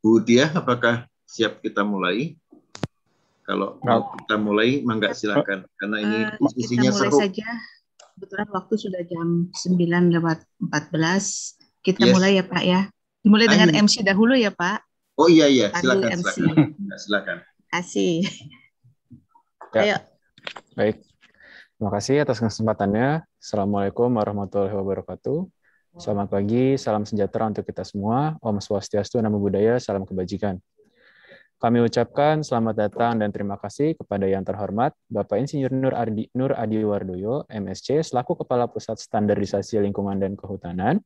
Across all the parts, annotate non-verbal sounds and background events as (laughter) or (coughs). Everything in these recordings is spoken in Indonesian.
Bu Dia, apakah siap kita mulai? Kalau mau kita mulai, mangga eh, silakan karena ini uh, eh, isinya kita mulai seru. saja. Kebetulan waktu sudah jam 9 lewat 14. Kita yes. mulai ya, Pak ya. Dimulai Ayo. dengan MC dahulu ya, Pak. Oh iya iya, silakan MC. silakan. Ya, silakan. Kasih. Ya. Ayo. Baik. Terima kasih atas kesempatannya. Assalamualaikum warahmatullahi wabarakatuh. Selamat pagi, salam sejahtera untuk kita semua. Om Swastiastu, Namo Buddhaya, salam kebajikan. Kami ucapkan selamat datang dan terima kasih kepada yang terhormat Bapak Insinyur Nur Adi, Nur Adi Wardoyo, MSC, selaku Kepala Pusat Standarisasi Lingkungan dan Kehutanan.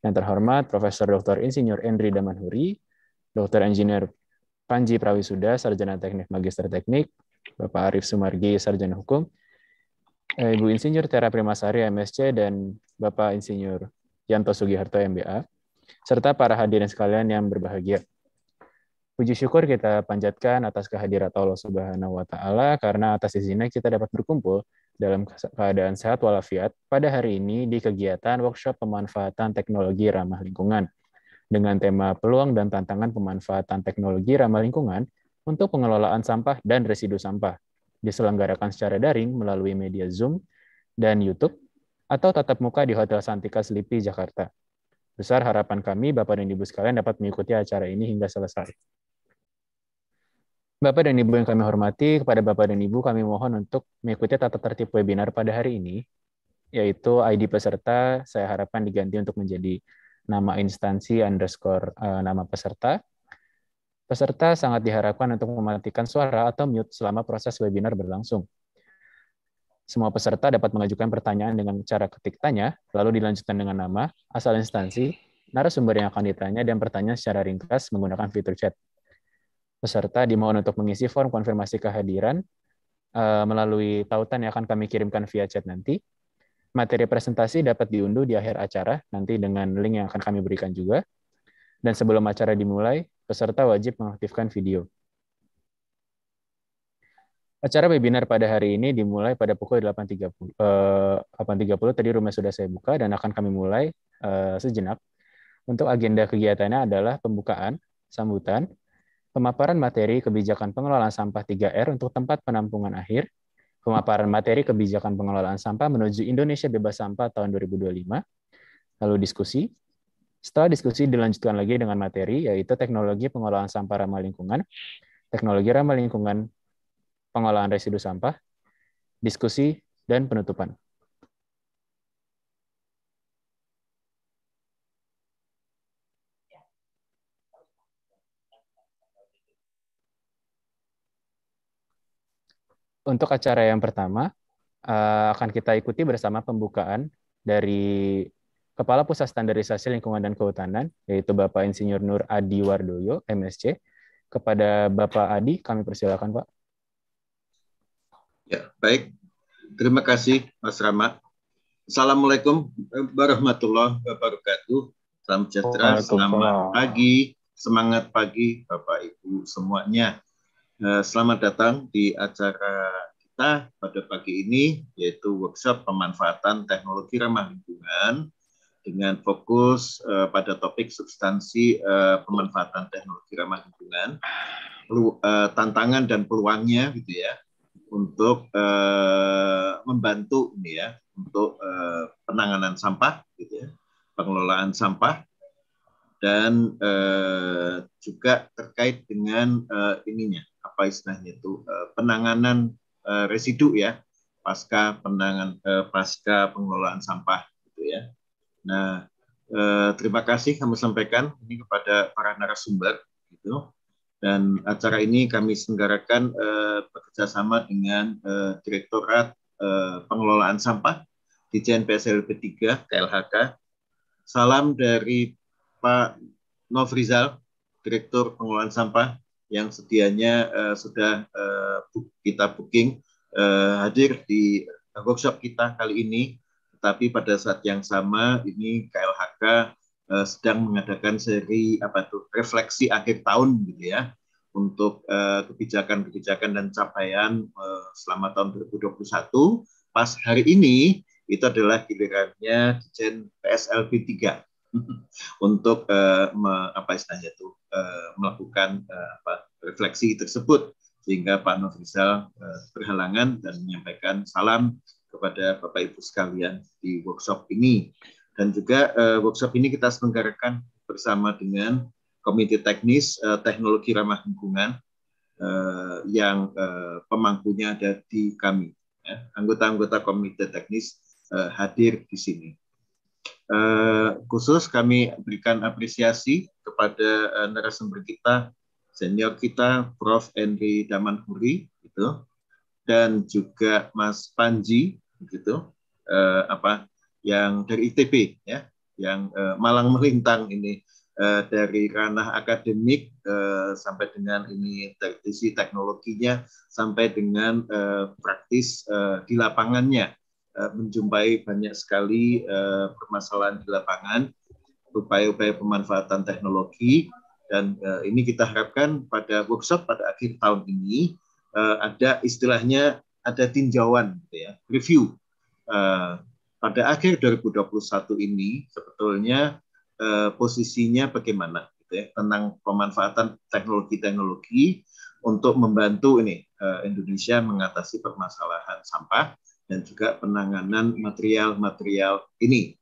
Yang terhormat Profesor Dr. Insinyur Endri Damanhuri, Dr. Engineer Panji Prawisuda, Sarjana Teknik Magister Teknik, Bapak Arif Sumargi, Sarjana Hukum, Ibu Insinyur Tera Primasari, MSC, dan Bapak Insinyur Yanto Sugiharto MBA, serta para hadirin sekalian yang berbahagia. Puji syukur kita panjatkan atas kehadirat Allah Subhanahu wa taala karena atas izinnya kita dapat berkumpul dalam keadaan sehat walafiat pada hari ini di kegiatan workshop pemanfaatan teknologi ramah lingkungan dengan tema peluang dan tantangan pemanfaatan teknologi ramah lingkungan untuk pengelolaan sampah dan residu sampah diselenggarakan secara daring melalui media Zoom dan YouTube atau tatap muka di Hotel Santika Selipi, Jakarta. Besar harapan kami Bapak dan Ibu sekalian dapat mengikuti acara ini hingga selesai. Bapak dan Ibu yang kami hormati, kepada Bapak dan Ibu kami mohon untuk mengikuti tata tertib webinar pada hari ini, yaitu ID peserta saya harapkan diganti untuk menjadi nama instansi underscore uh, nama peserta. Peserta sangat diharapkan untuk mematikan suara atau mute selama proses webinar berlangsung. Semua peserta dapat mengajukan pertanyaan dengan cara ketik tanya, lalu dilanjutkan dengan nama, asal instansi, narasumber yang akan ditanya, dan pertanyaan secara ringkas menggunakan fitur chat. Peserta dimohon untuk mengisi form konfirmasi kehadiran uh, melalui tautan yang akan kami kirimkan via chat nanti. Materi presentasi dapat diunduh di akhir acara, nanti dengan link yang akan kami berikan juga. Dan sebelum acara dimulai, peserta wajib mengaktifkan video. Acara webinar pada hari ini dimulai pada pukul 8.30. Uh, 8.30 tadi rumah sudah saya buka dan akan kami mulai uh, sejenak. Untuk agenda kegiatannya adalah pembukaan, sambutan, pemaparan materi kebijakan pengelolaan sampah 3R untuk tempat penampungan akhir, pemaparan materi kebijakan pengelolaan sampah menuju Indonesia Bebas Sampah tahun 2025, lalu diskusi. Setelah diskusi dilanjutkan lagi dengan materi, yaitu teknologi pengelolaan sampah ramah lingkungan, teknologi ramah lingkungan, pengolahan residu sampah, diskusi, dan penutupan. Untuk acara yang pertama, eh, akan kita ikuti bersama pembukaan dari Kepala Pusat Standarisasi Lingkungan dan Kehutanan, yaitu Bapak Insinyur Nur Adi Wardoyo, MSC. Kepada Bapak Adi, kami persilakan Pak. Ya, baik. Terima kasih Mas Rama. Assalamualaikum warahmatullahi wabarakatuh. Salam sejahtera, selamat pagi, semangat pagi Bapak Ibu semuanya. Eh, selamat datang di acara kita pada pagi ini, yaitu workshop pemanfaatan teknologi ramah lingkungan dengan fokus eh, pada topik substansi eh, pemanfaatan teknologi ramah lingkungan, tantangan dan peluangnya gitu ya, untuk uh, membantu ini ya untuk uh, penanganan sampah, gitu ya, pengelolaan sampah dan uh, juga terkait dengan uh, ininya apa istilahnya itu uh, penanganan uh, residu ya pasca penangan eh, pasca pengelolaan sampah gitu ya. Nah, eh, terima kasih kami sampaikan ini kepada para narasumber gitu. Dan acara ini kami senggarakan eh, bekerjasama dengan eh, Direktorat eh, Pengelolaan Sampah di p 3 KLHK. Salam dari Pak Novrizal Direktur Pengelolaan Sampah yang sedianya uh, sudah uh, kita booking uh, hadir di workshop kita kali ini. tapi pada saat yang sama ini KLHK uh, sedang mengadakan seri apa tuh refleksi akhir tahun gitu ya untuk eh, kebijakan-kebijakan uh, dan capaian uh, selama tahun 2021. Pas hari ini itu adalah gilirannya Dijen PSLB 3 (laughs) untuk uh, me, apa istilahnya itu uh, melakukan uh, apa, refleksi tersebut sehingga Pak Novrizal uh, berhalangan dan menyampaikan salam kepada Bapak Ibu sekalian di workshop ini. Dan juga uh, workshop ini kita selenggarakan bersama dengan Komite Teknis uh, Teknologi Ramah Lingkungan uh, yang uh, pemangkunya ada di kami. anggota ya. Anggota-anggota Komite Teknis uh, hadir di sini. Uh, khusus kami berikan apresiasi kepada uh, narasumber kita, senior kita, Prof. Henry Damanhuri, gitu, dan juga Mas Panji, gitu, uh, apa yang dari ITB ya, yang uh, malang melintang ini uh, dari ranah akademik uh, sampai dengan ini teknisi teknologinya sampai dengan uh, praktis uh, di lapangannya uh, menjumpai banyak sekali uh, permasalahan di lapangan upaya-upaya pemanfaatan teknologi dan uh, ini kita harapkan pada workshop pada akhir tahun ini uh, ada istilahnya ada tinjauan gitu ya review uh, pada akhir 2021 ini sebetulnya eh, posisinya bagaimana gitu ya, tentang pemanfaatan teknologi-teknologi untuk membantu ini eh, Indonesia mengatasi permasalahan sampah dan juga penanganan material-material ini.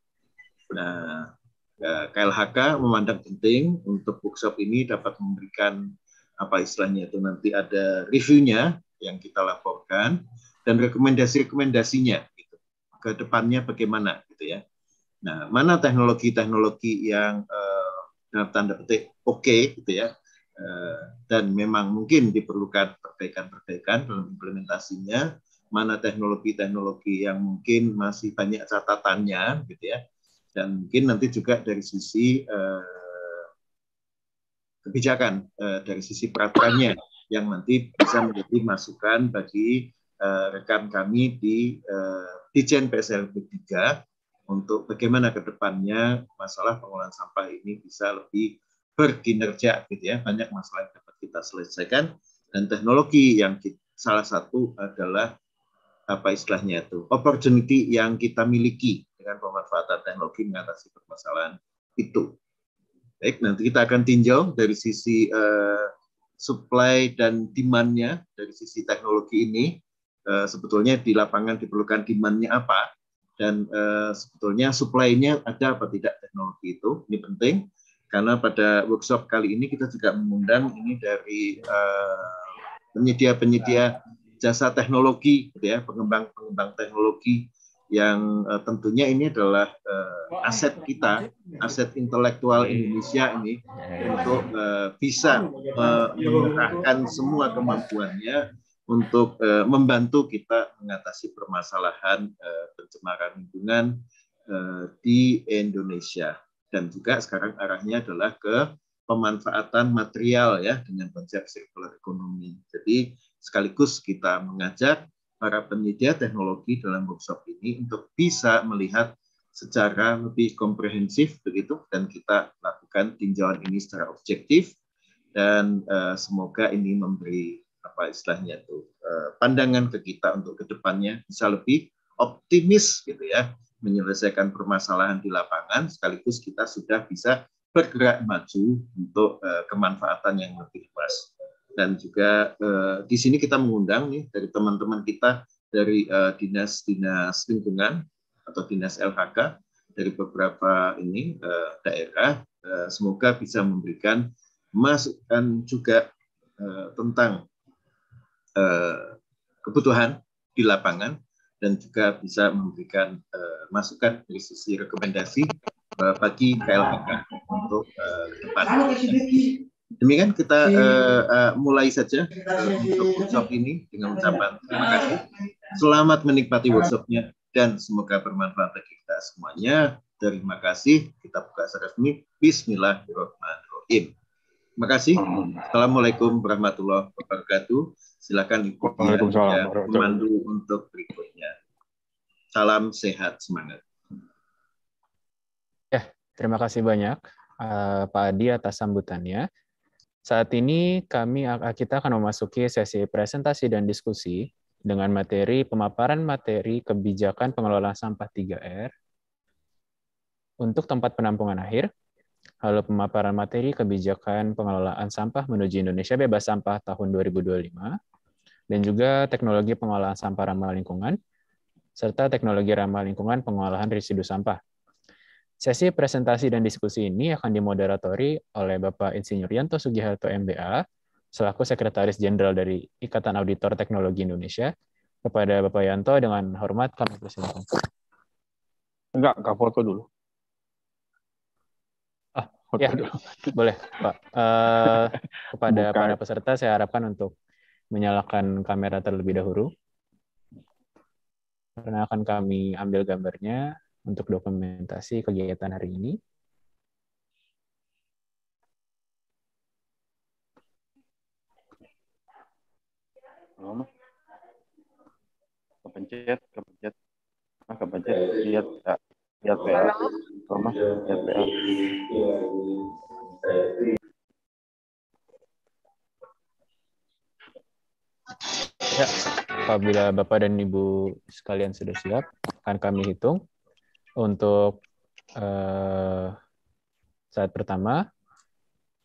Nah, KLHK eh, memandang penting untuk workshop ini dapat memberikan apa istilahnya itu nanti ada reviewnya yang kita laporkan dan rekomendasi-rekomendasinya ke depannya bagaimana gitu ya. Nah, mana teknologi-teknologi yang uh, dalam tanda petik oke okay, gitu ya Uh, dan memang mungkin diperlukan perbaikan-perbaikan dalam implementasinya mana teknologi-teknologi yang mungkin masih banyak catatannya gitu ya dan mungkin nanti juga dari sisi uh, kebijakan uh, dari sisi peraturannya yang nanti bisa menjadi masukan bagi uh, rekan kami di uh, di Dijen PSLB 3 untuk bagaimana ke depannya masalah pengolahan sampah ini bisa lebih berkinerja gitu ya. Banyak masalah yang dapat kita selesaikan dan teknologi yang kita, salah satu adalah apa istilahnya itu opportunity yang kita miliki dengan pemanfaatan teknologi mengatasi permasalahan itu. Baik, nanti kita akan tinjau dari sisi uh, supply dan demand-nya dari sisi teknologi ini Eh, sebetulnya di lapangan diperlukan demand-nya apa dan uh, sebetulnya supply-nya ada apa tidak teknologi itu ini penting karena pada workshop kali ini kita juga mengundang ini dari eh, penyedia-penyedia jasa teknologi gitu ya pengembang-pengembang teknologi yang uh, tentunya ini adalah uh, aset kita, aset intelektual Indonesia ini untuk uh, bisa uh, mengerahkan semua kemampuannya untuk uh, membantu kita mengatasi permasalahan uh, pencemaran lingkungan uh, di Indonesia dan juga sekarang arahnya adalah ke pemanfaatan material ya dengan konsep circular economy. Jadi sekaligus kita mengajak para penyedia teknologi dalam workshop ini untuk bisa melihat secara lebih komprehensif begitu dan kita lakukan tinjauan ini secara objektif dan uh, semoga ini memberi apa istilahnya itu eh, pandangan ke kita untuk ke depannya bisa lebih optimis gitu ya menyelesaikan permasalahan di lapangan sekaligus kita sudah bisa bergerak maju untuk eh, kemanfaatan yang lebih luas dan juga eh, di sini kita mengundang nih dari teman-teman kita dari dinas-dinas lingkungan atau dinas LHK dari beberapa ini daerah semoga bisa memberikan masukan juga tentang Eh, kebutuhan di lapangan dan juga bisa memberikan uh, masukan dari sisi rekomendasi uh, bagi KLHK untuk tempat. depan. Demikian kita uh, uh, mulai saja untuk workshop ini dengan ucapan terima kasih. Selamat menikmati workshopnya dan semoga bermanfaat bagi kita semuanya. Terima kasih. Kita buka secara resmi. Bismillahirrahmanirrahim. Terima kasih. Hmm. Assalamualaikum warahmatullahi wabarakatuh. Silakan ikut ya, pemandu untuk berikutnya. Salam sehat semangat. Ya, terima kasih banyak uh, Pak Adi atas sambutannya. Saat ini kami eh, kita akan memasuki sesi presentasi dan diskusi dengan materi pemaparan materi kebijakan pengelolaan sampah 3R untuk tempat penampungan akhir, Halo pemaparan materi kebijakan pengelolaan sampah menuju Indonesia bebas sampah tahun 2025 dan juga teknologi pengolahan sampah ramah lingkungan serta teknologi ramah lingkungan pengolahan residu sampah. Sesi presentasi dan diskusi ini akan dimoderatori oleh Bapak Insinyur Yanto Sugiharto MBA selaku Sekretaris Jenderal dari Ikatan Auditor Teknologi Indonesia. Kepada Bapak Yanto dengan hormat kami persilakan. Enggak, Kak foto dulu. Ya, (laughs) boleh Pak. Uh, kepada Bukan. para peserta saya harapkan untuk menyalakan kamera terlebih dahulu. Karena akan kami ambil gambarnya untuk dokumentasi kegiatan hari ini. Kepencet, kepencet. Ah, kepencet. Lihat, Ya PA, Thomas, ya PA. Ya, iya, iya. ya, apabila Bapak dan Ibu sekalian sudah siap, akan kami hitung untuk eh, saat pertama.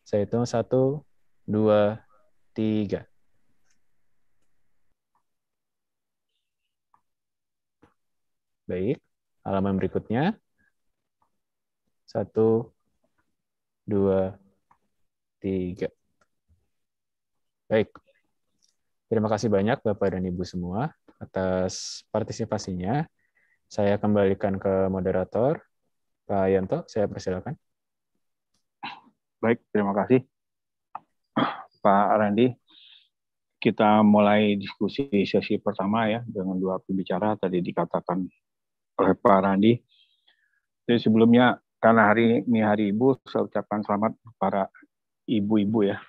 Saya hitung satu, dua, tiga. Baik halaman berikutnya. Satu, dua, tiga. Baik. Terima kasih banyak Bapak dan Ibu semua atas partisipasinya. Saya kembalikan ke moderator. Pak Yanto, saya persilakan. Baik, terima kasih. Pak Arandi kita mulai diskusi sesi pertama ya dengan dua pembicara tadi dikatakan oleh Pak Randi. Jadi sebelumnya karena hari ini hari ibu, saya ucapkan selamat para ibu-ibu ya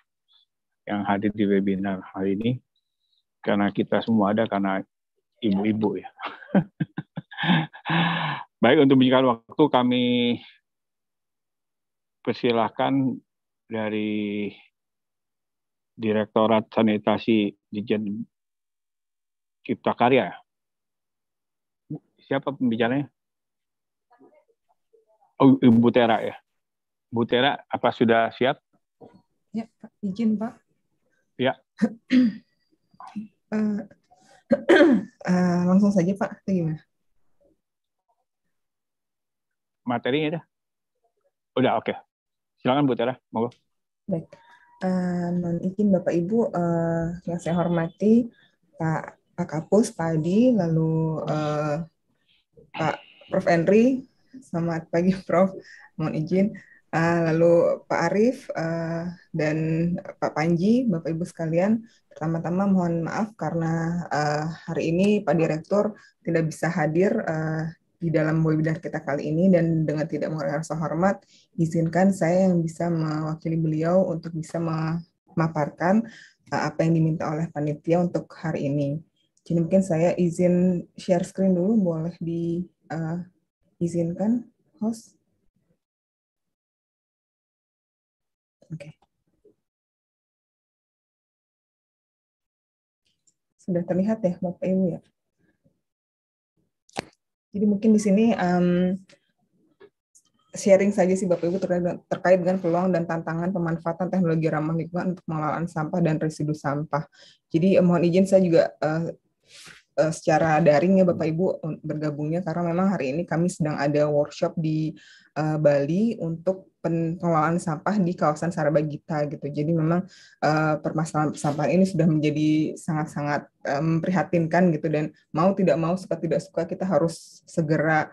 yang hadir di webinar hari ini. Karena kita semua ada karena ibu-ibu ya. (laughs) Baik untuk menyikat waktu kami persilahkan dari Direktorat Sanitasi Dijen Cipta Karya siapa pembicaranya? Oh, Ibu Tera ya. Bu Tera, apa sudah siap? Ya, Pak. izin Pak. Ya. uh, (clears throat) uh, (clears throat) langsung saja Pak, itu gimana? Materinya dah. Udah, oke. Okay. Silakan Bu Tera, monggo. Baik. Uh, eh, non izin Bapak Ibu uh, yang saya hormati Pak Pak Kapus, Pak Adi, lalu uh, Pak Prof. Henry, selamat pagi Prof. Mohon izin. Uh, lalu Pak Arif uh, ah, dan Pak Panji, Bapak Ibu sekalian, pertama-tama mohon maaf karena uh, hari ini Pak Direktur tidak bisa hadir uh, di dalam webinar kita kali ini dan dengan tidak merasa hormat, izinkan saya yang bisa mewakili beliau untuk bisa memaparkan apa yang diminta oleh panitia untuk hari ini. Jadi mungkin saya izin share screen dulu, boleh diizinkan eh, uh, host? Oke. Okay. Sudah terlihat ya Bapak Ibu ya? Jadi mungkin di sini um, sharing saja sih Bapak Ibu terkait dengan peluang dan tantangan pemanfaatan teknologi ramah lingkungan untuk mengelola sampah dan residu sampah. Jadi eh, mohon izin saya juga uh, Eh, secara daring ya Bapak Ibu bergabungnya karena memang hari ini kami sedang ada workshop di uh, Bali untuk pengelolaan sampah di kawasan Sarabagita gitu. Jadi memang uh, permasalahan sampah ini sudah menjadi sangat-sangat memprihatinkan um, gitu dan mau tidak mau suka tidak suka kita harus segera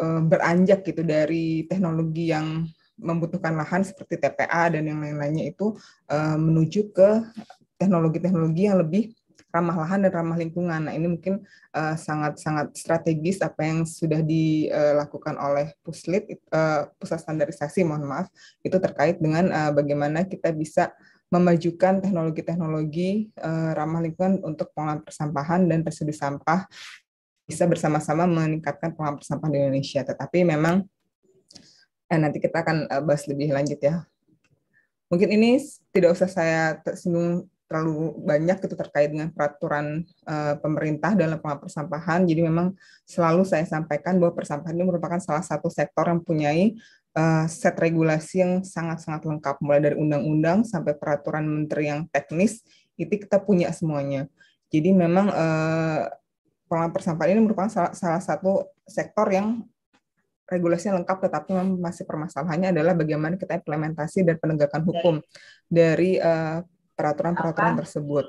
uh, beranjak gitu dari teknologi yang membutuhkan lahan seperti TPA dan yang lain-lainnya itu uh, menuju ke teknologi-teknologi yang lebih ramah lahan dan ramah lingkungan. Nah, ini mungkin sangat-sangat eh, uh, strategis apa yang sudah dilakukan eh, oleh Puslit uh, Pusat Standarisasi, mohon maaf, itu terkait dengan uh, bagaimana kita bisa memajukan teknologi-teknologi uh, ramah lingkungan untuk pengolahan persampahan dan residu sampah bisa bersama-sama meningkatkan pengolahan persampahan di Indonesia. Tetapi memang eh, nanti kita akan bahas lebih lanjut ya. Mungkin ini tidak usah saya singgung terlalu banyak itu terkait dengan peraturan uh, pemerintah dalam persampahan. Jadi memang selalu saya sampaikan bahwa persampahan ini merupakan salah satu sektor yang mempunyai uh, set regulasi yang sangat-sangat lengkap, mulai dari undang-undang sampai peraturan menteri yang teknis itu kita punya semuanya. Jadi memang uh, pengelolaan persampahan ini merupakan salah, salah satu sektor yang regulasinya lengkap, tetapi masih permasalahannya adalah bagaimana kita implementasi dan penegakan hukum dari uh, peraturan-peraturan tersebut.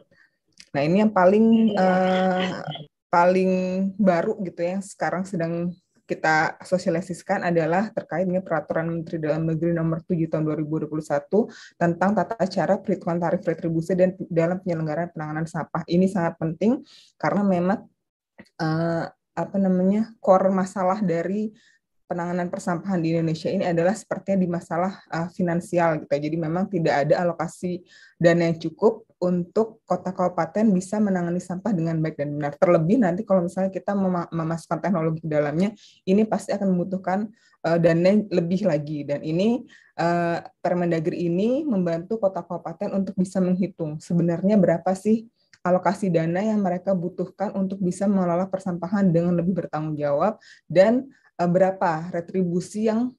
Nah ini yang paling uh, paling baru gitu ya sekarang sedang kita sosialisasikan adalah terkait dengan peraturan Menteri Dalam Negeri nomor 7 tahun 2021 tentang tata cara perhitungan tarif retribusi dan dalam penyelenggaraan penanganan sampah. Ini sangat penting karena memang uh, apa namanya core masalah dari penanganan persampahan di Indonesia ini adalah sepertinya di masalah uh, finansial gitu. Ya. Jadi memang tidak ada alokasi dana yang cukup untuk kota kabupaten bisa menangani sampah dengan baik dan benar. Terlebih nanti kalau misalnya kita mem memasukkan teknologi ke dalamnya, ini pasti akan membutuhkan uh, dana lebih lagi. Dan ini uh, Permendagri ini membantu kota kabupaten untuk bisa menghitung sebenarnya berapa sih alokasi dana yang mereka butuhkan untuk bisa mengelola persampahan dengan lebih bertanggung jawab dan Eh, berapa retribusi yang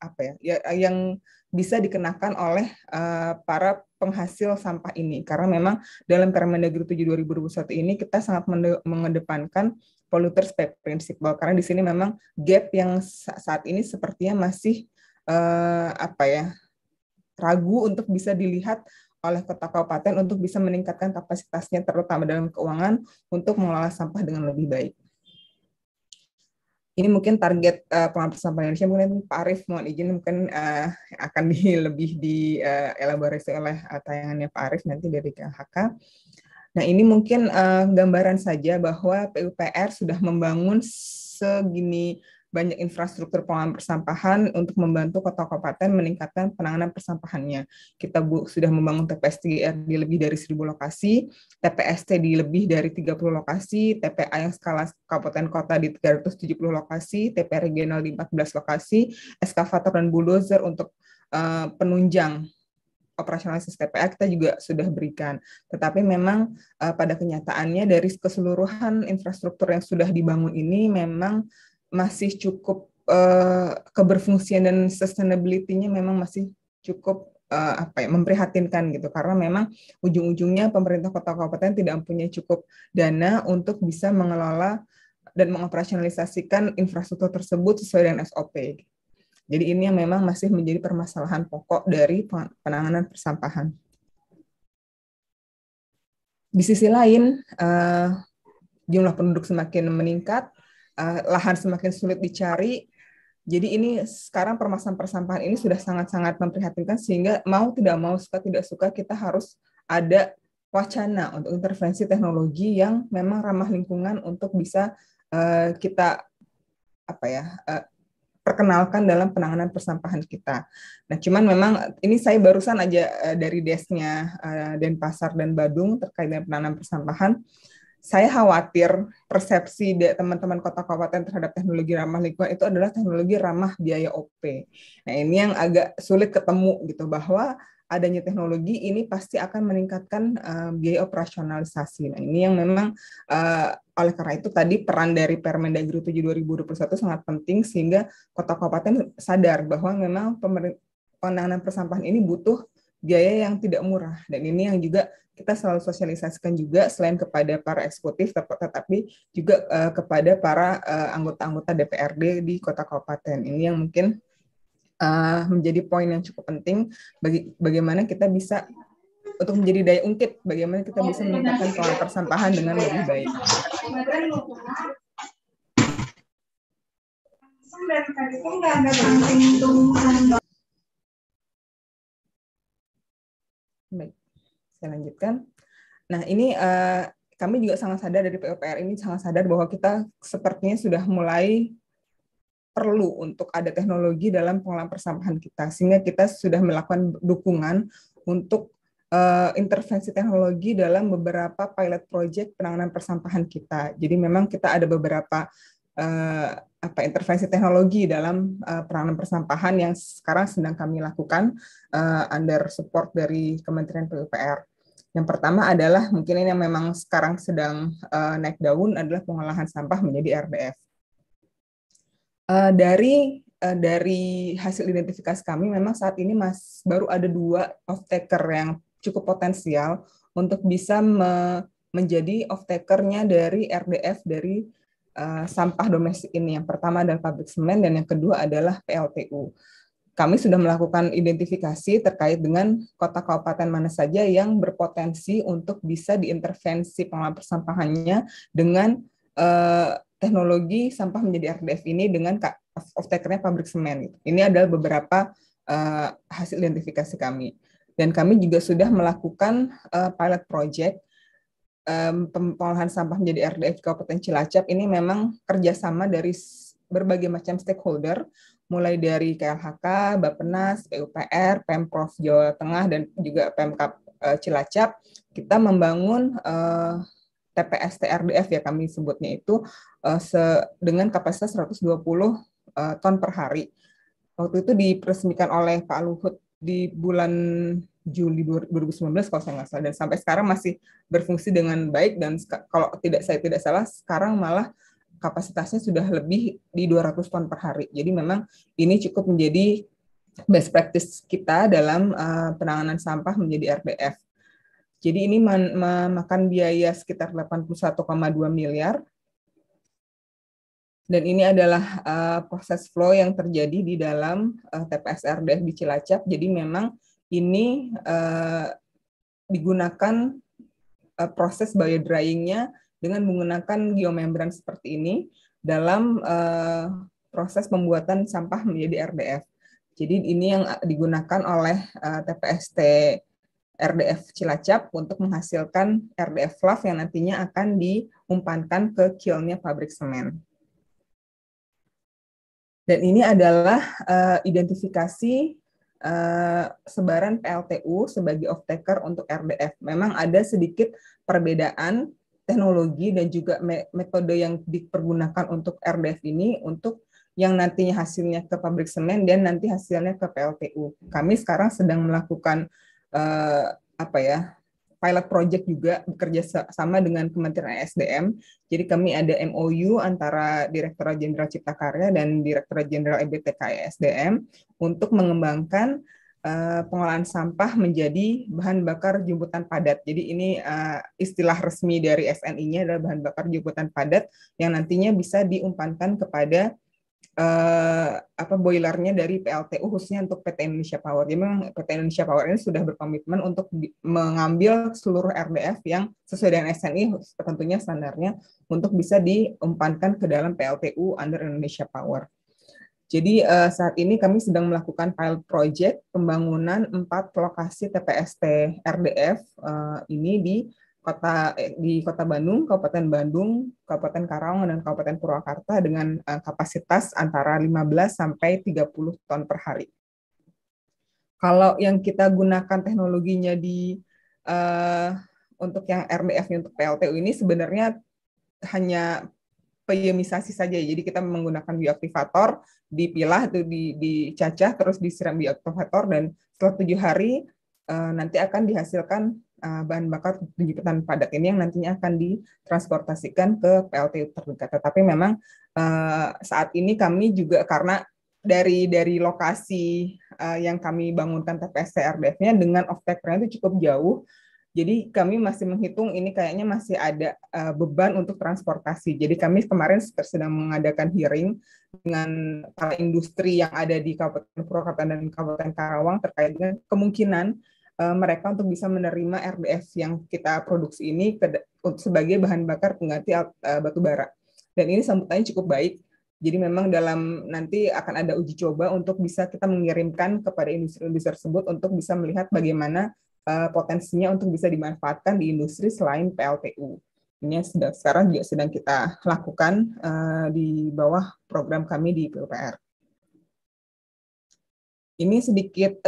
apa ya, ya yang bisa dikenakan oleh eh, para penghasil sampah ini karena memang dalam Permendagri 7 2021 ini kita sangat mengedepankan polluters prinsip. Bahwa karena di sini memang gap yang saat ini sepertinya masih eh, apa ya ragu untuk bisa dilihat oleh kota kabupaten untuk bisa meningkatkan kapasitasnya terutama dalam keuangan untuk mengelola sampah dengan lebih baik ini mungkin target uh, pengabdi sampah Indonesia mungkin Pak Arief mohon izin mungkin uh, akan di, (laughs) lebih dielaborasi eh, uh, oleh uh, tayangannya Pak Arief nanti dari KHK. Nah ini mungkin uh, gambaran saja bahwa PUPR sudah membangun segini banyak infrastruktur pengelolaan persampahan untuk membantu kota kabupaten meningkatkan penanganan persampahannya. Kita bu, sudah membangun TPS 3 di lebih dari 1000 lokasi, TPST di lebih dari 30 lokasi, TPA yang skala kabupaten kota di 370 lokasi, TPA regional di 14 lokasi, eskavator dan bulldozer untuk uh, penunjang operasionalisasi TPA kita juga sudah berikan. Tetapi memang uh, pada kenyataannya dari keseluruhan infrastruktur yang sudah dibangun ini memang masih cukup uh, keberfungsian dan sustainability-nya memang masih cukup uh, apa ya memprihatinkan gitu karena memang ujung-ujungnya pemerintah kota kabupaten tidak punya cukup dana untuk bisa mengelola dan mengoperasionalisasikan infrastruktur tersebut sesuai dengan SOP. Jadi ini yang memang masih menjadi permasalahan pokok dari penanganan persampahan. Di sisi lain, uh, jumlah penduduk semakin meningkat, Eh, lahan semakin sulit dicari. Jadi ini sekarang permasalahan persampahan ini sudah sangat-sangat memprihatinkan sehingga mau tidak mau suka tidak suka kita harus ada wacana untuk intervensi teknologi yang memang ramah lingkungan untuk bisa uh, kita apa ya uh, perkenalkan dalam penanganan persampahan kita. Nah, cuman memang ini saya barusan aja uh, dari desnya uh, Denpasar dan Badung terkait dengan penanganan persampahan. Uh, saya khawatir persepsi teman-teman kota kabupaten terhadap teknologi ramah lingkungan itu adalah teknologi ramah biaya OP. Nah, ini yang agak sulit ketemu gitu bahwa adanya teknologi ini pasti akan meningkatkan uh, biaya operasionalisasi. Nah, ini yang memang uh, oleh karena itu tadi peran dari Permendagri 7 2021 sangat penting sehingga kota kabupaten sadar bahwa memang penanganan persampahan ini butuh biaya yang tidak murah dan ini yang juga kita selalu sosialisasikan juga selain kepada para eksekutif tetapi juga uh, kepada para eh, anggota-anggota uh, DPRD di kota kabupaten ini yang mungkin uh, menjadi poin yang cukup penting bagi bagaimana kita bisa untuk menjadi daya ungkit bagaimana kita bisa meningkatkan pola persampahan dengan lebih baik. Baik. Saya lanjutkan. Nah, ini eh, kami juga sangat sadar dari PUPR ini sangat sadar bahwa kita sepertinya sudah mulai perlu untuk ada teknologi dalam pengelolaan persampahan kita sehingga kita sudah melakukan dukungan untuk uh, intervensi teknologi dalam beberapa pilot project penanganan persampahan kita. Jadi memang kita ada beberapa uh, apa intervensi teknologi dalam uh, peranan persampahan yang sekarang sedang kami lakukan uh, under support dari Kementerian PUPR. Yang pertama adalah mungkin ini yang memang sekarang sedang uh, naik daun adalah pengolahan sampah menjadi RDF. Uh, dari uh, dari hasil identifikasi kami memang saat ini mas baru ada dua off taker yang cukup potensial untuk bisa me menjadi off takernya dari RDF dari Eh, sampah domestik ini. Yang pertama adalah pabrik semen dan yang kedua adalah PLTU. Kami sudah melakukan identifikasi terkait dengan kota kabupaten mana saja yang berpotensi untuk bisa diintervensi pengelolaan persampahannya dengan uh, teknologi sampah menjadi RDF ini dengan off-takernya pabrik semen. Gitu. Ini adalah beberapa uh, hasil identifikasi kami. Dan kami juga sudah melakukan uh, pilot project um, pengolahan sampah menjadi RDF Kabupaten Cilacap ini memang kerjasama dari berbagai macam stakeholder, mulai dari KLHK, Bappenas, PUPR, Pemprov Jawa Tengah, dan juga Pemkap uh, Cilacap, kita membangun uh, eh, TPS TRDF ya kami sebutnya itu uh, se dengan kapasitas 120 uh, ton per hari. Waktu itu dipresmikan oleh Pak Luhut di bulan Juli 2019 kalau saya nggak salah dan sampai sekarang masih berfungsi dengan baik dan kalau tidak saya tidak salah sekarang malah kapasitasnya sudah lebih di 200 ton per hari. Jadi memang ini cukup menjadi best practice kita dalam uh, penanganan sampah menjadi RBF. Jadi ini memakan biaya sekitar 81,2 miliar dan ini adalah uh, proses flow yang terjadi di dalam uh, eh, TPS RDF di Cilacap. Jadi memang ini uh, digunakan uh, proses bio dryingnya dengan menggunakan geomembran seperti ini dalam uh, proses pembuatan sampah menjadi RDF. Jadi ini yang digunakan oleh uh, TPST RDF Cilacap untuk menghasilkan RDF fluff yang nantinya akan diumpankan ke kilnnya pabrik semen. Dan ini adalah uh, identifikasi uh, sebaran PLTU sebagai off-taker untuk RDF. Memang ada sedikit perbedaan teknologi dan juga me metode yang dipergunakan untuk RDF ini untuk yang nantinya hasilnya ke pabrik semen dan nanti hasilnya ke PLTU. Kami sekarang sedang melakukan uh, apa ya pilot project juga bekerja sama dengan Kementerian SDM. Jadi kami ada MOU antara Direktur Jenderal Cipta Karya dan Direktur Jenderal EBTK SDM untuk mengembangkan uh, pengolahan sampah menjadi bahan bakar jemputan padat. Jadi ini uh, istilah resmi dari SNI-nya adalah bahan bakar jemputan padat yang nantinya bisa diumpankan kepada uh, apa boilernya dari PLTU khususnya untuk PT Indonesia Power. Jadi memang PT Indonesia Power ini sudah berkomitmen untuk mengambil seluruh RDF yang sesuai dengan SNI tentunya standarnya untuk bisa diumpankan ke dalam PLTU under Indonesia Power. Jadi uh, saat ini kami sedang melakukan pilot project pembangunan empat lokasi TPST RDF uh, eh, ini di kota eh, di kota Bandung, Kabupaten Bandung, Kabupaten Karawang dan Kabupaten Purwakarta dengan eh, kapasitas antara 15 sampai 30 ton per hari. Kalau yang kita gunakan teknologinya di eh, untuk yang RBF untuk PLTU ini sebenarnya hanya peyemisasi saja. Jadi kita menggunakan bioaktivator, dipilah itu di, dicacah terus disiram bioaktivator dan setelah tujuh hari eh, nanti akan dihasilkan uh, bahan bakar jemputan padat ini yang nantinya akan ditransportasikan ke PLTU terdekat. Tetapi memang uh, saat ini kami juga karena dari dari lokasi uh, yang kami bangunkan crdf nya dengan off itu cukup jauh. Jadi kami masih menghitung ini kayaknya masih ada uh, beban untuk transportasi. Jadi kami kemarin sedang mengadakan hearing dengan para industri yang ada di Kabupaten Purwakarta dan Kabupaten Karawang terkait dengan kemungkinan Eh, mereka untuk bisa menerima RDF yang kita produksi ini sebagai bahan bakar pengganti eh, batu bara. Dan ini sambutannya cukup baik. Jadi memang dalam nanti akan ada uji coba untuk bisa kita mengirimkan kepada industri-industri tersebut untuk bisa melihat bagaimana eh, potensinya untuk bisa dimanfaatkan di industri selain PLTU. Ini sedang, sekarang juga sedang kita lakukan di bawah program kami di PUPR. Ini sedikit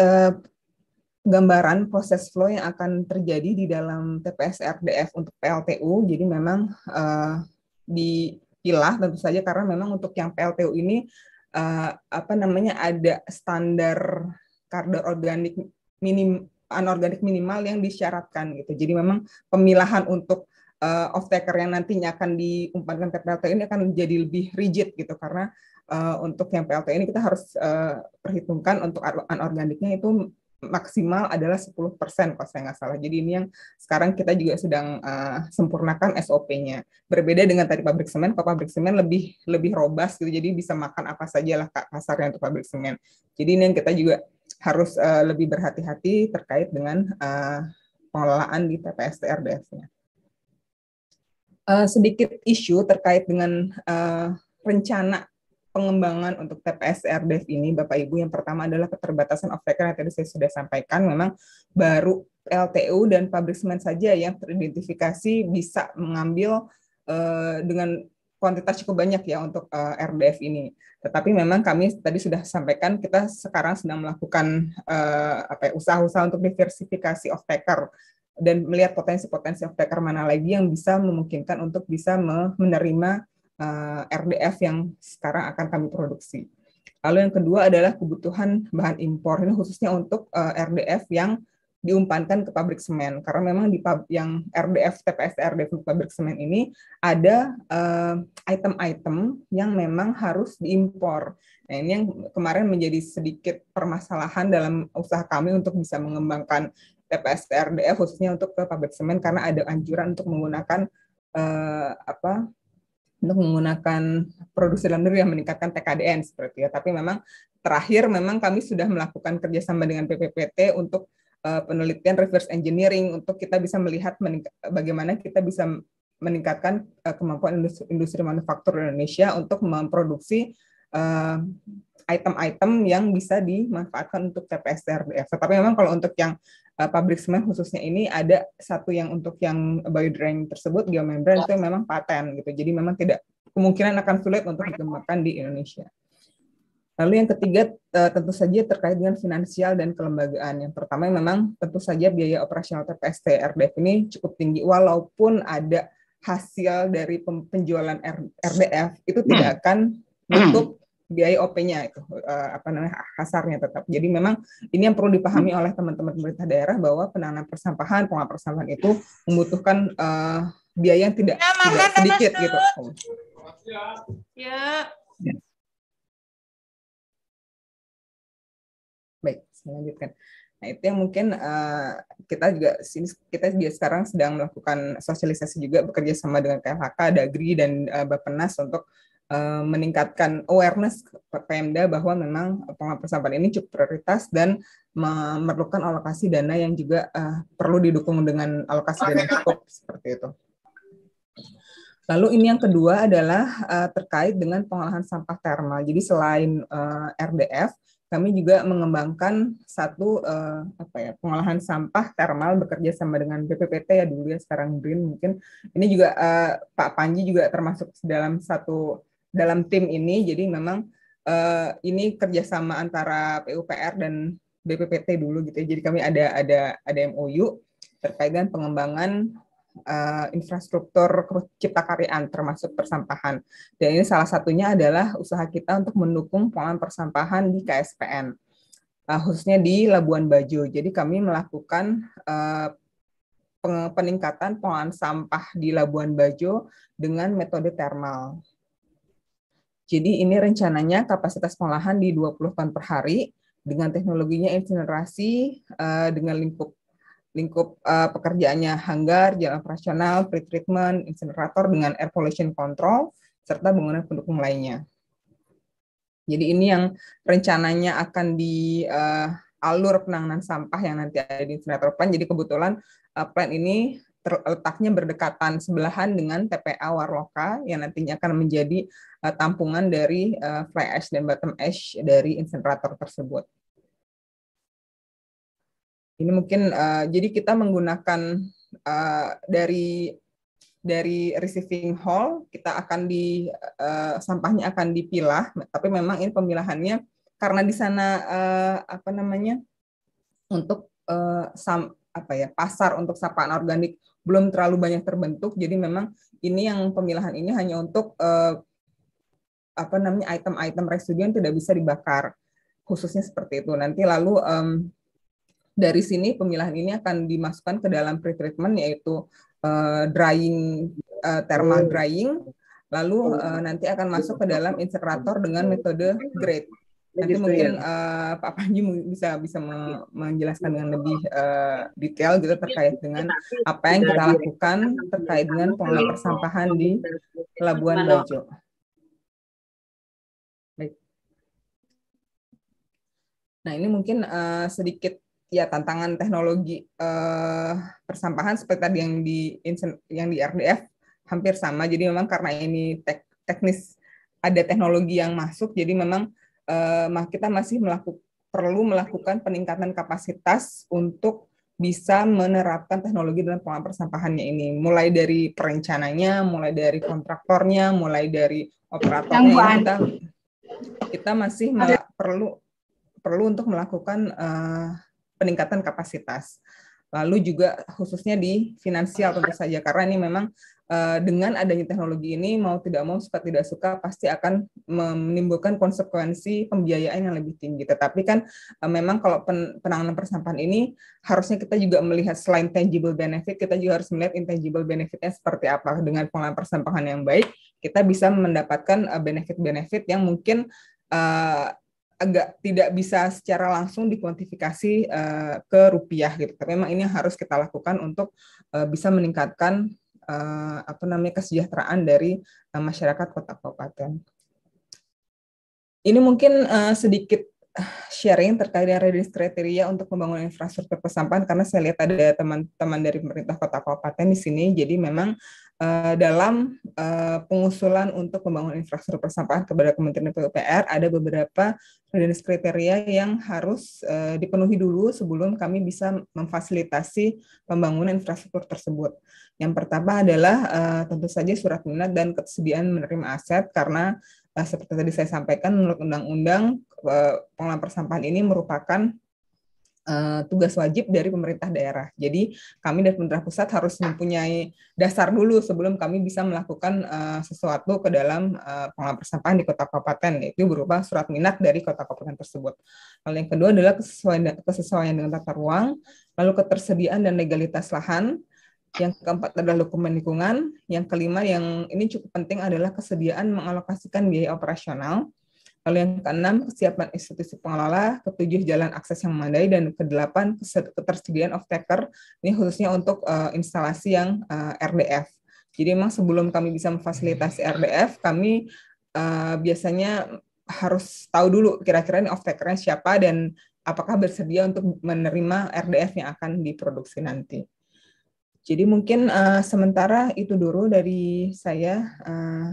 gambaran proses flow yang akan terjadi di dalam TPS RDF untuk PLTU. Jadi memang uh, dipilah tentu saja karena memang untuk yang PLTU ini uh, apa namanya ada standar kadar organik minim anorganik minimal yang disyaratkan gitu. Jadi memang pemilahan untuk uh, eh, off taker yang nantinya akan diumpankan ke PLTU ini akan jadi lebih rigid gitu karena uh, untuk yang PLTU ini kita harus uh, perhitungkan untuk anorganiknya itu maksimal adalah 10% kalau saya nggak salah. Jadi ini yang sekarang kita juga sedang uh, sempurnakan SOP-nya. Berbeda dengan tadi pabrik semen, kalau pabrik semen lebih lebih robas gitu, jadi bisa makan apa saja lah kak kasarnya untuk pabrik semen. Jadi ini yang kita juga harus uh, lebih berhati-hati terkait dengan uh, pengelolaan di TPS TRDF-nya. Uh, sedikit isu terkait dengan uh, rencana pengembangan untuk TPS DEF ini, Bapak Ibu, yang pertama adalah keterbatasan off taker yang tadi saya sudah sampaikan, memang baru LTU dan pabrik semen saja yang teridentifikasi bisa mengambil eh, dengan kuantitas cukup banyak ya untuk uh, eh, RDF ini. Tetapi memang kami tadi sudah sampaikan kita sekarang sedang melakukan uh, apa usaha ya, usaha-usaha untuk diversifikasi off taker dan melihat potensi-potensi off taker mana lagi yang bisa memungkinkan untuk bisa menerima uh, eh, RDF yang sekarang akan kami produksi. Lalu yang kedua adalah kebutuhan bahan impor, ini khususnya untuk uh, eh, RDF yang diumpankan ke pabrik semen karena memang di pub, yang RDF TPS RDF pabrik semen ini ada eh, item-item uh, yang memang harus diimpor. Nah, ini yang kemarin menjadi sedikit permasalahan dalam usaha kami untuk bisa mengembangkan TPS RDF khususnya untuk ke pabrik semen karena ada anjuran untuk menggunakan uh, apa untuk menggunakan produksi dalam negeri yang meningkatkan TKDN seperti ya. Tapi memang terakhir memang kami sudah melakukan kerjasama dengan PPPT untuk uh, penelitian reverse engineering untuk kita bisa melihat bagaimana kita bisa meningkatkan uh, kemampuan industri, industri manufaktur Indonesia untuk memproduksi eh, item-item uh, yang bisa dimanfaatkan untuk TPS TRDF. Tetapi memang kalau untuk yang uh, eh, pabrik semen khususnya ini ada satu yang untuk yang biodrain tersebut geomembran ya. itu memang paten gitu. Jadi memang tidak kemungkinan akan sulit untuk dikembangkan di Indonesia. Lalu yang ketiga eh, tentu saja terkait dengan finansial dan kelembagaan. Yang pertama memang tentu saja biaya operasional TPST RDF ini cukup tinggi walaupun ada hasil dari penjualan RDF itu tidak hmm. akan untuk biaya OP-nya itu eh, apa namanya kasarnya tetap. Jadi memang ini yang perlu dipahami oleh teman-teman pemerintah daerah bahwa penanganan persampahan, pengelolaan persampahan itu membutuhkan uh, biaya yang tidak, ya, tidak sedikit mas, gitu. Oh. Ya. ya. Baik, saya lanjutkan. Nah, itu yang mungkin uh, kita juga sini kita juga sekarang sedang melakukan sosialisasi juga bekerja sama dengan KLHK, Dagri dan uh, Bappenas untuk Eh, meningkatkan awareness Pemda bahwa memang pengelolaan sampah ini cukup prioritas dan memerlukan alokasi dana yang juga uh, perlu didukung dengan alokasi dana cukup seperti itu. Lalu ini yang kedua adalah uh, terkait dengan pengolahan sampah termal. Jadi selain uh, RDF, kami juga mengembangkan satu uh, apa ya pengolahan sampah termal bekerja sama dengan BPPT ya dulu ya sekarang Green mungkin. Ini juga uh, Pak Panji juga termasuk dalam satu dalam tim ini. Jadi memang uh, ini kerjasama antara PUPR dan BPPT dulu gitu. ya Jadi kami ada ada ada MOU terkait dengan pengembangan uh, infrastruktur cipta karyaan termasuk persampahan. Dan ini salah satunya adalah usaha kita untuk mendukung pengelolaan persampahan di KSPN, uh, eh, khususnya di Labuan Bajo. Jadi kami melakukan uh, peningkatan pengolahan sampah di Labuan Bajo dengan metode thermal. Jadi ini rencananya kapasitas pengolahan di 20 ton per hari dengan teknologinya insinerasi eh, dengan lingkup lingkup eh, pekerjaannya hanggar, jalan operasional, pre-treatment, incinerator dengan air pollution control, serta bangunan pendukung lainnya. Jadi ini yang rencananya akan di uh, alur penanganan sampah yang nanti ada di incinerator plan. Jadi kebetulan uh, plan ini terletaknya berdekatan sebelahan dengan TPA Warloka yang nantinya akan menjadi uh, tampungan dari uh, fly ash dan bottom ash dari insenerator tersebut. Ini mungkin uh, jadi kita menggunakan uh, dari dari receiving hall kita akan di uh, sampahnya akan dipilah tapi memang ini pemilahannya karena di sana uh, apa namanya untuk uh, sam apa ya pasar untuk sapaan organik belum terlalu banyak terbentuk jadi memang ini yang pemilahan ini hanya untuk eh, apa namanya item-item residu yang tidak bisa dibakar khususnya seperti itu nanti lalu um, dari sini pemilahan ini akan dimasukkan ke dalam pre-treatment yaitu uh, drying uh, thermal oh. drying lalu uh, nanti akan masuk ke dalam insekrator dengan metode grade Nanti gitu, mungkin ya. uh, Pak Panji bisa bisa iya. menjelaskan dengan lebih uh, detail gitu terkait dengan iya, apa yang kita lakukan terkait dengan pengelolaan persampahan di Labuan nah, Bajo. Baik. Nah ini mungkin uh, sedikit ya tantangan teknologi uh, persampahan seperti tadi yang di yang di RDF hampir sama. Jadi memang karena ini tek teknis ada teknologi yang masuk, jadi memang Eh, kita masih melaku, perlu melakukan peningkatan kapasitas untuk bisa menerapkan teknologi dalam pengelolaan persampahannya ini. Mulai dari perencananya, mulai dari kontraktornya, mulai dari operatornya kita kita masih perlu perlu untuk melakukan uh, peningkatan kapasitas. Lalu juga khususnya di finansial tentu saja karena ini memang Eh, dengan adanya teknologi ini mau tidak mau suka tidak suka pasti akan menimbulkan konsekuensi pembiayaan yang lebih tinggi. Tetapi kan eh, memang kalau pen penanganan persampahan ini harusnya kita juga melihat selain tangible benefit, kita juga harus melihat intangible benefitnya seperti apa. Dengan pengelolaan persampahan yang baik, kita bisa mendapatkan eh, benefit-benefit yang mungkin uh, agak tidak bisa secara langsung dikuantifikasi uh, ke rupiah gitu. Tapi memang ini yang harus kita lakukan untuk uh, bisa meningkatkan uh, apa namanya kesejahteraan dari uh, masyarakat kota kabupaten. Ini mungkin uh, sedikit sharing terkait dengan readiness kriteria untuk pembangunan infrastruktur persampahan karena saya lihat ada teman-teman dari pemerintah kota kabupaten di sini jadi memang Eh, dalam uh, pengusulan untuk pembangunan infrastruktur persampahan kepada Kementerian PUPR ada beberapa jenis kriteria yang harus uh, dipenuhi dulu sebelum kami bisa memfasilitasi pembangunan infrastruktur tersebut. Yang pertama adalah uh, tentu saja surat minat dan ketersediaan menerima aset karena uh, seperti tadi saya sampaikan menurut undang-undang uh, pengelolaan persampahan ini merupakan Eh, tugas wajib dari pemerintah daerah. Jadi kami dari pemerintah pusat harus mempunyai dasar dulu sebelum kami bisa melakukan uh, sesuatu ke dalam uh, pengelolaan persampahan di kota kabupaten yaitu berupa surat minat dari kota kabupaten tersebut. Lalu yang kedua adalah kesesuaian, kesesuaian dengan tata ruang, lalu ketersediaan dan legalitas lahan, yang keempat adalah dokumen lingkungan, yang kelima yang ini cukup penting adalah kesediaan mengalokasikan biaya operasional, Lalu yang keenam, kesiapan institusi pengelola, ketujuh jalan akses yang memadai, dan kedelapan ketersediaan of taker ini khususnya untuk uh, instalasi yang uh, eh, RDF. Jadi memang sebelum kami bisa memfasilitasi RDF, kami uh, biasanya harus tahu dulu kira-kira ini off-takernya siapa dan apakah bersedia untuk menerima RDF yang akan diproduksi nanti. Jadi mungkin uh, sementara itu dulu dari saya. Uh,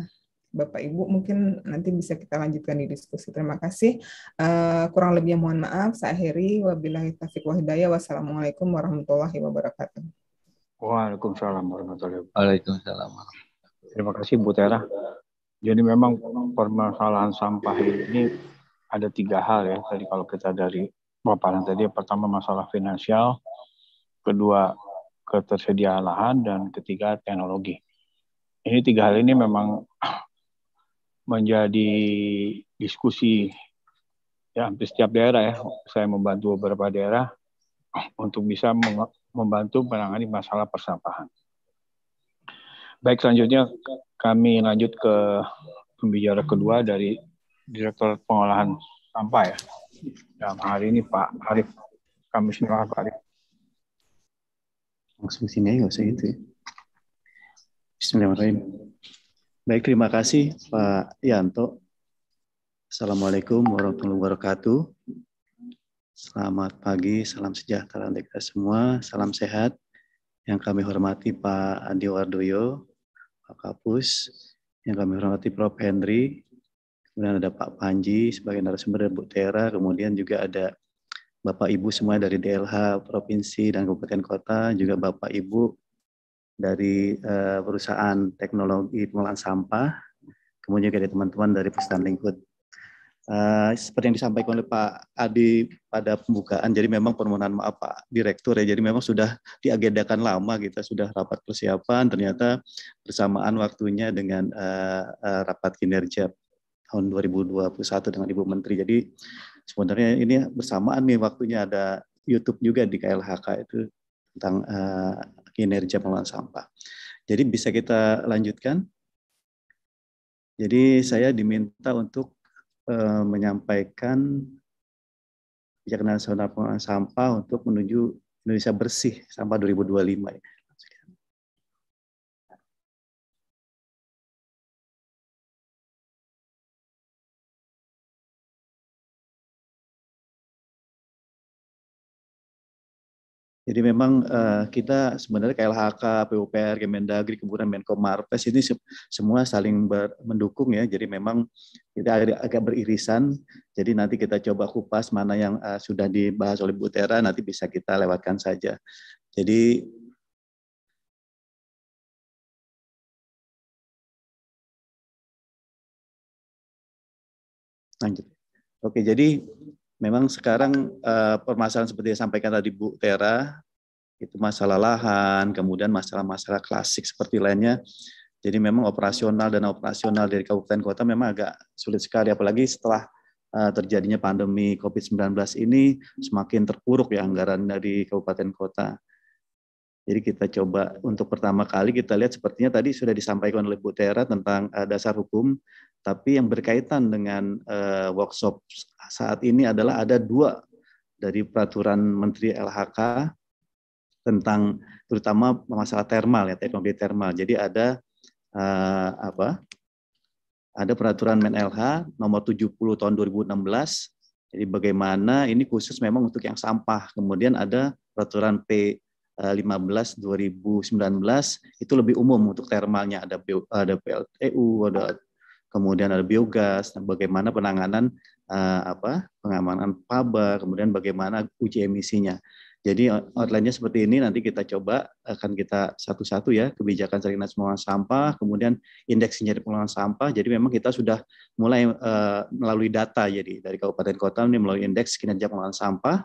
Bapak Ibu mungkin nanti bisa kita lanjutkan di diskusi. Terima kasih. Uh, kurang lebihnya mohon maaf. Saya akhiri. Wabillahi taufiq Wahidaya. Wassalamualaikum warahmatullahi wabarakatuh. Waalaikumsalam warahmatullahi wabarakatuh. Waalaikumsalam. Terima kasih Bu Tera. Jadi memang permasalahan sampah ini ada tiga hal ya. Tadi kalau kita dari paparan tadi, pertama masalah finansial, kedua ketersediaan lahan, dan ketiga teknologi. Ini tiga hal ini memang menjadi diskusi ya hampir setiap daerah ya. Saya membantu beberapa daerah untuk bisa membantu menangani masalah persampahan. Baik, selanjutnya kami lanjut ke pembicara kedua dari Direktur Pengolahan Sampah ya. Dalam hari ini Pak Arif. Kami semua Pak Arif. Langsung sini gitu ya, saya itu. gitu Bismillahirrahmanirrahim. Baik, terima kasih Pak Yanto. Assalamualaikum warahmatullahi wabarakatuh. Selamat pagi, salam sejahtera untuk kita semua, salam sehat. Yang kami hormati Pak Andi Wardoyo, Pak Kapus, yang kami hormati Prof. Henry, kemudian ada Pak Panji sebagai narasumber dari Bu Tera, kemudian juga ada Bapak Ibu semua dari DLH Provinsi dan Kabupaten Kota, juga Bapak Ibu dari uh, perusahaan teknologi pengelolaan sampah, kemudian juga dari teman-teman dari perusahaan lingkut. Uh, seperti yang disampaikan oleh Pak Adi pada pembukaan, jadi memang permohonan maaf Pak Direktur ya, jadi memang sudah diagendakan lama kita gitu, sudah rapat persiapan, ternyata bersamaan waktunya dengan uh, uh, rapat kinerja tahun 2021 dengan Ibu Menteri. Jadi sebenarnya ini bersamaan nih waktunya ada YouTube juga di KLHK itu tentang uh, kinerja pengelolaan sampah. Jadi bisa kita lanjutkan. Jadi saya diminta untuk uh, menyampaikan kebijakan nasional pengelolaan sampah untuk menuju Indonesia bersih sampah 2025. Jadi memang uh, kita sebenarnya KLHK, PUPR, Kemendagri, kemudian Menko Marves ini se semua saling mendukung ya. Jadi memang kita agak, agak beririsan. Jadi nanti kita coba kupas mana yang uh, sudah dibahas oleh Bu Tera nanti bisa kita lewatkan saja. Jadi lanjut. Oke, jadi memang sekarang uh, permasalahan seperti yang sampaikan tadi Bu Tera itu masalah lahan, kemudian masalah-masalah klasik seperti lainnya. Jadi memang operasional dan operasional dari kabupaten kota memang agak sulit sekali apalagi setelah uh, terjadinya pandemi Covid-19 ini semakin terpuruk ya anggaran dari kabupaten kota. Jadi kita coba untuk pertama kali kita lihat sepertinya tadi sudah disampaikan oleh Bu Tera tentang uh, dasar hukum, tapi yang berkaitan dengan uh, workshop saat ini adalah ada dua dari peraturan Menteri LHK tentang terutama masalah thermal ya teknologi thermal. Jadi ada uh, apa? Ada peraturan MenLH nomor 70 tahun 2016. Jadi bagaimana ini khusus memang untuk yang sampah. Kemudian ada peraturan P 15 eh, 2019 itu lebih umum untuk thermalnya ada bio, ada PLTU e ada kemudian ada biogas dan bagaimana penanganan uh, apa pengamanan paba kemudian bagaimana uji emisinya jadi eh, outline-nya seperti ini nanti kita coba akan kita satu-satu ya kebijakan sarjana pengelolaan sampah kemudian indeks dari pengelolaan sampah jadi memang kita sudah mulai uh, melalui data jadi dari kabupaten kota ini melalui indeks kinerja pengelolaan sampah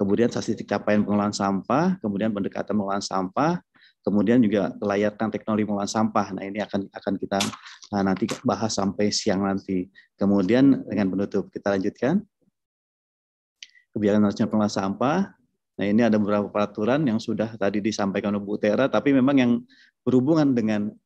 kemudian saksi capaian pengelolaan sampah, kemudian pendekatan pengelolaan sampah, kemudian juga layarkan teknologi pengelolaan sampah. Nah ini akan akan kita nah, nanti bahas sampai siang nanti. Kemudian dengan penutup kita lanjutkan kebijakan nasional pengelolaan sampah. Nah ini ada beberapa peraturan yang sudah tadi disampaikan oleh Bu Tera, tapi memang yang berhubungan dengan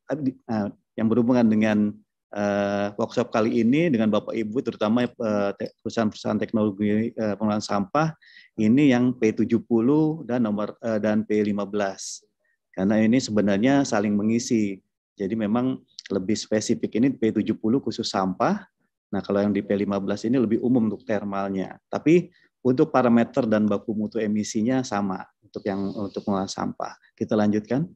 nah, yang berhubungan dengan uh, workshop kali ini dengan Bapak Ibu terutama eh, perusahaan-perusahaan teknologi uh, pengelolaan sampah ini yang P70 dan nomor uh, dan P15. Karena ini sebenarnya saling mengisi. Jadi memang lebih spesifik ini P70 khusus sampah. Nah, kalau yang di P15 ini lebih umum untuk termalnya. Tapi untuk parameter dan baku mutu emisinya sama untuk yang untuk mengolah sampah. Kita lanjutkan.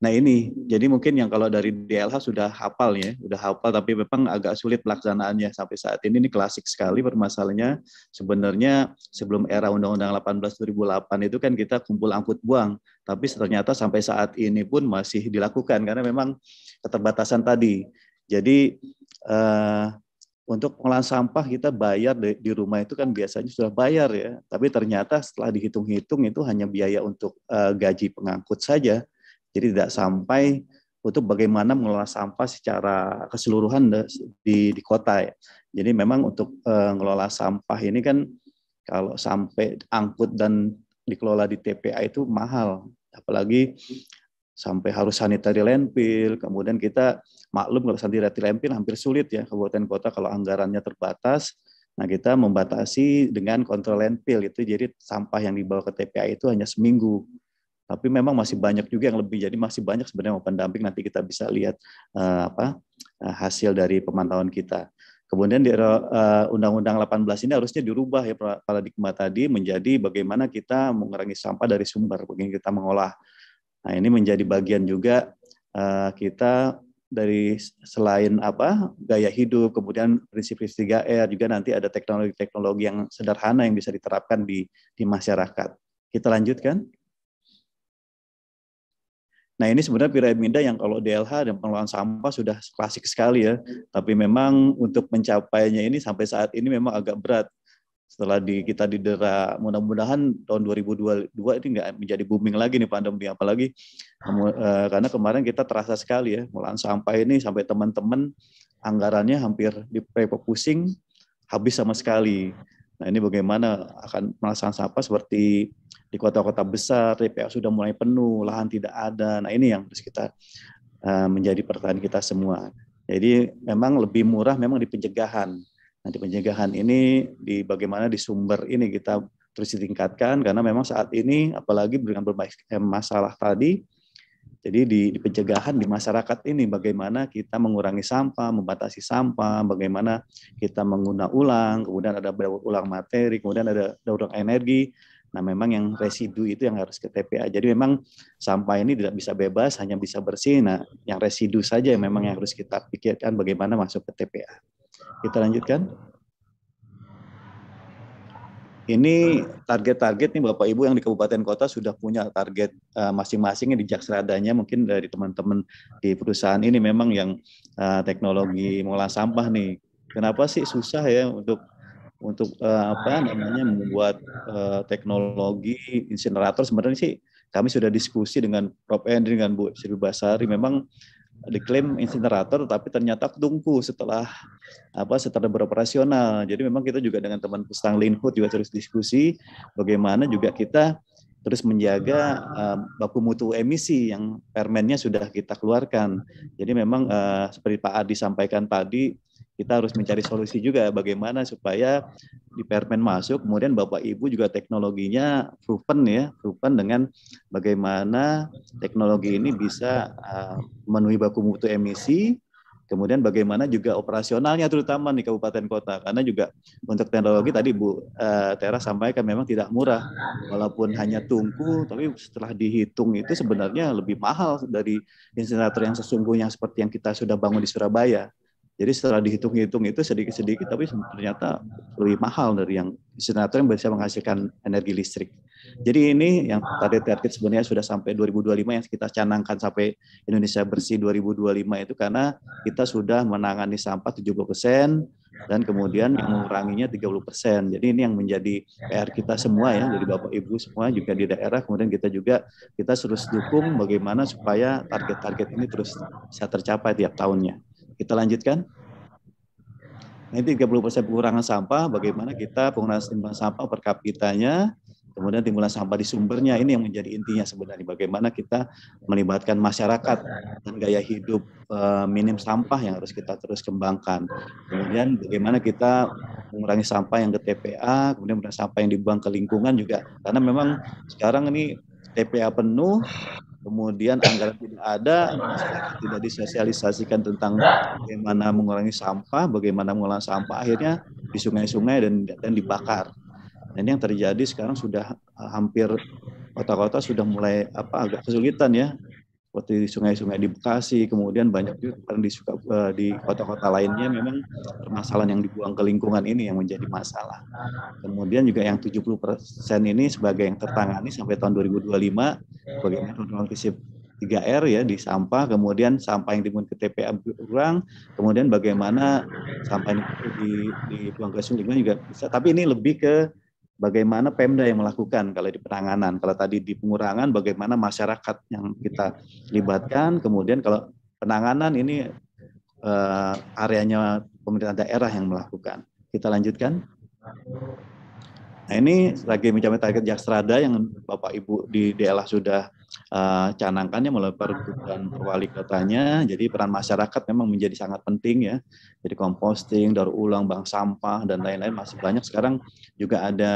Nah ini, jadi mungkin yang kalau dari DLH sudah hafal ya, sudah hafal tapi memang agak sulit pelaksanaannya sampai saat ini. Ini klasik sekali permasalahannya. Sebenarnya sebelum era Undang-Undang 18 2008 itu kan kita kumpul angkut buang, tapi ternyata sampai saat ini pun masih dilakukan karena memang keterbatasan tadi. Jadi eh, untuk pengolahan sampah kita bayar di, di rumah itu kan biasanya sudah bayar ya, tapi ternyata setelah dihitung-hitung itu hanya biaya untuk eh, gaji pengangkut saja jadi tidak sampai untuk bagaimana mengelola sampah secara keseluruhan di, di kota ya. Jadi memang untuk uh, sampah ini kan kalau sampai angkut dan dikelola di TPA itu mahal, apalagi sampai harus sanitari landfill, kemudian kita maklum kalau sanitari landfill hampir sulit ya kabupaten kota kalau anggarannya terbatas. Nah kita membatasi dengan kontrol landfill itu jadi sampah yang dibawa ke TPA itu hanya seminggu tapi memang masih banyak juga yang lebih. Jadi masih banyak sebenarnya pendamping nanti kita bisa lihat uh, apa uh, hasil dari pemantauan kita. Kemudian di eh, Undang-Undang uh, 18 ini harusnya dirubah ya paradigma tadi menjadi bagaimana kita mengurangi sampah dari sumber, bagaimana kita mengolah. Nah ini menjadi bagian juga uh, kita dari selain apa gaya hidup, kemudian prinsip-prinsip 3R juga nanti ada teknologi-teknologi yang sederhana yang bisa diterapkan di di masyarakat. Kita lanjutkan. Nah ini sebenarnya piramida yang kalau DLH dan pengelolaan sampah sudah klasik sekali ya. Tapi memang untuk mencapainya ini sampai saat ini memang agak berat. Setelah di, kita didera, mudah-mudahan tahun 2022 ini nggak menjadi booming lagi nih pandemi. Apalagi eh, karena kemarin kita terasa sekali ya, pengelolaan sampah ini sampai teman-teman anggarannya hampir di pusing, habis sama sekali. Nah ini bagaimana akan melaksanakan sampah seperti di kota-kota besar, TPA sudah mulai penuh, lahan tidak ada. Nah ini yang harus kita uh, menjadi pertanyaan kita semua. Jadi memang lebih murah memang di pencegahan. Nah di pencegahan ini di bagaimana di sumber ini kita terus ditingkatkan karena memang saat ini apalagi dengan berbagai eh, masalah tadi jadi di, di pencegahan di masyarakat ini bagaimana kita mengurangi sampah, membatasi sampah, bagaimana kita mengguna ulang, kemudian ada daur ulang materi, kemudian ada daur ulang energi. Nah, memang yang residu itu yang harus ke TPA. Jadi memang sampah ini tidak bisa bebas, hanya bisa bersih. Nah, yang residu saja yang memang yang harus kita pikirkan bagaimana masuk ke TPA. Kita lanjutkan. Ini target-target nih Bapak Ibu yang di kabupaten kota sudah punya target eh, masing-masing di jakseradanya mungkin dari teman-teman di perusahaan ini memang yang eh, teknologi mengolah sampah nih. Kenapa sih susah ya untuk untuk eh, apa namanya membuat teknologi insinerator sebenarnya sih kami sudah diskusi dengan Prof Endri dengan Bu Sri Basari memang diklaim insinerator tapi ternyata tungku setelah apa setelah beroperasional. Jadi memang kita juga dengan teman Pustang Linhut juga terus diskusi bagaimana juga kita terus menjaga uh, baku mutu emisi yang permennya sudah kita keluarkan. Jadi memang uh, seperti Pak Adi sampaikan tadi kita harus mencari solusi juga bagaimana supaya di Permen masuk kemudian Bapak Ibu juga teknologinya proven ya proven dengan bagaimana teknologi ini bisa uh, memenuhi baku mutu emisi kemudian bagaimana juga operasionalnya terutama di kabupaten kota karena juga untuk teknologi tadi Bu uh, Tera sampaikan memang tidak murah walaupun hanya tungku tapi setelah dihitung itu sebenarnya lebih mahal dari insinerator yang sesungguhnya seperti yang kita sudah bangun di Surabaya jadi setelah dihitung-hitung itu sedikit-sedikit, tapi ternyata lebih mahal dari yang senator yang bisa menghasilkan energi listrik. Jadi ini yang tadi target sebenarnya sudah sampai 2025 yang kita canangkan sampai Indonesia bersih 2025 itu karena kita sudah menangani sampah 70 persen, dan kemudian yang menguranginya 30 persen. Jadi ini yang menjadi PR kita semua ya jadi bapak ibu semua juga di daerah. Kemudian kita juga kita terus dukung bagaimana supaya target-target ini terus bisa tercapai tiap tahunnya. Kita lanjutkan. Nanti 30% persen pengurangan sampah, bagaimana kita pengurangan timbulan sampah per kapitanya, kemudian timbulan sampah di sumbernya, ini yang menjadi intinya sebenarnya. Bagaimana kita melibatkan masyarakat dan gaya hidup eh, minim sampah yang harus kita terus kembangkan. Kemudian bagaimana kita mengurangi sampah yang ke TPA, kemudian sampah yang dibuang ke lingkungan juga. Karena memang sekarang ini TPA penuh, kemudian anggaran tidak ada, tidak disosialisasikan tentang bagaimana mengurangi sampah, bagaimana mengolah sampah, akhirnya di sungai-sungai dan dan dibakar. Ini yang terjadi sekarang sudah eh, hampir kota-kota sudah mulai apa agak kesulitan ya seperti di sungai-sungai di Bekasi, kemudian banyak juga di suka eh, kota-kota lainnya memang permasalahan yang dibuang ke lingkungan ini yang menjadi masalah. Kemudian juga yang 70% ini sebagai yang tertangani sampai tahun 2025 bagaimana kontrol prinsip 3R ya di sampah, kemudian sampah yang dibuang ke TPA berkurang, kemudian bagaimana sampah yang dibuang ke sungai juga bisa. Tapi ini lebih ke bagaimana Pemda yang melakukan kalau di penanganan. Kalau tadi di pengurangan bagaimana masyarakat yang kita libatkan, kemudian kalau penanganan ini uh, areanya pemerintah daerah yang melakukan. Kita lanjutkan. Nah ini lagi mencapai target Jakstrada yang Bapak Ibu di daerah sudah uh, canangkannya melalui perebutan perwali kotanya. Jadi peran masyarakat memang menjadi sangat penting ya. Jadi komposting, daur ulang, bank sampah dan lain-lain masih banyak. Sekarang juga ada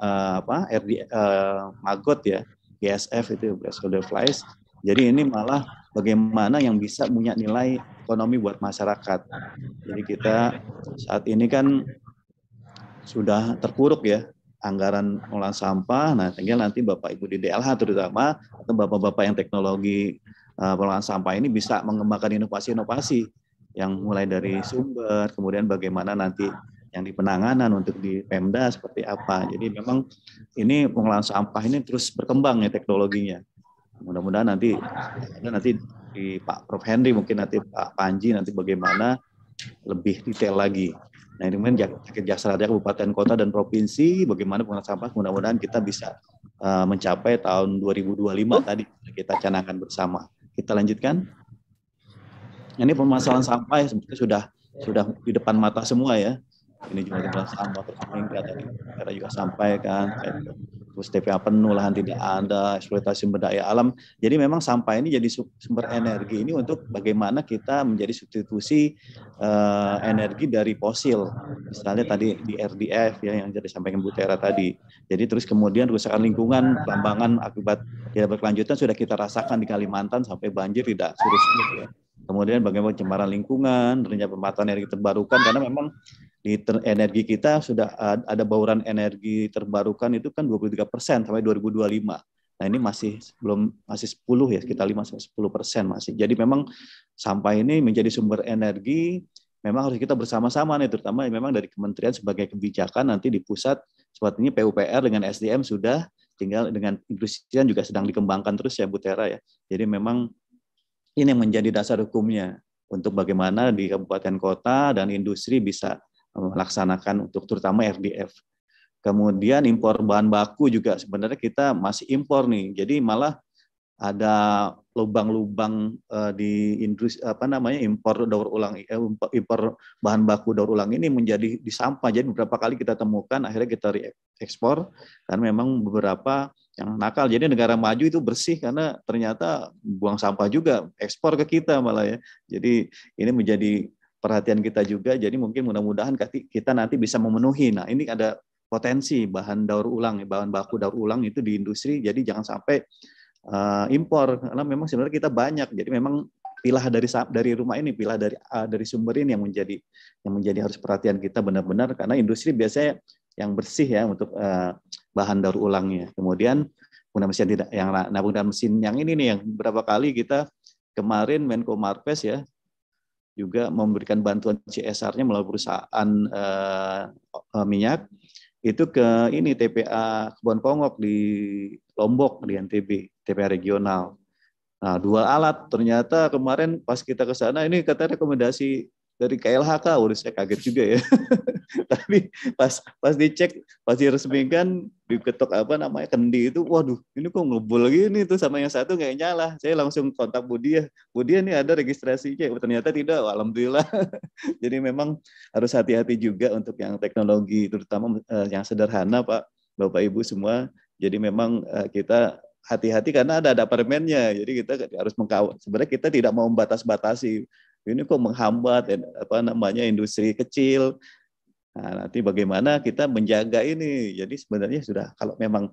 uh, apa RD uh, eh, Magot ya, GSF itu Bracelet Flies. Jadi ini malah bagaimana yang bisa punya nilai ekonomi buat masyarakat. Jadi kita saat ini kan sudah terpuruk ya anggaran olah sampah. Nah, tinggal nanti Bapak Ibu di DLH terutama atau bapak-bapak yang teknologi uh, eh, pengelolaan sampah ini bisa mengembangkan inovasi-inovasi yang mulai dari iya. sumber, kemudian bagaimana nanti yang di penanganan untuk di Pemda seperti apa. Jadi memang ini pengelolaan sampah ini terus berkembang ya teknologinya. Mudah-mudahan nanti nanti di Pak Prof Henry mungkin nanti Pak Panji nanti bagaimana lebih detail lagi Nah, ini kemudian Jaket Jasrada Kabupaten Kota dan Provinsi, bagaimana pengelolaan sampah mudah-mudahan kita bisa uh, mencapai tahun 2025 tadi kita canangkan bersama. Kita lanjutkan. Ini permasalahan sampah ya, sebetulnya sudah sudah di depan mata semua ya ini juga keberhasilan motor seminggu tadi kita juga sampaikan terus TPA penuh lahan tidak ada eksploitasi sumber daya alam jadi memang sampah ini jadi sumber energi ini untuk bagaimana kita menjadi substitusi uh, energi dari fosil misalnya tadi di RDF ya yang jadi sampaikan Bu Tera tadi jadi terus kemudian kerusakan lingkungan perambangan akibat tidak berkelanjutan sudah kita rasakan di Kalimantan sampai banjir tidak surut ya. Kemudian bagaimana pencemaran lingkungan, rencana pembatasan energi terbarukan karena memang di energi kita sudah ada bauran energi terbarukan itu kan 23 persen sampai 2025. Nah ini masih belum masih 10 ya sekitar 5 sampai 10 persen masih. Jadi memang sampah ini menjadi sumber energi memang harus kita bersama-sama nih terutama memang dari kementerian sebagai kebijakan nanti di pusat sepertinya PUPR dengan SDM sudah tinggal dengan inklusian juga sedang dikembangkan terus ya Bu Tera ya. Jadi memang ini yang menjadi dasar hukumnya untuk bagaimana di kabupaten kota dan industri bisa melaksanakan eh, untuk terutama RDF. Kemudian impor bahan baku juga sebenarnya kita masih impor nih. Jadi malah ada lubang-lubang uh, di industri apa namanya impor daur ulang eh, impor bahan baku daur ulang ini menjadi di sampah. Jadi beberapa kali kita temukan akhirnya kita ekspor karena memang beberapa yang nakal. Jadi negara maju itu bersih karena ternyata buang sampah juga ekspor ke kita malah ya. Jadi ini menjadi perhatian kita juga. Jadi mungkin mudah-mudahan kita nanti bisa memenuhi. Nah, ini ada potensi bahan daur ulang, bahan baku daur ulang itu di industri. Jadi jangan sampai uh, impor karena memang sebenarnya kita banyak. Jadi memang pilah dari dari rumah ini, pilah dari uh, dari sumber ini yang menjadi yang menjadi harus perhatian kita benar-benar karena industri biasanya yang bersih ya untuk uh, bahan daur ulangnya. Kemudian guna mesin tidak yang nabung dan mesin yang ini nih yang berapa kali kita kemarin Menko Marves ya juga memberikan bantuan CSR-nya melalui perusahaan uh, minyak itu ke ini TPA Kebon Pongok di Lombok di NTB, TPA regional. Nah, dua alat ternyata kemarin pas kita ke sana ini kata rekomendasi dari KLHK, udah saya kaget juga ya. (laughs) (laughs) tapi pas pas dicek pas diresmikan diketok apa namanya kendi itu waduh ini kok ngebul ini tuh sama yang satu nggak nyala saya langsung kontak Budi ya Budi ini ada registrasinya ternyata tidak alhamdulillah (laughs) jadi memang harus hati-hati juga untuk yang teknologi terutama eh, yang sederhana Pak Bapak Ibu semua jadi memang eh, kita hati-hati karena ada ada permennya jadi kita harus mengkawal sebenarnya kita tidak mau membatas-batasi ini kok menghambat eh, apa namanya industri kecil Nah, nanti bagaimana kita menjaga ini? Jadi sebenarnya sudah kalau memang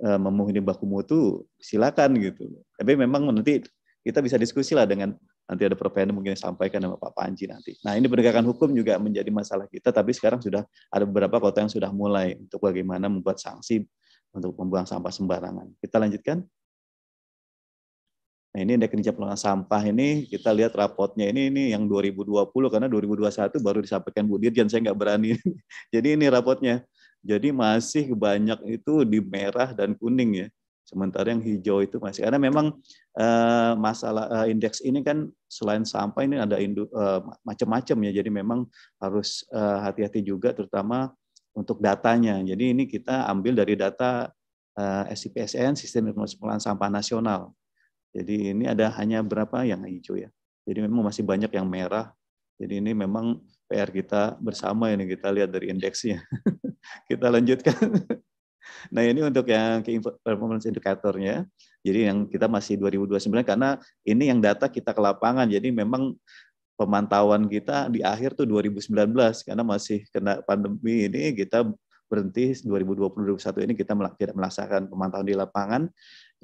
eh, memenuhi baku mutu silakan gitu. Tapi memang nanti kita bisa diskusi lah dengan nanti ada yang mungkin sampaikan sama Pak Panji nanti. Nah ini penegakan hukum juga menjadi masalah kita, tapi sekarang sudah ada beberapa kota yang sudah mulai untuk bagaimana membuat sanksi untuk membuang sampah sembarangan. Kita lanjutkan. Nah ini indeks pengelolaan sampah ini kita lihat rapotnya ini ini yang 2020 karena 2021 baru disampaikan Bu Dirjen saya nggak berani. (laughs) Jadi ini rapotnya. Jadi masih banyak itu di merah dan kuning ya. Sementara yang hijau itu masih karena memang uh, masalah uh, indeks ini kan selain sampah ini ada uh, macam-macam ya. Jadi memang harus hati-hati juga terutama untuk datanya. Jadi ini kita ambil dari data SIPSN Sistem Informasi Pengelolaan Sampah Nasional jadi ini ada hanya berapa yang hijau ya. Jadi memang masih banyak yang merah. Jadi ini memang PR kita bersama ini kita lihat dari indeksnya. (laughs) kita lanjutkan. (laughs) nah ini untuk yang performance indikatornya. Jadi yang kita masih 2029 karena ini yang data kita ke lapangan. Jadi memang pemantauan kita di akhir tuh 2019 karena masih kena pandemi ini kita berhenti 2020-2021 ini kita tidak melaksanakan pemantauan di lapangan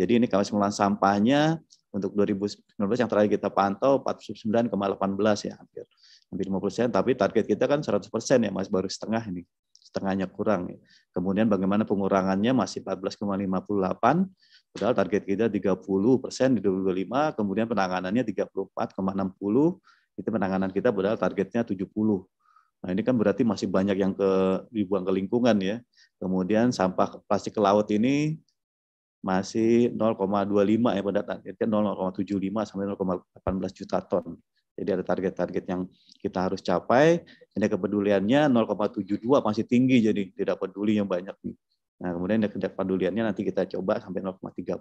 jadi ini kesemulaan sampahnya untuk 2019 yang terakhir kita pantau 49,18 ya hampir hampir 50 persen, tapi target kita kan 100 persen ya masih baru setengah ini setengahnya kurang. Ya. Kemudian bagaimana pengurangannya masih 14,58, padahal target kita 30 persen di 2025, kemudian penanganannya 34,60, itu penanganan kita padahal targetnya 70. Nah ini kan berarti masih banyak yang ke dibuang ke lingkungan ya. Kemudian sampah plastik ke laut ini masih 0,25 ya pada targetnya 0,75 sampai 0,18 juta ton. Jadi ada target-target yang kita harus capai. Ini kepeduliannya 0,72 masih tinggi jadi tidak peduli yang banyak Nah, kemudian ada kepeduliannya nanti kita coba sampai 0,30.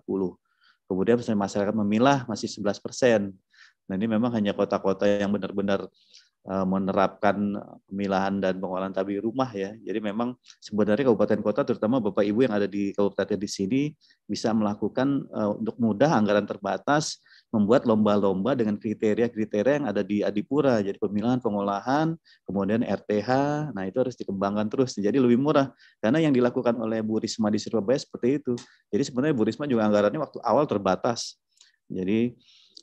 Kemudian masyarakat memilah masih 11 persen. Nah ini memang hanya kota-kota yang benar-benar eh, menerapkan pemilahan dan pengolahan tabi rumah ya. Jadi memang sebenarnya kabupaten kota terutama Bapak Ibu yang ada di kabupaten di sini bisa melakukan eh, untuk mudah anggaran terbatas membuat lomba-lomba dengan kriteria-kriteria yang ada di Adipura. Jadi pemilahan, pengolahan, kemudian RTH. Nah, itu harus dikembangkan terus. Jadi lebih murah. Karena yang dilakukan oleh Bu Risma di Surabaya seperti itu. Jadi sebenarnya Bu Risma juga anggarannya waktu awal terbatas. Jadi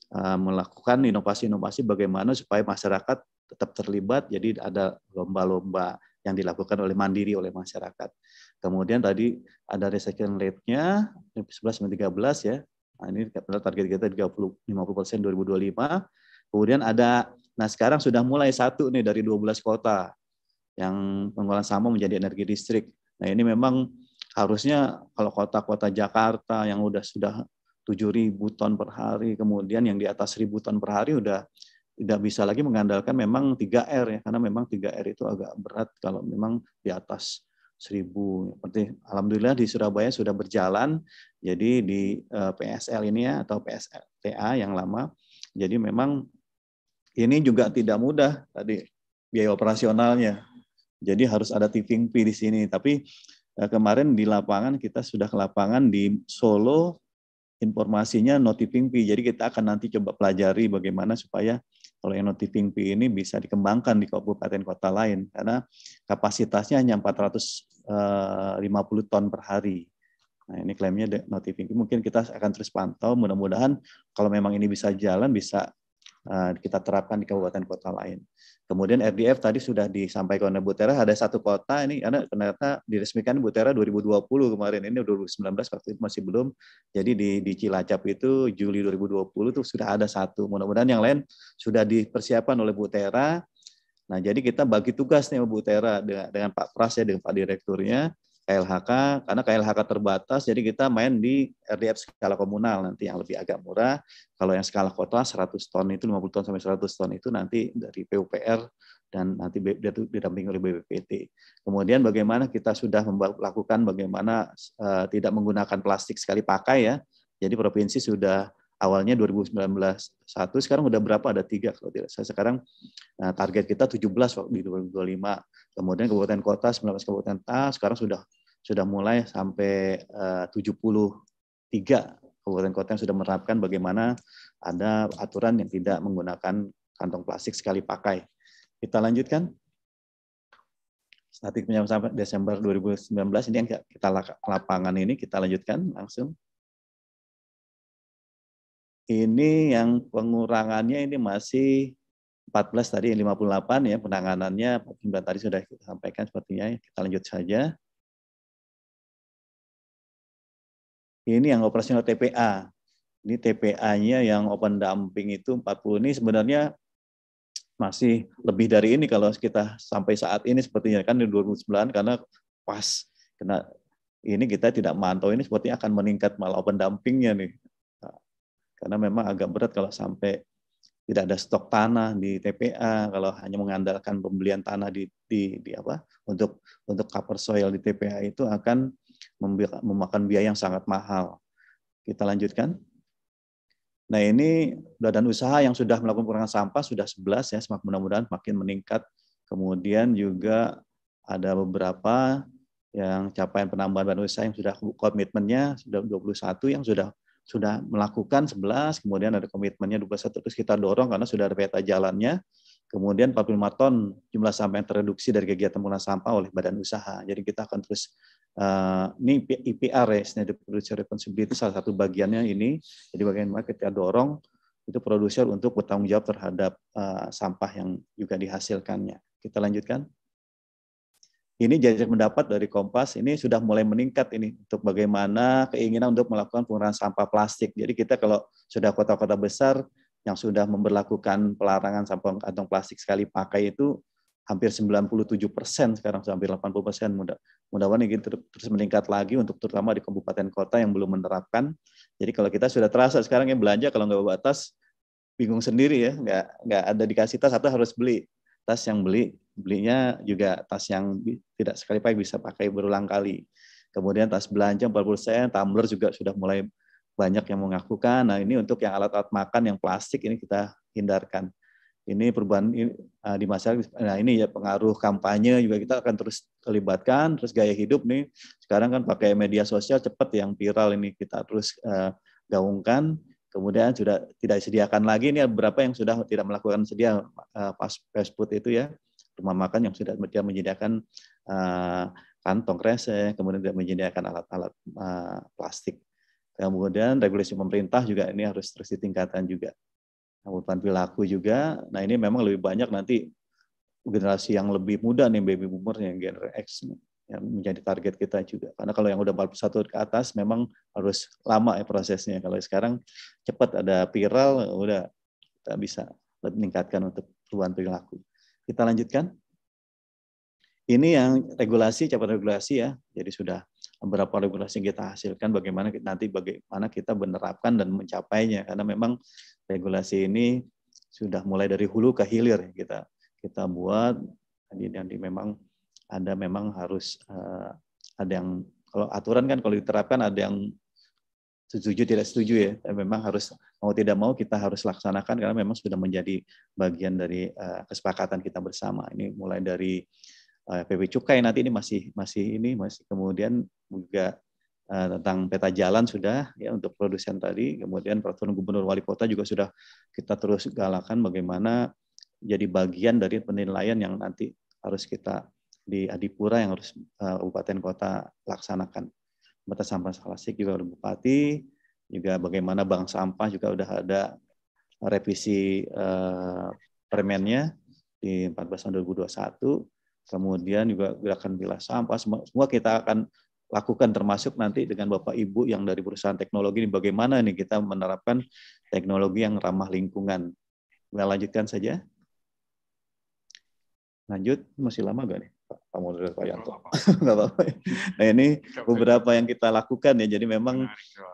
Eh, melakukan inovasi-inovasi bagaimana supaya masyarakat tetap terlibat. Jadi ada lomba-lomba yang dilakukan oleh mandiri oleh masyarakat. Kemudian tadi ada recycling rate-nya 11 13 ya. Nah, ini target kita 30 50 2025. Kemudian ada nah sekarang sudah mulai satu nih dari 12 kota yang pengolahan sama menjadi energi listrik. Nah ini memang harusnya kalau kota-kota Jakarta yang udah sudah 7.000 ton per hari, kemudian yang di atas 1.000 ton per hari udah tidak bisa lagi mengandalkan memang 3R ya karena memang 3R itu agak berat kalau memang di atas 1000 seperti alhamdulillah di Surabaya sudah berjalan jadi di eh, PSL ini ya atau PSLTA yang lama jadi memang ini juga tidak mudah tadi biaya operasionalnya jadi harus ada tipping fee di sini tapi eh, kemarin di lapangan kita sudah ke lapangan di Solo informasinya notifying fee. Jadi kita akan nanti coba pelajari bagaimana supaya kalau yang notifying fee ini bisa dikembangkan di kabupaten kota lain karena kapasitasnya hanya 450 eh, ton per hari. Nah, ini klaimnya notifying fee. Mungkin kita akan terus pantau mudah-mudahan kalau memang ini bisa jalan bisa Eh, kita terapkan di kabupaten kota lain. Kemudian RDF tadi sudah disampaikan oleh Butera ada satu kota ini karena ternyata diresmikan Butera 2020 kemarin, ini 2019 waktu itu masih belum. Jadi di, di Cilacap itu Juli 2020 itu sudah ada satu. Mudah-mudahan yang lain sudah dipersiapkan oleh Butera. Nah, jadi kita bagi tugas nih Bu Tera dengan, dengan Pak Pras ya, dengan Pak Direkturnya KLHK karena KLHK terbatas jadi kita main di RDF skala komunal nanti yang lebih agak murah kalau yang skala kota 100 ton itu 50 ton sampai 100 ton itu nanti dari PUPR dan nanti didampingi oleh BPPT. Kemudian bagaimana kita sudah melakukan bagaimana uh, tidak menggunakan plastik sekali pakai ya. Jadi provinsi sudah awalnya 2019 satu sekarang udah berapa ada tiga kalau tidak saya sekarang nah, target kita 17 waktu di 2025 kemudian kabupaten kota 19 kabupaten kota sekarang sudah sudah mulai sampai uh, 73 kabupaten kota yang sudah menerapkan bagaimana ada aturan yang tidak menggunakan kantong plastik sekali pakai. Kita lanjutkan. Statik sampai Desember 2019 ini yang kita lapangan ini kita lanjutkan langsung. Ini yang pengurangannya ini masih 14 tadi 58 ya penanganannya 49 tadi sudah kita sampaikan sepertinya ya, kita lanjut saja. ini yang operasional TPA. Ini TPA-nya yang open dumping itu 40 ini sebenarnya masih lebih dari ini kalau kita sampai saat ini sepertinya kan di 2009 karena pas kena ini kita tidak mantau ini sepertinya akan meningkat malah open dumpingnya nih karena memang agak berat kalau sampai tidak ada stok tanah di TPA kalau hanya mengandalkan pembelian tanah di, di, di apa untuk untuk cover soil di TPA itu akan memakan biaya yang sangat mahal. Kita lanjutkan. Nah ini badan usaha yang sudah melakukan pengurangan sampah sudah 11 ya, mudah-mudahan makin meningkat. Kemudian juga ada beberapa yang capaian penambahan badan usaha yang sudah komitmennya sudah 21 yang sudah sudah melakukan 11, kemudian ada komitmennya 21 terus kita dorong karena sudah ada peta jalannya. Kemudian 45 ton jumlah sampah yang tereduksi dari kegiatan pengurangan sampah oleh badan usaha. Jadi kita akan terus Eh, ini IPR ya, Standard Producer Responsibility, salah satu bagiannya ini. Jadi bagaimana mana dorong, itu produser untuk bertanggung jawab terhadap uh, sampah yang juga dihasilkannya. Kita lanjutkan. Ini jajak mendapat dari Kompas, ini sudah mulai meningkat ini untuk bagaimana keinginan untuk melakukan pengurangan sampah plastik. Jadi kita kalau sudah kota-kota besar yang sudah memperlakukan pelarangan sampah kantong plastik sekali pakai itu hampir 97 persen sekarang hampir 80 persen mudah mudah-mudahan ini gitu. terus meningkat lagi untuk terutama di kabupaten kota yang belum menerapkan jadi kalau kita sudah terasa sekarang yang belanja kalau nggak bawa tas bingung sendiri ya nggak nggak ada dikasih tas atau harus beli tas yang beli belinya juga tas yang tidak sekali pakai bisa pakai berulang kali kemudian tas belanja 40 persen tumbler juga sudah mulai banyak yang mengakukan nah ini untuk yang alat-alat makan yang plastik ini kita hindarkan ini perubahan ini, uh, di masyarakat. Nah ini ya pengaruh kampanye juga kita akan terus terlibatkan, terus gaya hidup nih. Sekarang kan pakai media sosial cepat yang viral ini kita terus uh, gaungkan. Kemudian sudah tidak disediakan lagi ini beberapa yang sudah tidak melakukan sedia uh, eh, fast, fast food itu ya rumah makan yang sudah tidak menyediakan uh, kantong kresek, kemudian tidak menyediakan alat-alat uh, plastik. Kemudian regulasi pemerintah juga ini harus terus ditingkatkan juga perubahan perilaku juga. Nah ini memang lebih banyak nanti generasi yang lebih muda nih baby boomer yang Gen X nih, yang menjadi target kita juga. Karena kalau yang udah 41 ke atas memang harus lama ya prosesnya. Kalau sekarang cepat ada viral udah kita bisa meningkatkan untuk perubahan perilaku. Kita lanjutkan. Ini yang regulasi, capaian regulasi ya. Jadi sudah beberapa regulasi yang kita hasilkan, bagaimana nanti bagaimana kita menerapkan dan mencapainya. Karena memang regulasi ini sudah mulai dari hulu ke hilir kita kita buat nanti memang ada memang harus uh, ada yang kalau aturan kan kalau diterapkan ada yang setuju tidak setuju ya memang harus mau tidak mau kita harus laksanakan karena memang sudah menjadi bagian dari uh, kesepakatan kita bersama ini mulai dari uh, eh, PP Cukai nanti ini masih masih ini masih kemudian juga Eh, tentang peta jalan sudah ya untuk produsen tadi kemudian peraturan gubernur wali kota juga sudah kita terus galakan bagaimana jadi bagian dari penilaian yang nanti harus kita di Adipura yang harus uh, kabupaten kota laksanakan batas sampah plastik juga oleh bupati juga bagaimana bank sampah juga sudah ada revisi uh, permennya di 14 tahun 2021 kemudian juga gerakan bila sampah semua kita akan lakukan termasuk nanti dengan Bapak Ibu yang dari perusahaan teknologi ini bagaimana nih kita menerapkan teknologi yang ramah lingkungan. Kita lanjutkan saja. Lanjut, masih lama gak nih Pak Moderator Pak Yanto? (laughs) apa-apa. nah ini beberapa yang kita lakukan ya, jadi memang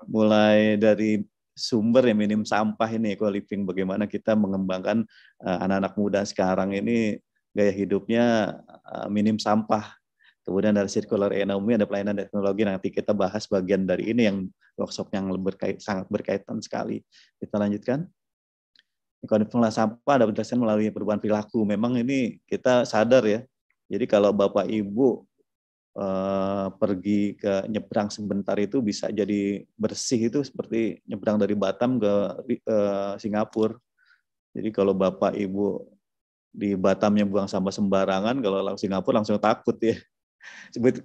mulai dari sumber yang minim sampah ini eco living bagaimana kita mengembangkan eh, anak-anak muda sekarang ini gaya hidupnya eh, minim sampah Kemudian dari circular economy ada pelayanan teknologi nanti kita bahas bagian dari ini yang workshop yang berkait, sangat berkaitan sekali. Kita lanjutkan. Ekonomi pengelola sampah dapat dijelaskan melalui perubahan perilaku. Memang ini kita sadar ya. Jadi kalau Bapak Ibu eh, pergi ke nyebrang sebentar itu bisa jadi bersih itu seperti nyebrang dari Batam ke eh, Singapura. Jadi kalau Bapak Ibu di Batam yang buang sampah sembarangan, kalau langsung Singapura langsung takut ya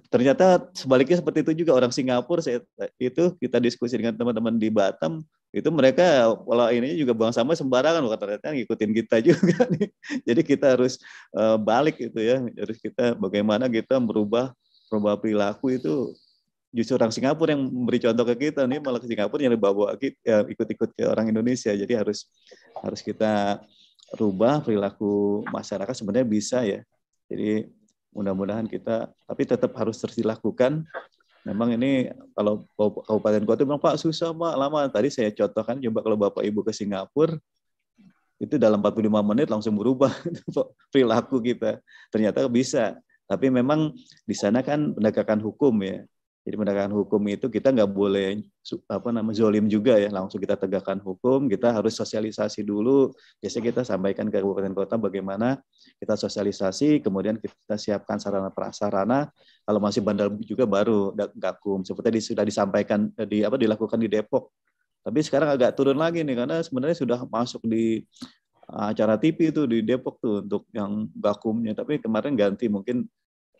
ternyata sebaliknya seperti itu juga orang Singapura saya, itu kita diskusi dengan teman-teman di Batam itu mereka pola ini juga buang sampah sembarangan bukan ternyata ngikutin kita (laughs) juga nih. jadi kita harus uh, balik itu ya harus kita bagaimana kita merubah merubah perilaku itu justru orang Singapura yang memberi contoh ke kita nih malah ke Singapura yang dibawa kita ya, ikut-ikut ke orang Indonesia jadi harus harus kita rubah perilaku masyarakat sebenarnya bisa ya jadi mudah-mudahan kita tapi tetap harus terus dilakukan memang ini kalau kabupaten kota memang pak susah pak lama tadi saya contohkan coba kalau bapak ibu ke Singapura itu dalam 45 menit langsung berubah (laughs) perilaku kita ternyata bisa tapi memang di sana kan penegakan hukum ya jadi penegakan hukum itu kita nggak boleh apa nama zolim juga ya, langsung kita tegakkan hukum, kita harus sosialisasi dulu. Biasanya kita sampaikan ke kabupaten kota bagaimana kita sosialisasi, kemudian kita siapkan sarana prasarana. Kalau masih bandar juga baru gakum. Seperti sudah disampaikan eh, di apa dilakukan di Depok. Tapi sekarang agak turun lagi nih karena sebenarnya sudah masuk di eh, acara TV itu di Depok tuh untuk yang gakumnya. Tapi kemarin ganti mungkin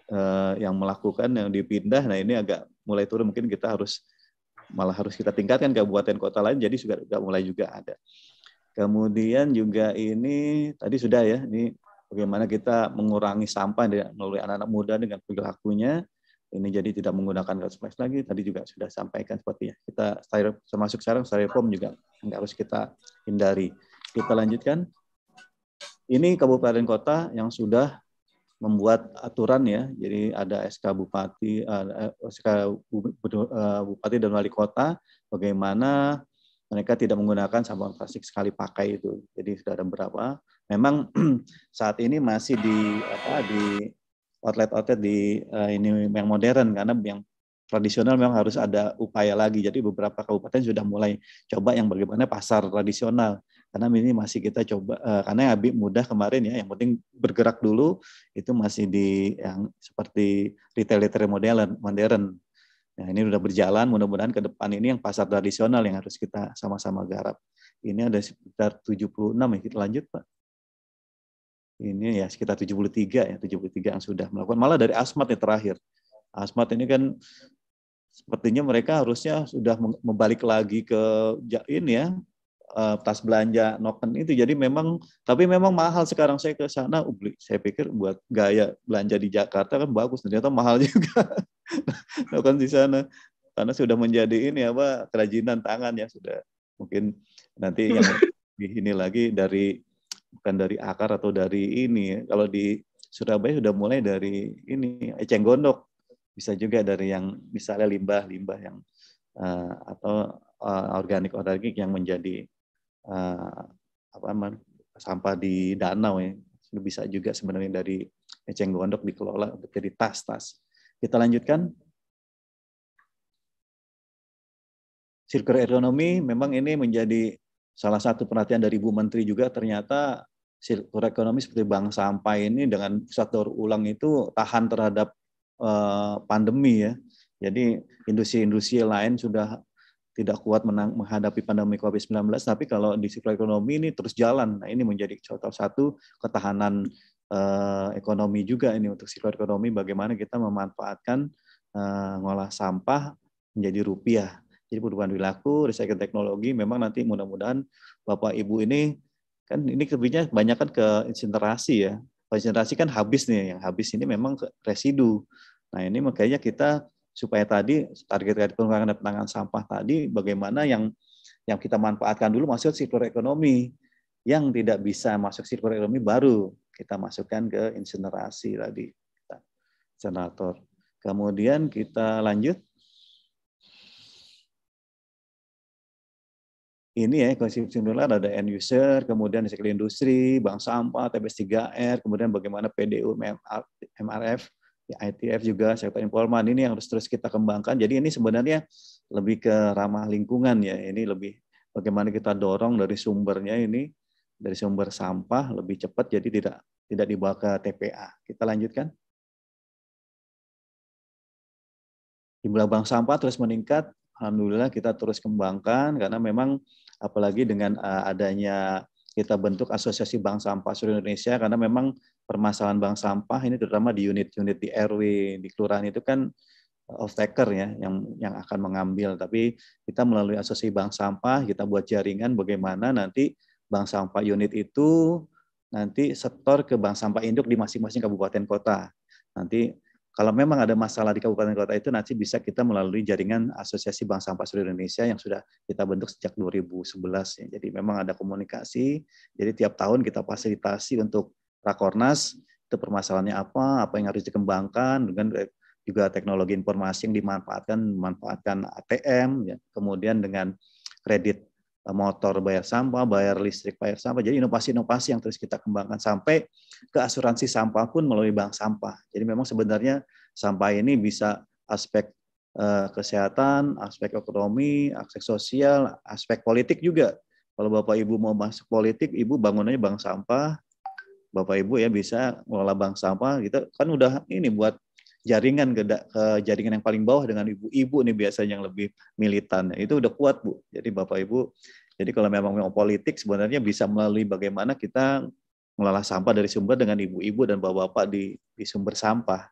eh, yang melakukan yang dipindah. Nah ini agak mulai turun mungkin kita harus malah harus kita tingkatkan kabupaten kota lain jadi sudah, juga mulai juga ada. Kemudian juga ini tadi sudah ya ini bagaimana kita mengurangi sampah melalui anak-anak muda dengan perilakunya ini jadi tidak menggunakan kosmetik lagi tadi juga sudah sampaikan seperti ya kita termasuk sekarang styrofoam juga nggak harus kita hindari kita lanjutkan ini kabupaten kota yang sudah membuat aturan ya. Jadi ada SK Bupati, uh, eh, eh, SK eh, Bupati dan Wali Kota bagaimana mereka tidak menggunakan sampah plastik sekali pakai itu. Jadi sudah ada berapa? Memang (clears throat) saat ini masih di apa di outlet-outlet di uh, ini yang modern karena yang tradisional memang harus ada upaya lagi. Jadi beberapa kabupaten sudah mulai coba yang bagaimana pasar tradisional karena ini masih kita coba uh, karena yang lebih mudah kemarin ya yang penting bergerak dulu itu masih di yang seperti retail retail modern modern nah ini sudah berjalan mudah-mudahan ke depan ini yang pasar tradisional yang harus kita sama-sama garap ini ada sekitar 76 ya kita lanjut Pak ini ya sekitar 73 ya 73 yang sudah melakukan malah dari Asmat yang terakhir Asmat ini kan sepertinya mereka harusnya sudah membalik lagi ke ini ya uh, tas belanja noken itu. Jadi memang tapi memang mahal sekarang saya ke sana oh, Saya pikir buat gaya belanja di Jakarta kan bagus ternyata mahal (laughs) juga. noken di sana karena sudah menjadi ini apa kerajinan tangan ya sudah mungkin nanti yang di ini lagi dari bukan dari akar atau dari ini kalau di Surabaya sudah mulai dari ini eceng gondok bisa juga dari yang misalnya limbah-limbah yang uh, atau uh, eh, organik organik yang menjadi uh, apa sampah di danau ya bisa juga sebenarnya dari eceng gondok dikelola untuk jadi tas-tas. Kita lanjutkan. Circular ekonomi memang ini menjadi salah satu perhatian dari Bu Menteri juga ternyata circular ekonomi seperti bank sampah ini dengan pusat daur ulang itu tahan terhadap eh, pandemi ya. Jadi industri-industri lain sudah tidak kuat menang, menghadapi pandemi COVID-19, tapi kalau di siklus ekonomi ini terus jalan. Nah, ini menjadi contoh satu ketahanan eh, ekonomi juga ini untuk siklus ekonomi bagaimana kita memanfaatkan eh, ngolah sampah menjadi rupiah. Jadi perubahan perilaku, riset teknologi memang nanti mudah-mudahan Bapak Ibu ini kan ini kebinya banyak kan ke insinerasi ya. Incinerasi kan habis nih, yang habis ini memang residu. Nah, ini makanya kita supaya tadi target-target pengurangan dan penanganan sampah tadi bagaimana yang yang kita manfaatkan dulu masuk sektor ekonomi yang tidak bisa masuk sektor ekonomi baru kita masukkan ke insinerasi tadi senator. Kemudian kita lanjut. Ini ya konsep dolar ada end user, kemudian di industri, bank sampah, TBS 3R, kemudian bagaimana PDU, MRF Ya, ITF juga sektor informal ini yang harus terus kita kembangkan. Jadi ini sebenarnya lebih ke ramah lingkungan ya. Ini lebih bagaimana kita dorong dari sumbernya ini dari sumber sampah lebih cepat jadi tidak tidak dibawa ke TPA. Kita lanjutkan. Jumlah bank sampah terus meningkat. Alhamdulillah kita terus kembangkan karena memang apalagi dengan eh, adanya kita bentuk asosiasi bank sampah seluruh Indonesia karena memang permasalahan bank sampah ini terutama di unit-unit di RW, di kelurahan itu kan eh, off taker ya yang yang akan mengambil tapi kita melalui asosiasi bank sampah kita buat jaringan bagaimana nanti bank sampah unit itu nanti setor ke bank sampah induk di masing-masing kabupaten kota. Nanti kalau memang ada masalah di kabupaten kota itu nanti bisa kita melalui jaringan Asosiasi Bank Sampah Seluruh Indonesia yang sudah kita bentuk sejak 2011. Ya. Jadi memang ada komunikasi. Jadi tiap tahun kita fasilitasi untuk rakornas itu permasalahannya apa, apa yang harus dikembangkan dengan juga teknologi informasi yang dimanfaatkan, memanfaatkan ATM, ya. kemudian dengan kredit Eh, motor bayar sampah, bayar listrik bayar sampah. Jadi inovasi-inovasi yang terus kita kembangkan sampai ke asuransi sampah pun melalui bank sampah. Jadi memang sebenarnya sampah ini bisa aspek eh, kesehatan, aspek ekonomi, aspek sosial, aspek politik juga. Kalau Bapak Ibu mau masuk politik, Ibu bangunannya bank sampah. Bapak Ibu ya bisa ngelola bank sampah gitu. Kan udah ini buat jaringan ke, ke jaringan yang paling bawah dengan ibu-ibu ini biasanya yang lebih militan. Nah, itu udah kuat, Bu. Jadi Bapak Ibu, jadi kalau memang mau politik sebenarnya bisa melalui bagaimana kita mengolah sampah dari sumber dengan ibu-ibu dan bapak-bapak di, di sumber sampah.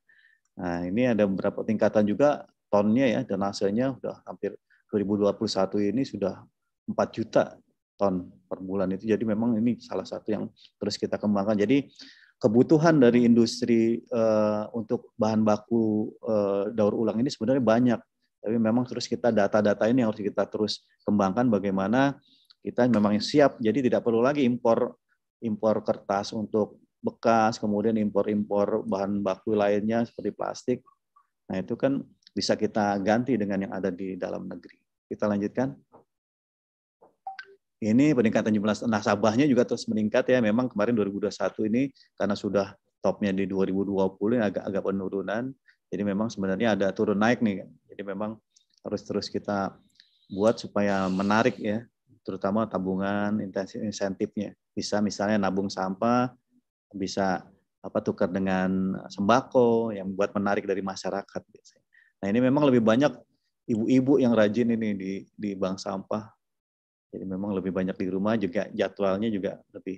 Nah, ini ada beberapa tingkatan juga tonnya ya dan hasilnya sudah hampir 2021 ini sudah 4 juta ton per bulan itu. Jadi memang ini salah satu yang terus kita kembangkan. Jadi kebutuhan dari industri uh, untuk bahan baku uh, daur ulang ini sebenarnya banyak. Tapi memang terus kita data-data ini harus kita terus kembangkan bagaimana kita memang siap. Jadi tidak perlu lagi impor impor kertas untuk bekas, kemudian impor-impor bahan baku lainnya seperti plastik. Nah itu kan bisa kita ganti dengan yang ada di dalam negeri. Kita lanjutkan ini peningkatan jumlah nasabahnya juga terus meningkat ya. Memang kemarin 2021 ini karena sudah topnya di 2020 ini agak agak penurunan. Jadi memang sebenarnya ada turun naik nih. Jadi memang harus terus kita buat supaya menarik ya, terutama tabungan insentifnya. Bisa misalnya nabung sampah, bisa apa tukar dengan sembako yang buat menarik dari masyarakat Nah, ini memang lebih banyak ibu-ibu yang rajin ini di di bank sampah jadi memang lebih banyak di rumah juga jadwalnya juga lebih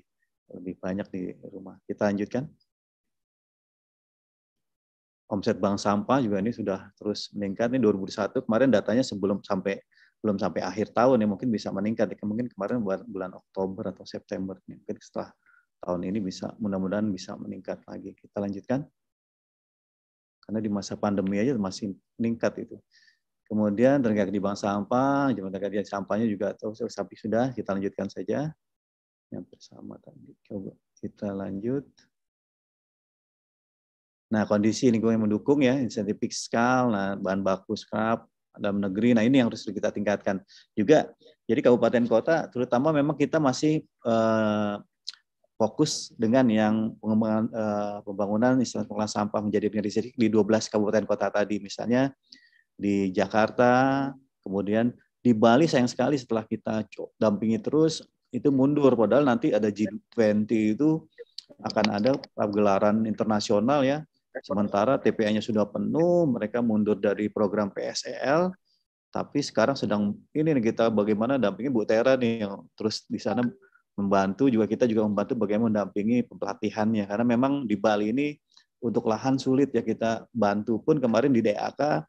lebih banyak di rumah. Kita lanjutkan. Omset bank sampah juga ini sudah terus meningkat nih 2021 kemarin datanya sebelum sampai belum sampai akhir tahun ya mungkin bisa meningkat ya, mungkin kemarin bulan Oktober atau September mungkin setelah tahun ini bisa mudah-mudahan bisa meningkat lagi. Kita lanjutkan. Karena di masa pandemi aja masih meningkat itu. Kemudian terkait di bank sampah, jumlah terkait di sampahnya juga terus sampai sudah kita lanjutkan saja yang bersama tadi. Coba kita lanjut. Nah, kondisi lingkungan yang mendukung ya, insentif fiskal, nah, bahan baku scrap dalam negeri. Nah, ini yang harus kita tingkatkan juga. Jadi kabupaten kota terutama memang kita masih eh, fokus dengan yang pengembangan eh, pembangunan istilah pengolahan sampah menjadi prioritas di 12 kabupaten kota tadi. Misalnya di Jakarta, kemudian di Bali sayang sekali setelah kita dampingi terus itu mundur padahal nanti ada G20 itu akan ada gelaran internasional ya. Sementara TPA-nya sudah penuh, mereka mundur dari program PSEL, tapi sekarang sedang ini nih kita bagaimana dampingi Bu Tera nih yang terus di sana membantu juga kita juga membantu bagaimana mendampingi pelatihannya karena memang di Bali ini untuk lahan sulit ya kita bantu pun kemarin di DAK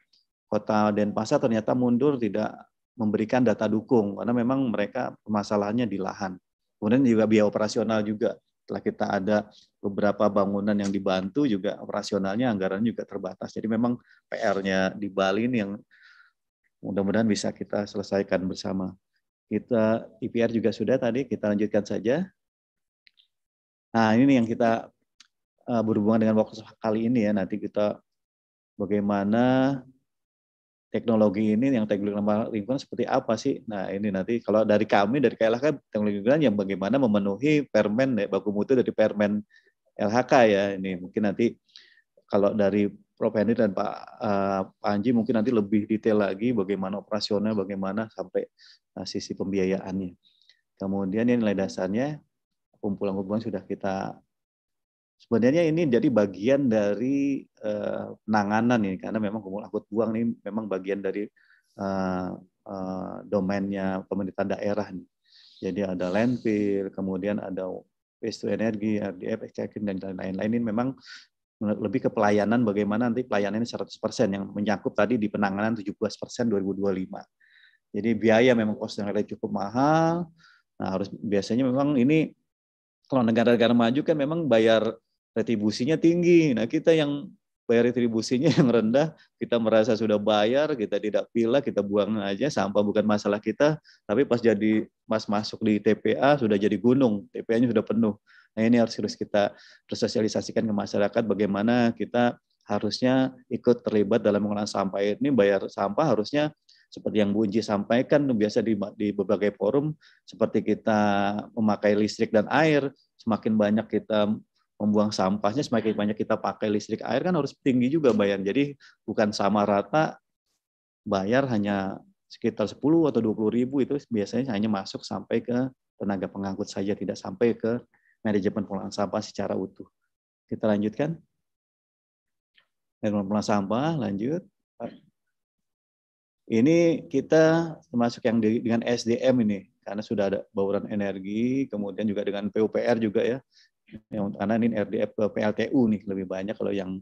Kota Denpasar ternyata mundur tidak memberikan data dukung karena memang mereka permasalahannya di lahan. Kemudian juga biaya operasional juga setelah kita ada beberapa bangunan yang dibantu juga operasionalnya anggaran juga terbatas. Jadi memang PR-nya di Bali ini yang mudah-mudahan bisa kita selesaikan bersama. Kita IPR juga sudah tadi, kita lanjutkan saja. Nah, ini yang kita eh, berhubungan dengan waktu kali ini ya. Nanti kita bagaimana teknologi ini yang teknologi ramah lingkungan seperti apa sih? Nah ini nanti kalau dari kami dari KLHK teknologi lingkungan yang bagaimana memenuhi permen ya, baku mutu dari permen LHK ya ini mungkin nanti kalau dari Prof Henry dan Pak uh, eh, Panji mungkin nanti lebih detail lagi bagaimana operasional, bagaimana sampai uh, sisi pembiayaannya. Kemudian yang nilai dasarnya kumpulan kumpulan sudah kita sebenarnya ini jadi bagian dari uh, penanganan ini karena memang kumpul angkut buang ini memang bagian dari uh, uh, domainnya pemerintah daerah nih. Jadi ada landfill, kemudian ada waste to energy, RDF, ekstrakin dan lain-lain ini memang lebih ke pelayanan bagaimana nanti pelayanan pelayanannya 100% yang menyangkut tadi di penanganan 17% 2025. Jadi biaya memang kos yang cukup mahal. Nah, harus biasanya memang ini kalau negara-negara maju kan memang bayar retribusinya tinggi. Nah, kita yang bayar retribusinya (laughs) yang rendah, kita merasa sudah bayar, kita tidak pilih, kita buang aja, sampah bukan masalah kita, tapi pas jadi mas masuk di TPA sudah jadi gunung, TPA-nya sudah penuh. Nah ini harus terus kita sosialisasikan ke masyarakat bagaimana kita harusnya ikut terlibat dalam mengelola sampah ini bayar sampah harusnya seperti yang Bu Unji sampaikan biasa di, di berbagai forum seperti kita memakai listrik dan air semakin banyak kita membuang sampahnya semakin banyak kita pakai listrik air kan harus tinggi juga bayar. Jadi bukan sama rata bayar hanya sekitar 10 atau 20 ribu itu biasanya hanya masuk sampai ke tenaga pengangkut saja, tidak sampai ke manajemen pengelolaan sampah secara utuh. Kita lanjutkan. Manajemen pengelolaan sampah, lanjut. Ini kita termasuk yang dengan SDM ini, karena sudah ada bauran energi, kemudian juga dengan PUPR juga ya karena ini RDF ke eh, PLTU nih lebih banyak kalau yang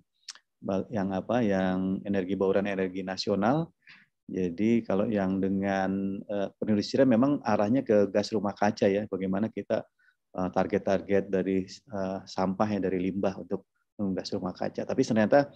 yang apa yang energi bauran energi nasional jadi kalau yang dengan uh, eh, penelitian memang arahnya ke gas rumah kaca ya bagaimana kita eh, target-target uh, dari uh, sampah yang dari limbah untuk gas rumah kaca tapi ternyata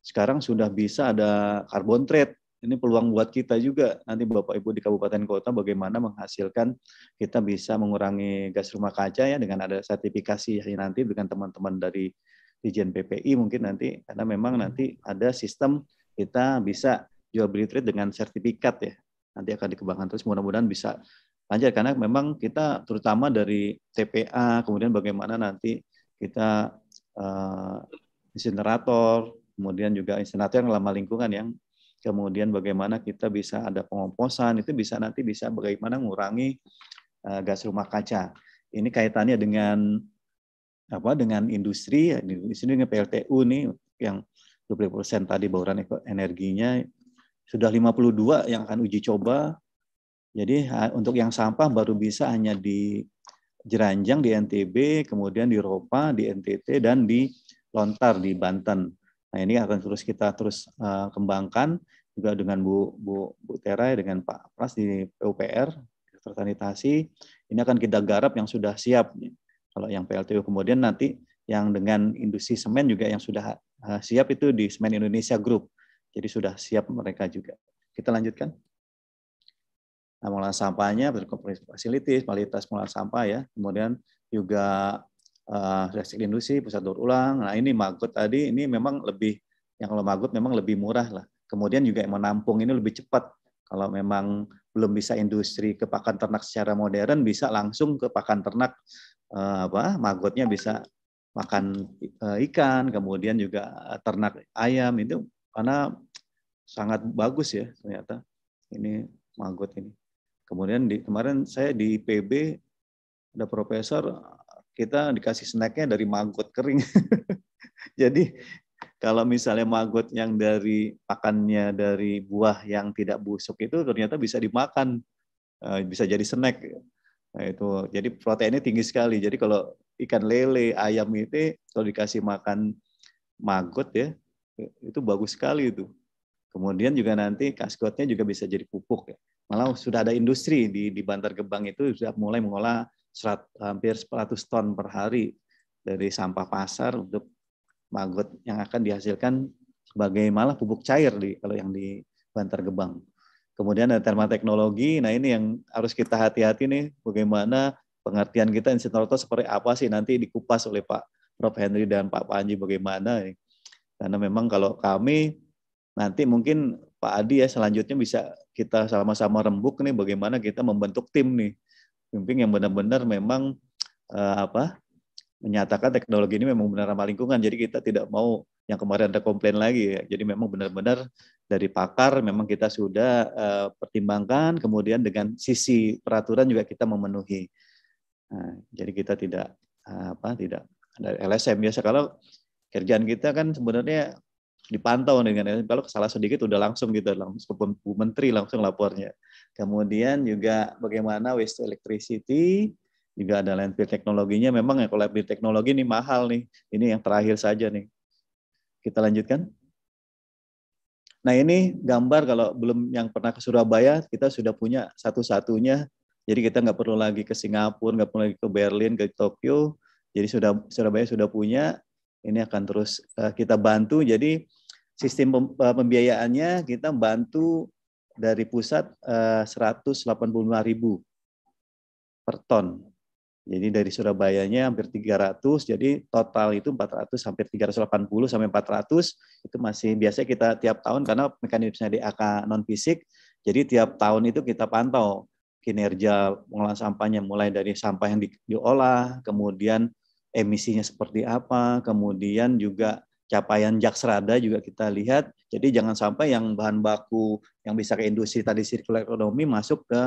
sekarang sudah bisa ada carbon trade ini peluang buat kita juga nanti Bapak Ibu di kabupaten kota bagaimana menghasilkan kita bisa mengurangi gas rumah kaca ya dengan ada sertifikasi ya, nanti dengan teman-teman dari Dijen PPI mungkin nanti karena memang hmm. nanti ada sistem kita bisa jual beli trade dengan sertifikat ya nanti akan dikembangkan terus mudah-mudahan bisa lancar karena memang kita terutama dari TPA kemudian bagaimana nanti kita uh, insinerator kemudian juga insinerator yang lama lingkungan yang kemudian bagaimana kita bisa ada pengomposan itu bisa nanti bisa bagaimana mengurangi eh, gas rumah kaca ini kaitannya dengan apa dengan industri di sini dengan PLTU nih yang 20% tadi bauran energinya sudah 52 yang akan uji coba jadi untuk yang sampah baru bisa hanya di Jeranjang di NTB kemudian di Ropa di NTT dan di Lontar di Banten Nah ini akan terus kita terus uh, kembangkan juga dengan Bu Bu Bu Tera dengan Pak Pras di PUPR Sanitasi ini akan kita garap yang sudah siap. Kalau yang PLTU kemudian nanti yang dengan industri semen juga yang sudah uh, siap itu di Semen Indonesia Group. Jadi sudah siap mereka juga. Kita lanjutkan. Nah, mengolah sampahnya, fasilitas, kualitas mengolah sampah ya. Kemudian juga uh, eh, resik industri, pusat daur ulang. Nah ini maggot tadi ini memang lebih yang kalau maggot memang lebih murah lah. Kemudian juga yang menampung ini lebih cepat. Kalau memang belum bisa industri ke pakan ternak secara modern bisa langsung ke pakan ternak uh, apa maggotnya bisa makan uh, ikan, kemudian juga ternak ayam itu karena sangat bagus ya ternyata ini maggot ini. Kemudian di, kemarin saya di PB ada profesor kita dikasih snacknya dari maggot kering. (laughs) Jadi kalau misalnya maggot yang dari pakannya dari buah yang tidak busuk itu ternyata bisa dimakan, eh, bisa jadi snack. Nah, itu jadi proteinnya tinggi sekali. Jadi kalau ikan lele, ayam itu kalau dikasih makan maggot ya, itu bagus sekali itu. Kemudian juga nanti kaskotnya juga bisa jadi pupuk ya. Malah sudah ada industri di di Bantar Gebang itu sudah mulai mengolah serat, hampir 100 ton per hari dari sampah pasar untuk maggot yang akan dihasilkan sebagai malah pupuk cair di kalau yang di Bantar Gebang. Kemudian ada teknologi. nah ini yang harus kita hati-hati nih bagaimana pengertian kita insinerator seperti apa sih nanti dikupas oleh Pak Prof. Henry dan Pak Panji bagaimana. Nih. Karena memang kalau kami nanti mungkin Pak Adi ya selanjutnya bisa kita sama-sama rembuk nih bagaimana kita membentuk tim nih pemimpin yang benar-benar memang uh, apa menyatakan teknologi ini memang benar ramah lingkungan. Jadi kita tidak mau yang kemarin ada komplain lagi. Ya. Jadi memang benar-benar dari pakar memang kita sudah uh, pertimbangkan. Kemudian dengan sisi peraturan juga kita memenuhi. Nah, jadi kita tidak uh, apa tidak dari LSM biasa kalau kerjaan kita kan sebenarnya dipantau dengan kalau salah sedikit udah langsung gitu langsung ke menteri langsung lapornya Kemudian juga bagaimana waste electricity, juga ada landfill teknologinya. Memang ya kalau landfill teknologi ini mahal nih. Ini yang terakhir saja nih. Kita lanjutkan. Nah ini gambar kalau belum yang pernah ke Surabaya, kita sudah punya satu-satunya. Jadi kita nggak perlu lagi ke Singapura, nggak perlu lagi ke Berlin, ke Tokyo. Jadi sudah Surabaya sudah punya. Ini akan terus eh, kita bantu. Jadi sistem eh, pembiayaannya kita bantu dari pusat eh, 185.000 per ton. Jadi dari Surabayanya hampir 300, jadi total itu 400 hampir 380 sampai 400 itu masih biasa kita tiap tahun karena mekanisme DAK non fisik. Jadi tiap tahun itu kita pantau kinerja pengelolaan sampahnya mulai dari sampah yang di, diolah, kemudian emisinya seperti apa, kemudian juga capaian Jaksrada juga kita lihat. Jadi jangan sampai yang bahan baku yang bisa ke industri tadi circular ekonomi masuk ke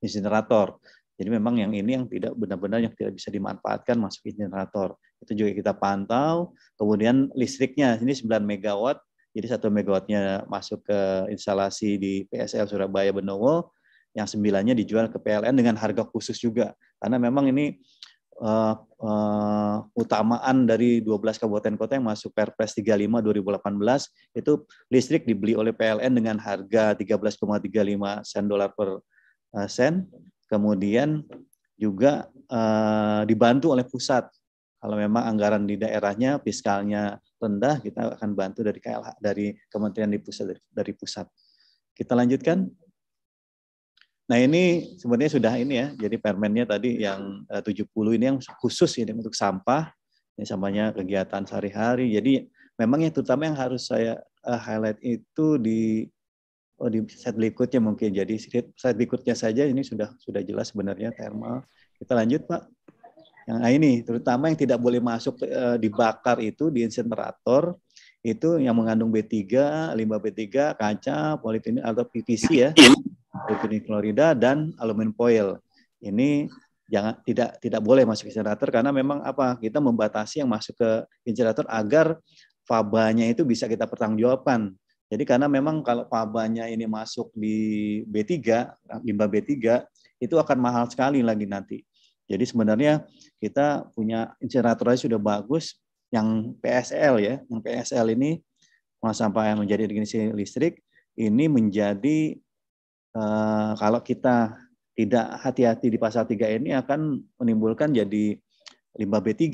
insinerator. Jadi memang yang ini yang tidak benar-benar yang tidak bisa dimanfaatkan masuk insinerator. Itu juga kita pantau. Kemudian listriknya ini 9 megawatt. Jadi satu megawattnya masuk ke instalasi di PSL Surabaya Benowo, yang sembilannya dijual ke PLN dengan harga khusus juga. Karena memang ini uh, uh, utamaan dari 12 kabupaten kota yang masuk Perpres 35 2018 itu listrik dibeli oleh PLN dengan harga 13,35 sen dolar per uh, sen. Kemudian juga uh, dibantu oleh pusat. Kalau memang anggaran di daerahnya fiskalnya rendah, kita akan bantu dari KLH dari kementerian di pusat dari pusat. Kita lanjutkan. Nah ini sebenarnya sudah ini ya, jadi permennya tadi yang 70 eh, ini yang khusus ini untuk sampah, ini sampahnya kegiatan sehari-hari. Jadi memang yang terutama yang harus saya eh, highlight itu di oh, di set berikutnya mungkin. Jadi set berikutnya saja ini sudah sudah jelas sebenarnya thermal. Kita lanjut Pak. Yang nah, ini terutama yang tidak boleh masuk eh, dibakar itu di insenerator itu yang mengandung B3, limbah B3, kaca, polietilen atau PVC ya butylene klorida dan aluminium foil. Ini jangan tidak tidak boleh masuk incinerator karena memang apa kita membatasi yang masuk ke incinerator agar fabanya itu bisa kita pertanggungjawabkan. Jadi karena memang kalau fabanya ini masuk di B3, limbah B3 itu akan mahal sekali lagi nanti. Jadi sebenarnya kita punya incineratornya sudah bagus yang PSL ya, yang PSL ini pengelolaan sampah yang menjadi energi listrik ini menjadi Eh, kalau kita tidak hati-hati di pasal 3 ini akan menimbulkan jadi limbah B3.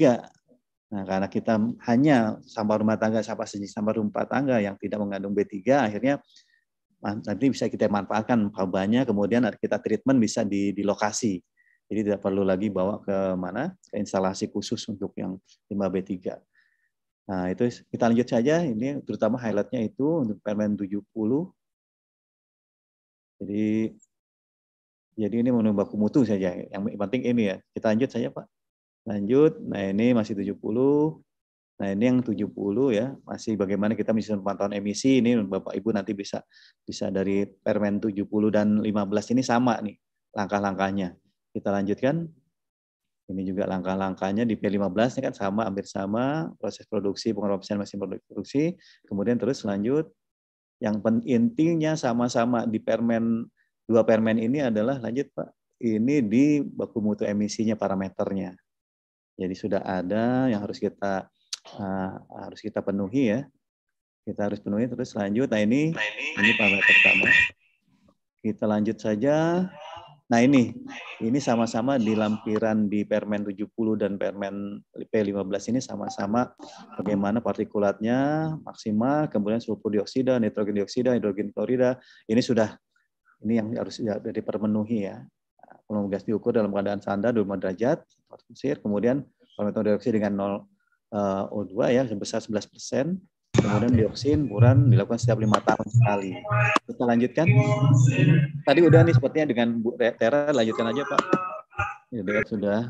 Nah, karena kita hanya sampah rumah tangga, sampah sejenis sampah rumah tangga yang tidak mengandung B3, akhirnya nanti bisa kita manfaatkan babanya, kemudian kita treatment bisa di, di lokasi. Jadi tidak perlu lagi bawa ke mana, ke instalasi khusus untuk yang limbah B3. Nah, itu kita lanjut saja. Ini terutama highlightnya itu untuk permen 70 jadi jadi ini baku mutu saja. Yang penting ini ya. Kita lanjut saja, Pak. Lanjut. Nah, ini masih 70. Nah, ini yang 70 ya. Masih bagaimana kita menyusun pantauan emisi ini Bapak Ibu nanti bisa bisa dari Permen 70 dan 15 ini sama nih langkah-langkahnya. Kita lanjutkan. Ini juga langkah-langkahnya di P15 ini kan sama, hampir sama, proses produksi, pengoperasian mesin produksi, kemudian terus lanjut yang intinya sama-sama di permen dua permen ini adalah lanjut Pak, ini di baku mutu emisinya parameternya. Jadi sudah ada yang harus kita uh, harus kita penuhi ya. Kita harus penuhi terus lanjut. Nah ini nah, ini parameter pertama. Kita lanjut saja Nah ini, ini sama-sama di lampiran di Permen 70 dan Permen P15 ini sama-sama bagaimana partikulatnya maksimal, kemudian sulfur dioksida, nitrogen dioksida, hidrogen klorida, ini sudah ini yang harus diperpenuhi ya. ya. Kolom gas diukur dalam keadaan standar 25 derajat atmosfer, kemudian parameter dioksida dengan 0 eh, O2 ya sebesar 11 persen, Kemudian dioksin, buran dilakukan setiap lima tahun sekali. Kita lanjutkan. Tadi udah nih sepertinya dengan Bu Tera lanjutkan aja Pak. Ya, sudah.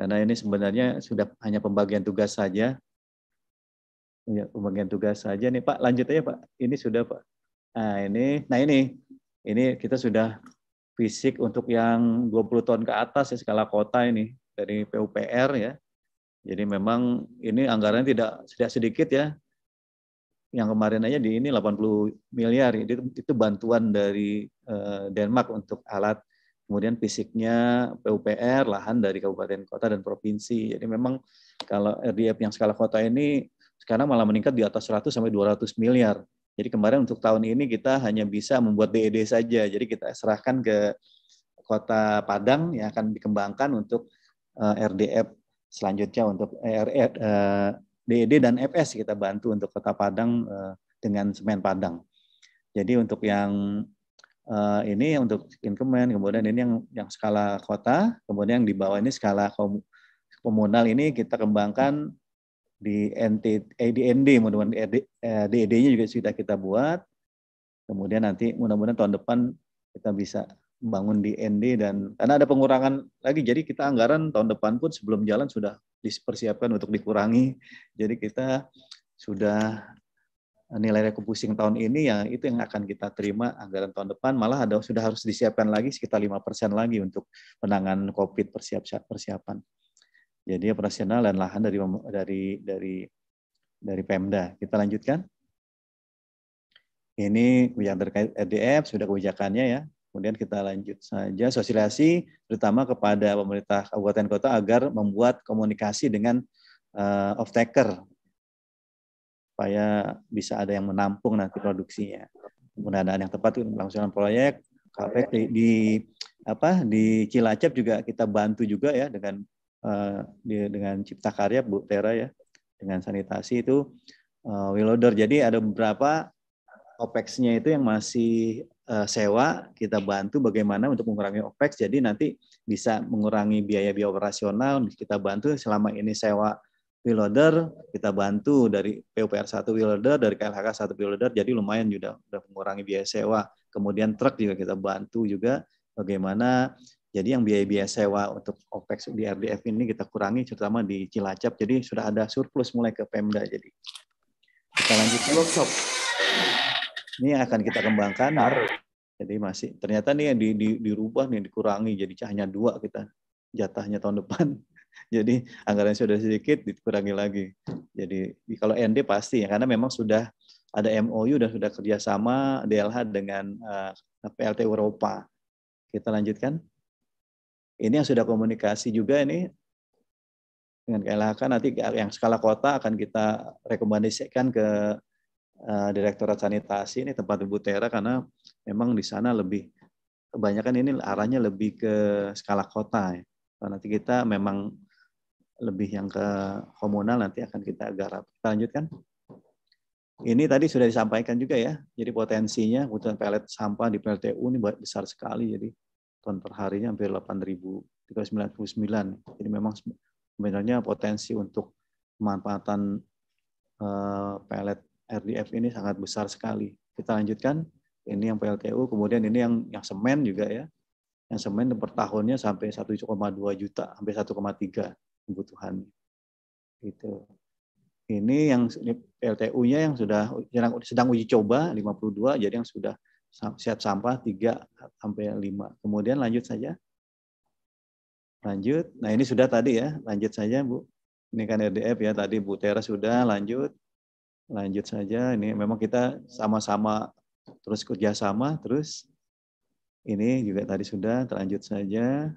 Karena ini sebenarnya sudah hanya pembagian tugas saja. Ya, pembagian tugas saja nih Pak. Lanjut aja Pak. Ini sudah Pak. Nah ini, nah ini, ini kita sudah fisik untuk yang 20 ton ke atas ya skala kota ini dari PUPR ya. Jadi memang ini anggarannya tidak sedikit ya yang kemarin aja di ini 80 miliar itu, itu bantuan dari uh, Denmark untuk alat kemudian fisiknya PUPR lahan dari kabupaten kota dan provinsi jadi memang kalau RDF yang skala kota ini sekarang malah meningkat di atas 100 sampai 200 miliar jadi kemarin untuk tahun ini kita hanya bisa membuat DED e saja jadi kita serahkan ke kota Padang yang akan dikembangkan untuk uh, eh, RDF selanjutnya untuk e DED dan FS kita bantu untuk Kota Padang eh, dengan semen Padang. Jadi untuk yang eh, ini untuk inkemen, kemudian ini yang yang skala kota, kemudian yang di bawah ini skala komunal ini kita kembangkan di NT, eh, di ND, mudah-mudahan DED-nya eh, e juga sudah kita buat. Kemudian nanti mudah-mudahan tahun depan kita bisa bangun di ND dan karena ada pengurangan lagi jadi kita anggaran tahun depan pun sebelum jalan sudah dipersiapkan untuk dikurangi jadi kita sudah nilai rekupusing tahun ini ya itu yang akan kita terima anggaran tahun depan malah ada sudah harus disiapkan lagi sekitar lima persen lagi untuk penanganan COVID persiap persiapan jadi operasional dan lahan dari dari dari dari Pemda kita lanjutkan ini yang terkait RDF sudah kebijakannya ya Kemudian kita lanjut saja sosialisasi terutama kepada pemerintah kabupaten kota agar membuat komunikasi dengan uh, eh, off taker supaya bisa ada yang menampung nanti produksinya. Pendanaan yang tepat pelaksanaan proyek KPK di, di apa di Cilacap juga kita bantu juga ya dengan uh, di, dengan Cipta Karya Bu Tera ya dengan sanitasi itu uh, eh, wheel Jadi ada beberapa OPEX-nya itu yang masih Eh, sewa, kita bantu bagaimana untuk mengurangi OPEX. Jadi nanti bisa mengurangi biaya-biaya operasional, kita bantu selama ini sewa reloader, kita bantu dari PUPR satu reloader, dari KLHK satu reloader, jadi lumayan juga udah mengurangi biaya sewa. Kemudian truk juga kita bantu juga bagaimana jadi yang biaya-biaya sewa untuk OPEX di RDF ini kita kurangi terutama di Cilacap. Jadi sudah ada surplus mulai ke Pemda. Jadi kita lanjut workshop. Ini yang akan kita kembangkan. Harus. Jadi masih ternyata nih yang di, di, dirubah nih dikurangi jadi hanya dua kita jatahnya tahun depan. (laughs) Jadi anggaran sudah sedikit dikurangi lagi. Jadi kalau ND pasti ya karena memang sudah ada MOU dan sudah kerjasama DLH dengan uh, eh, PLT Eropa. Kita lanjutkan. Ini yang sudah komunikasi juga ini dengan KLHK kan nanti yang skala kota akan kita rekomendasikan ke Eh, Direktorat Sanitasi ini tempat Ibu Tera karena memang di sana lebih kebanyakan ini arahnya lebih ke skala kota ya. nanti kita memang lebih yang ke komunal nanti akan kita garap. Kita lanjutkan. Ini tadi sudah disampaikan juga ya. Jadi potensinya kebutuhan pelet sampah di PLTU ini besar sekali. Jadi ton per harinya hampir 8.399. Jadi memang sebenarnya potensi untuk pemanfaatan eh, pelet RDF ini sangat besar sekali. Kita lanjutkan, ini yang PLTU, kemudian ini yang yang semen juga ya. Yang semen per tahunnya sampai 1,2 juta, sampai 1,3 kebutuhan. Gitu. Ini yang PLTU-nya yang sudah yang sedang uji coba 52, jadi yang sudah siap sampah 3 sampai 5. Kemudian lanjut saja. Lanjut. Nah, ini sudah tadi ya, lanjut saja, Bu. Ini kan RDF ya tadi Bu Tera sudah lanjut lanjut saja. Ini memang kita sama-sama terus kerjasama terus. Ini juga tadi sudah terlanjut saja.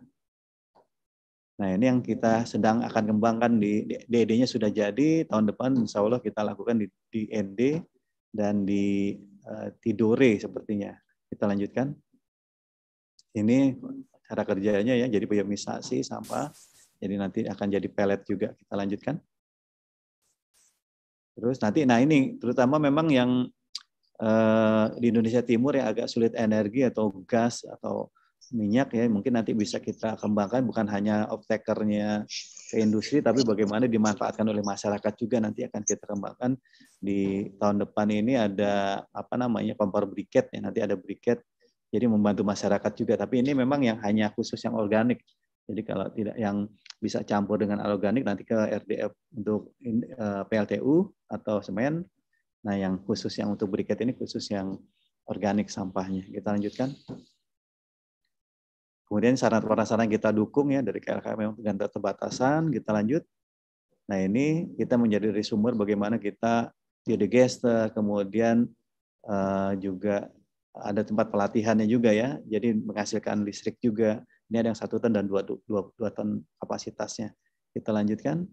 Nah ini yang kita sedang akan kembangkan di DD-nya sudah jadi. Tahun depan insya Allah kita lakukan di, di ND dan di uh, Tidore sepertinya. Kita lanjutkan. Ini cara kerjanya ya, jadi biomisasi sampah. Jadi nanti akan jadi pelet juga. Kita lanjutkan. Terus nanti, nah ini terutama memang yang eh, di Indonesia Timur yang agak sulit energi atau gas atau minyak ya mungkin nanti bisa kita kembangkan bukan hanya optekernya ke industri tapi bagaimana dimanfaatkan oleh masyarakat juga nanti akan kita kembangkan di tahun depan ini ada apa namanya kompor briket ya nanti ada briket jadi membantu masyarakat juga tapi ini memang yang hanya khusus yang organik jadi kalau tidak yang bisa campur dengan organik nanti ke RDF untuk eh, PLTU atau semen. Nah, yang khusus yang untuk berikat ini khusus yang organik sampahnya. Kita lanjutkan. Kemudian sarana perasaan kita dukung ya dari KLK memang dengan keterbatasan, kita lanjut. Nah, ini kita menjadi dari sumber bagaimana kita jadi guest, kemudian eh, juga ada tempat pelatihannya juga ya. Jadi menghasilkan listrik juga ini ada yang satu ton dan dua, dua, dua ton kapasitasnya. Kita lanjutkan.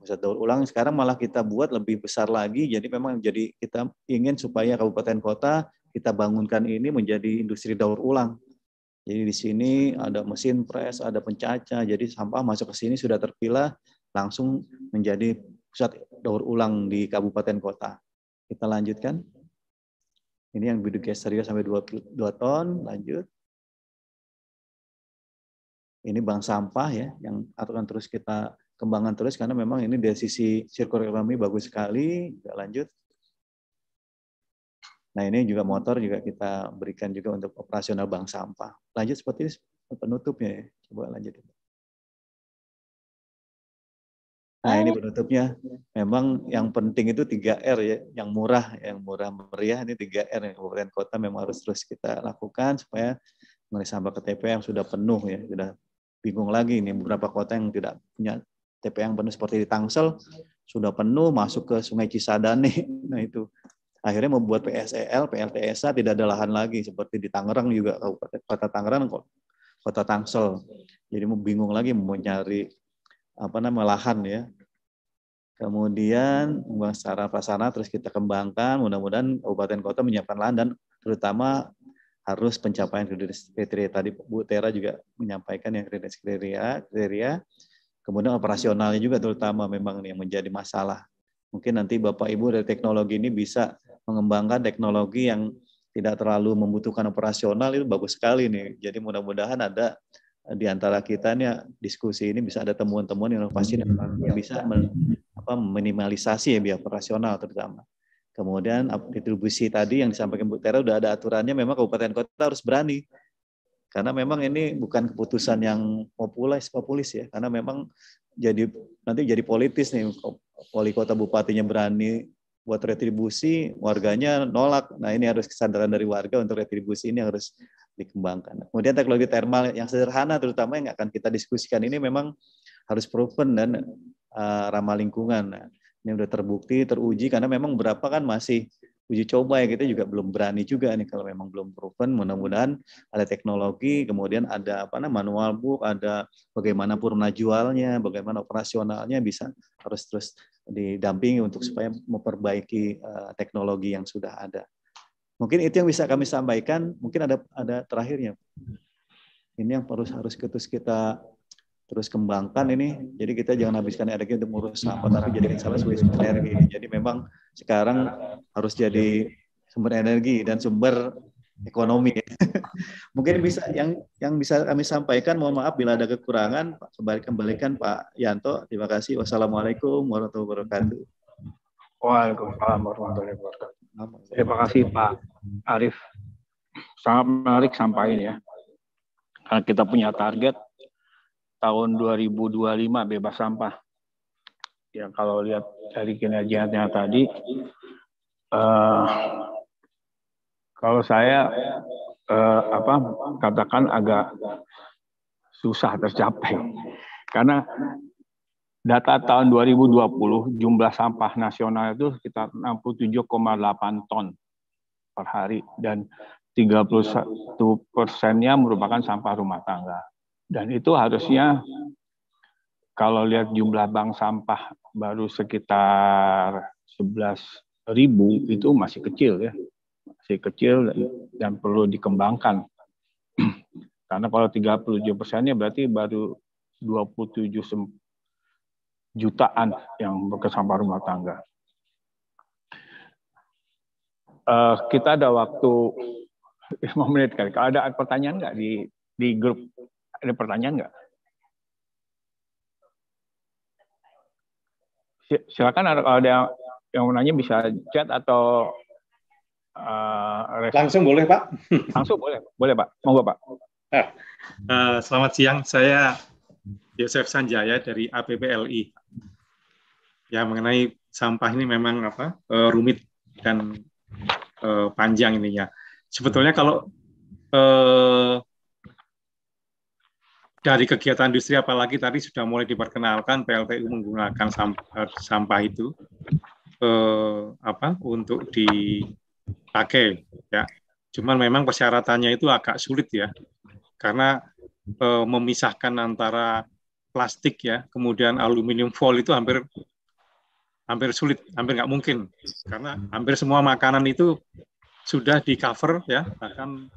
Bisa daur ulang sekarang malah kita buat lebih besar lagi. Jadi memang jadi kita ingin supaya kabupaten kota kita bangunkan ini menjadi industri daur ulang. Jadi di sini ada mesin pres, ada pencaca. Jadi sampah masuk ke sini sudah terpilah langsung menjadi pusat daur ulang di kabupaten kota. Kita lanjutkan. Ini yang biduk sampai 2, 2 ton, lanjut ini bank sampah ya yang akan terus kita kembangkan terus karena memang ini dari sisi circular economy bagus sekali. Kita lanjut. Nah ini juga motor juga kita berikan juga untuk operasional bank sampah. Lanjut seperti ini penutupnya ya. Coba lanjut. Nah ini penutupnya. Memang yang penting itu 3R ya. Yang murah, yang murah meriah ini 3R. Yang kabupaten kota memang harus terus kita lakukan supaya mengenai sampah ke TPM sudah penuh ya. Sudah bingung lagi ini beberapa kota yang tidak punya TPA yang penuh seperti di Tangsel sudah penuh masuk ke Sungai Cisadane. (laughs) Nah itu akhirnya membuat PSEL, PLTSA tidak ada lahan lagi seperti di Tangerang juga kota Tangerang kok kota Tangsel. Jadi mau bingung lagi mau nyari apa namanya lahan ya. Kemudian secara prasarana terus kita kembangkan, mudah-mudahan kabupaten kota menyiapkan lahan dan terutama harus pencapaian kriteria tadi Bu Tera juga menyampaikan yang kriteria kriteria kemudian operasionalnya juga terutama memang yang menjadi masalah mungkin nanti Bapak Ibu dari teknologi ini bisa mengembangkan teknologi yang tidak terlalu membutuhkan operasional itu bagus sekali nih jadi mudah-mudahan ada di antara kita nih diskusi ini bisa ada temuan-temuan inovasi hmm. yang bisa men, apa, minimalisasi ya biaya operasional terutama. Kemudian distribusi tadi yang disampaikan Bu Tera udah ada aturannya memang kabupaten kota harus berani. Karena memang ini bukan keputusan yang populis populis ya, karena memang jadi nanti jadi politis nih wali kota bupatinya berani buat retribusi, warganya nolak. Nah, ini harus kesadaran dari warga untuk retribusi ini harus dikembangkan. Kemudian teknologi termal yang sederhana terutama yang akan kita diskusikan ini memang harus proven dan uh, ramah lingkungan. Nah, ini udah terbukti teruji karena memang berapa kan masih uji coba ya kita juga belum berani juga nih kalau memang belum proven mudah-mudahan ada teknologi kemudian ada apa namanya manual book ada bagaimana purna jualnya bagaimana operasionalnya bisa harus terus didampingi untuk supaya memperbaiki uh, teknologi yang sudah ada mungkin itu yang bisa kami sampaikan mungkin ada ada terakhirnya ini yang harus harus kita terus kembangkan ini. Jadi kita jangan habiskan energi untuk ngurus sampah, tapi nah, jadi sampah sebagai nah, nah, sumber energi. Jadi memang sekarang harus jadi sumber energi dan sumber ekonomi. (laughs) Mungkin bisa yang yang bisa kami sampaikan. Mohon maaf bila ada kekurangan. Kembali kembalikan Pak Yanto. Terima kasih. Wassalamualaikum warahmatullahi wabarakatuh. Waalaikumsalam warahmatullahi wabarakatuh. Terima kasih Pak Arif. Sangat menarik sampaikan ya. Karena kita punya target tahun 2025 bebas sampah. Ya kalau lihat dari kinerjanya tadi, uh, kalau saya uh, apa katakan agak susah tercapai karena data tahun 2020 jumlah sampah nasional itu sekitar 67,8 ton per hari dan 31 persennya merupakan sampah rumah tangga. Dan itu harusnya kalau lihat jumlah bank sampah baru sekitar 11 ribu itu masih kecil ya. Masih kecil dan perlu dikembangkan. (clears throat) Karena kalau 37 persennya berarti baru 27 jutaan yang berkesampah rumah tangga. Uh, kita ada waktu 5 menit kali. Kalau ada pertanyaan nggak di di grup ada pertanyaan nggak? Silakan kalau ada yang mau nanya bisa chat atau uh, langsung boleh Pak? (laughs) langsung boleh, boleh Pak. Monggo Pak. Uh, selamat siang, saya Yosef Sanjaya dari APPLI. Ya mengenai sampah ini memang apa uh, rumit dan uh, panjang ininya. Sebetulnya kalau uh, dari kegiatan industri apalagi tadi sudah mulai diperkenalkan PLTU menggunakan sampah, eh, sampah itu eh, apa untuk dipakai ya. Cuman memang persyaratannya itu agak sulit ya. Karena eh, memisahkan antara plastik ya, kemudian aluminium foil itu hampir hampir sulit, hampir nggak mungkin karena hampir semua makanan itu sudah di cover ya, bahkan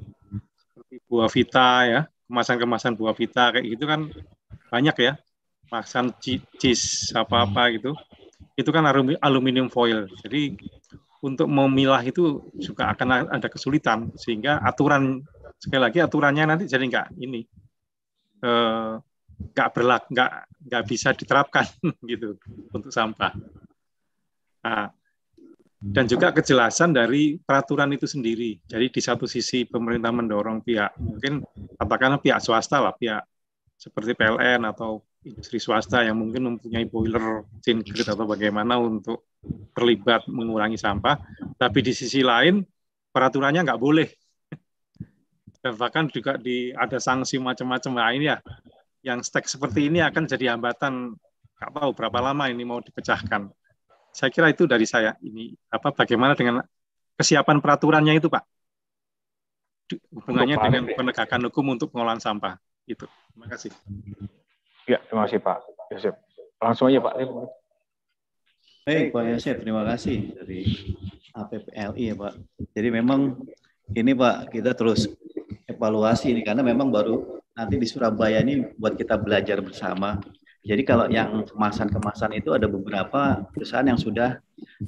seperti buah vita ya, kemasan-kemasan buah vita kayak gitu kan banyak ya kemasan cheese apa-apa hmm. gitu itu kan aluminium foil jadi untuk memilah itu juga akan ada kesulitan sehingga aturan sekali lagi aturannya nanti jadi nggak ini eh, nggak eh, berlak nggak nggak bisa diterapkan (laughs) gitu untuk sampah nah, dan juga kejelasan dari peraturan itu sendiri. Jadi di satu sisi pemerintah mendorong pihak mungkin katakanlah pihak swasta lah, pihak seperti PLN atau industri swasta yang mungkin mempunyai boiler sinkrit atau bagaimana untuk terlibat mengurangi sampah. Tapi di sisi lain peraturannya nggak boleh. Dan bahkan juga di ada sanksi macam-macam lain nah, ya. Yang stek seperti ini akan jadi hambatan nggak tahu berapa lama ini mau dipecahkan saya kira itu dari saya. Ini apa bagaimana dengan kesiapan peraturannya itu, Pak? Hubungannya dengan ya. penegakan hukum untuk pengolahan sampah. Itu. Terima kasih. Ya, terima kasih Pak Yosef. Langsung aja Pak. Baik, Pak Yosef, terima kasih dari APPLI ya Pak. Jadi memang ini Pak, kita terus evaluasi ini karena memang baru nanti di Surabaya ini buat kita belajar bersama jadi kalau yang kemasan-kemasan itu ada beberapa perusahaan yang sudah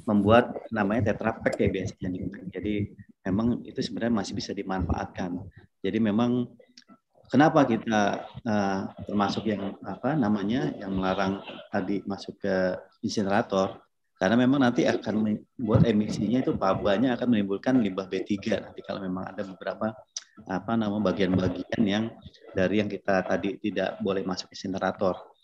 membuat namanya tetra pack ya biasanya. Jadi memang itu sebenarnya masih bisa dimanfaatkan. Jadi memang kenapa kita uh, termasuk yang apa namanya yang melarang tadi masuk ke insinerator karena memang nanti akan membuat emisinya itu pabanya akan menimbulkan limbah B3 nanti kalau memang ada beberapa apa nama bagian-bagian yang dari yang kita tadi tidak boleh masuk insinerator.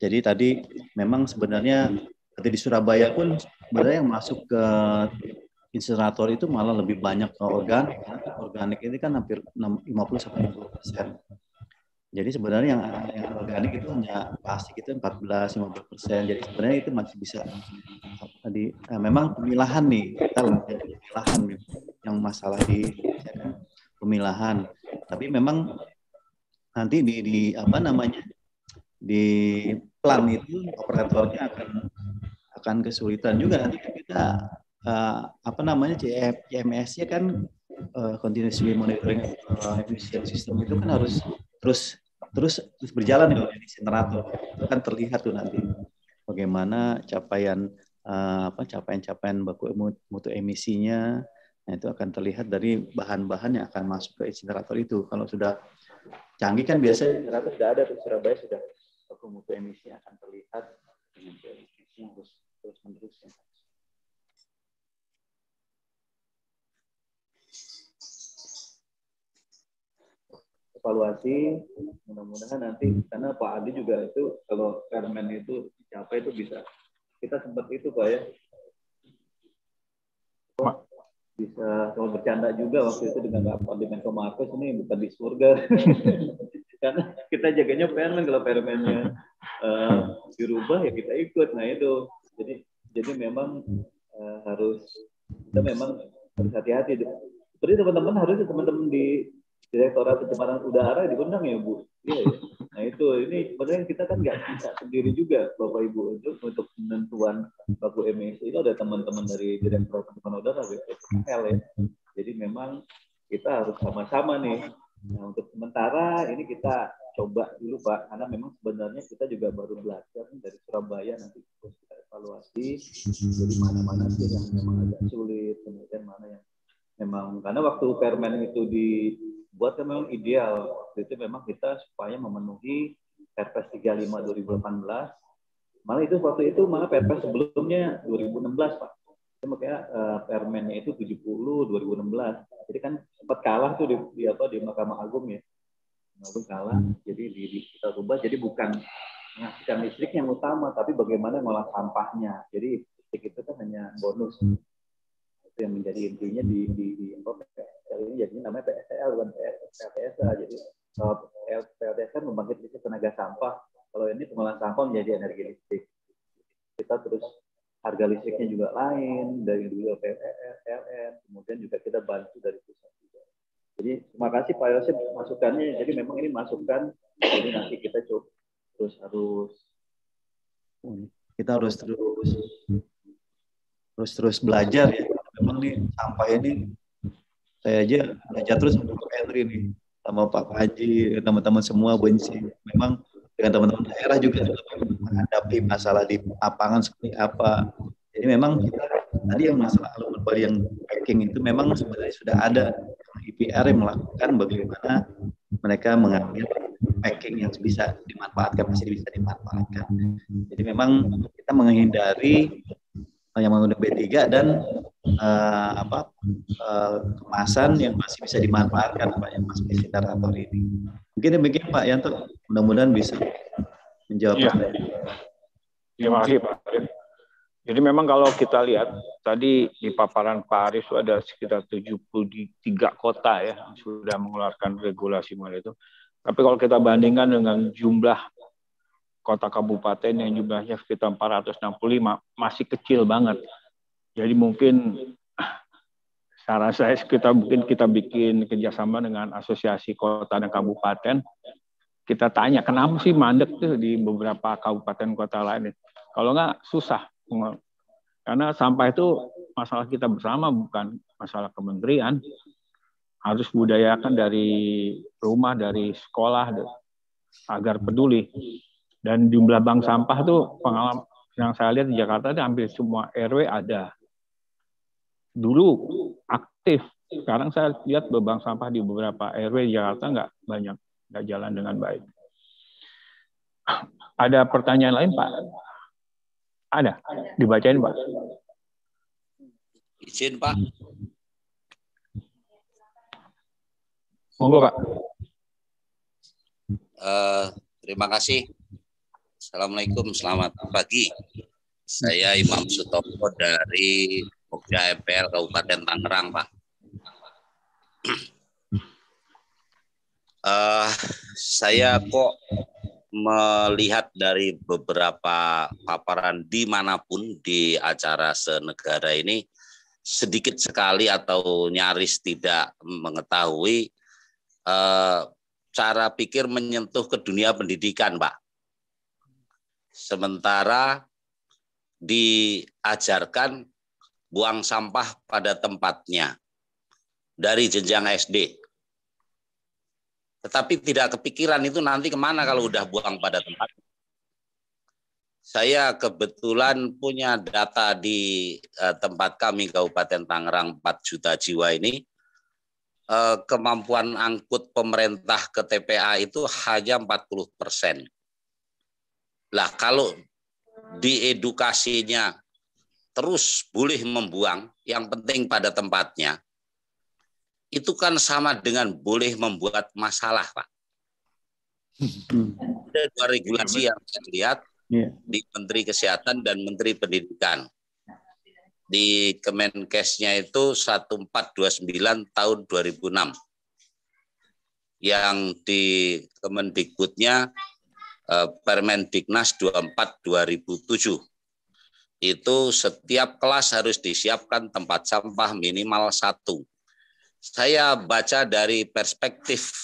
Jadi tadi memang sebenarnya tadi di Surabaya pun sebenarnya yang masuk ke insinerator itu malah lebih banyak ke organ. Organik ini kan hampir 50 sampai 60 persen. Jadi sebenarnya yang, yang organik itu hanya plastik itu 14 50 persen. Jadi sebenarnya itu masih bisa tadi eh, memang pemilahan nih kita menjadi pemilahan yang masalah di ya kan, pemilahan. Tapi memang nanti di, di apa namanya di pelan itu operatornya akan akan kesulitan juga nanti kan kita uh, apa namanya cms ya kan uh, eh, continuous monitoring uh, efficient system itu kan harus terus terus terus berjalan kalau di generator itu kan terlihat tuh nanti bagaimana capaian uh, apa capaian-capaian baku mutu emisinya nah itu akan terlihat dari bahan-bahan yang akan masuk ke insinerator itu kalau sudah canggih kan biasanya generator sudah ada di Surabaya sudah suatu mutu emisi akan terlihat dengan emisinya harus terus menerus ya. evaluasi mudah-mudahan nanti karena Pak Adi juga itu kalau Permen itu siapa itu bisa kita sempat itu Pak ya bisa kalau bercanda juga waktu itu dengan Pak Menko Markus ini bukan di surga (laughs) karena kita jaganya permen kalau permennya uh, dirubah ya kita ikut nah itu jadi jadi memang uh, harus kita memang harus hati-hati seperti teman-teman harusnya teman-teman di direktorat pencemaran udara diundang ya bu iya ya. nah itu ini sebenarnya kita kan nggak bisa sendiri juga bapak ibu untuk untuk penentuan baku emisi itu ada teman-teman dari direktorat pencemaran udara BPPL ya jadi memang kita harus sama-sama nih Nah, untuk sementara ini kita coba dulu Pak, karena memang sebenarnya kita juga baru belajar dari Surabaya nanti terus kita evaluasi jadi mana-mana sih yang memang agak sulit, kemudian mana yang memang karena waktu permen itu dibuat kan memang ideal itu memang kita supaya memenuhi Perpres 35 2018 malah itu waktu itu malah Perpres sebelumnya 2016 Pak makanya uh, permennya itu 70 2016 jadi kan sempat kalah tuh di, di apa di Mahkamah Agung ya Mahkamah kalah hmm. jadi di, di kita rubah jadi bukan menghasilkan listrik yang utama tapi bagaimana ngolah sampahnya jadi listrik itu kan hanya bonus hmm. itu yang menjadi intinya di di, di ini jadinya namanya PSL bukan PLTSA jadi eh, PLTSA kan membangkit listrik tenaga sampah kalau ini pengolahan sampah menjadi energi listrik kita terus harga listriknya juga lain dari dulu PLN, PLN, kemudian juga kita bantu dari pusat juga. Jadi terima kasih Pak Yosep masukannya. Jadi memang ini masukan, jadi nanti kita coba terus harus kita harus terus terus terus belajar ya. Memang nih sampah ini saya aja belajar terus untuk Henry nih sama Pak Haji, teman-teman semua bensin. Memang dengan teman-teman daerah juga menghadapi masalah di lapangan seperti apa. Jadi memang kita tadi yang masalah alumni body yang packing itu memang sebenarnya sudah ada IPR yang melakukan bagaimana mereka mengambil packing yang bisa dimanfaatkan masih bisa dimanfaatkan. Jadi memang kita menghindari yang mengenai B3 dan uh, apa uh, kemasan yang masih bisa dimanfaatkan Pak yang masih di kantor ini. Mungkin demikian Pak Yanto, mudah-mudahan bisa menjawab ya. pertanyaan. Terima kasih Pak Arif. Jadi memang kalau kita lihat tadi di paparan Pak Arif itu ada sekitar 73 kota ya sudah mengeluarkan regulasi mulai itu. Tapi kalau kita bandingkan dengan jumlah kota kabupaten yang jumlahnya sekitar 465 masih kecil banget. Jadi mungkin saran saya kita mungkin kita bikin kerjasama dengan asosiasi kota dan kabupaten. Kita tanya kenapa sih mandek tuh di beberapa kabupaten kota lain. Kalau nggak susah karena sampah itu masalah kita bersama bukan masalah kementerian. Harus budayakan dari rumah, dari sekolah agar peduli dan jumlah bank sampah tuh pengalaman yang saya lihat di Jakarta itu hampir semua RW ada. Dulu aktif, sekarang saya lihat bank sampah di beberapa RW di Jakarta nggak banyak, nggak jalan dengan baik. (clears throat) Ada pertanyaan lain Pak? Ada, dibacain Pak. Izin Pak. Monggo Pak. Uh, terima kasih Assalamualaikum, selamat pagi. Saya Imam Sutopo dari Pogja MPL Kabupaten Tangerang, Pak. Uh, (clears throat) saya kok melihat dari beberapa paparan dimanapun di acara senegara ini sedikit sekali atau nyaris tidak mengetahui uh, cara pikir menyentuh ke dunia pendidikan, Pak Sementara diajarkan buang sampah pada tempatnya dari jenjang SD. Tetapi tidak kepikiran itu nanti kemana kalau udah buang pada tempat. Saya kebetulan punya data di eh, tempat kami Kabupaten Tangerang 4 juta jiwa ini eh, kemampuan angkut pemerintah ke TPA itu hanya 40 persen. Lah kalau di edukasinya terus boleh membuang, yang penting pada tempatnya, itu kan sama dengan boleh membuat masalah, Pak. Hmm. Ada dua regulasi iya, yang saya lihat iya. di Menteri Kesehatan dan Menteri Pendidikan. Di Kemenkesnya itu 1429 tahun 2006. Yang di Kemendikbudnya Permendiknas 24 2007 itu setiap kelas harus disiapkan tempat sampah minimal satu. Saya baca dari perspektif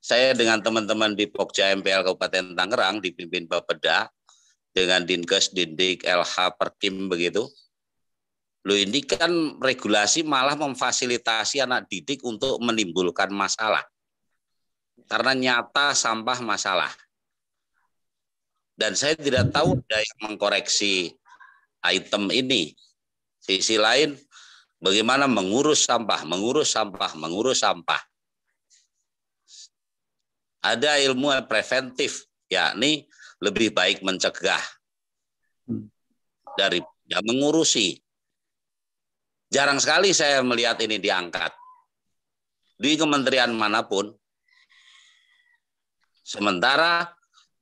saya dengan teman-teman di Pokja MPL Kabupaten Tangerang dipimpin Bapeda dengan Dinkes, Dindik, LH, Perkim begitu. Lo ini kan regulasi malah memfasilitasi anak didik untuk menimbulkan masalah. Karena nyata sampah masalah dan saya tidak tahu ada yang mengkoreksi item ini. Sisi lain, bagaimana mengurus sampah, mengurus sampah, mengurus sampah. Ada ilmu preventif, yakni lebih baik mencegah hmm. dari ya mengurusi. Jarang sekali saya melihat ini diangkat di kementerian manapun. Sementara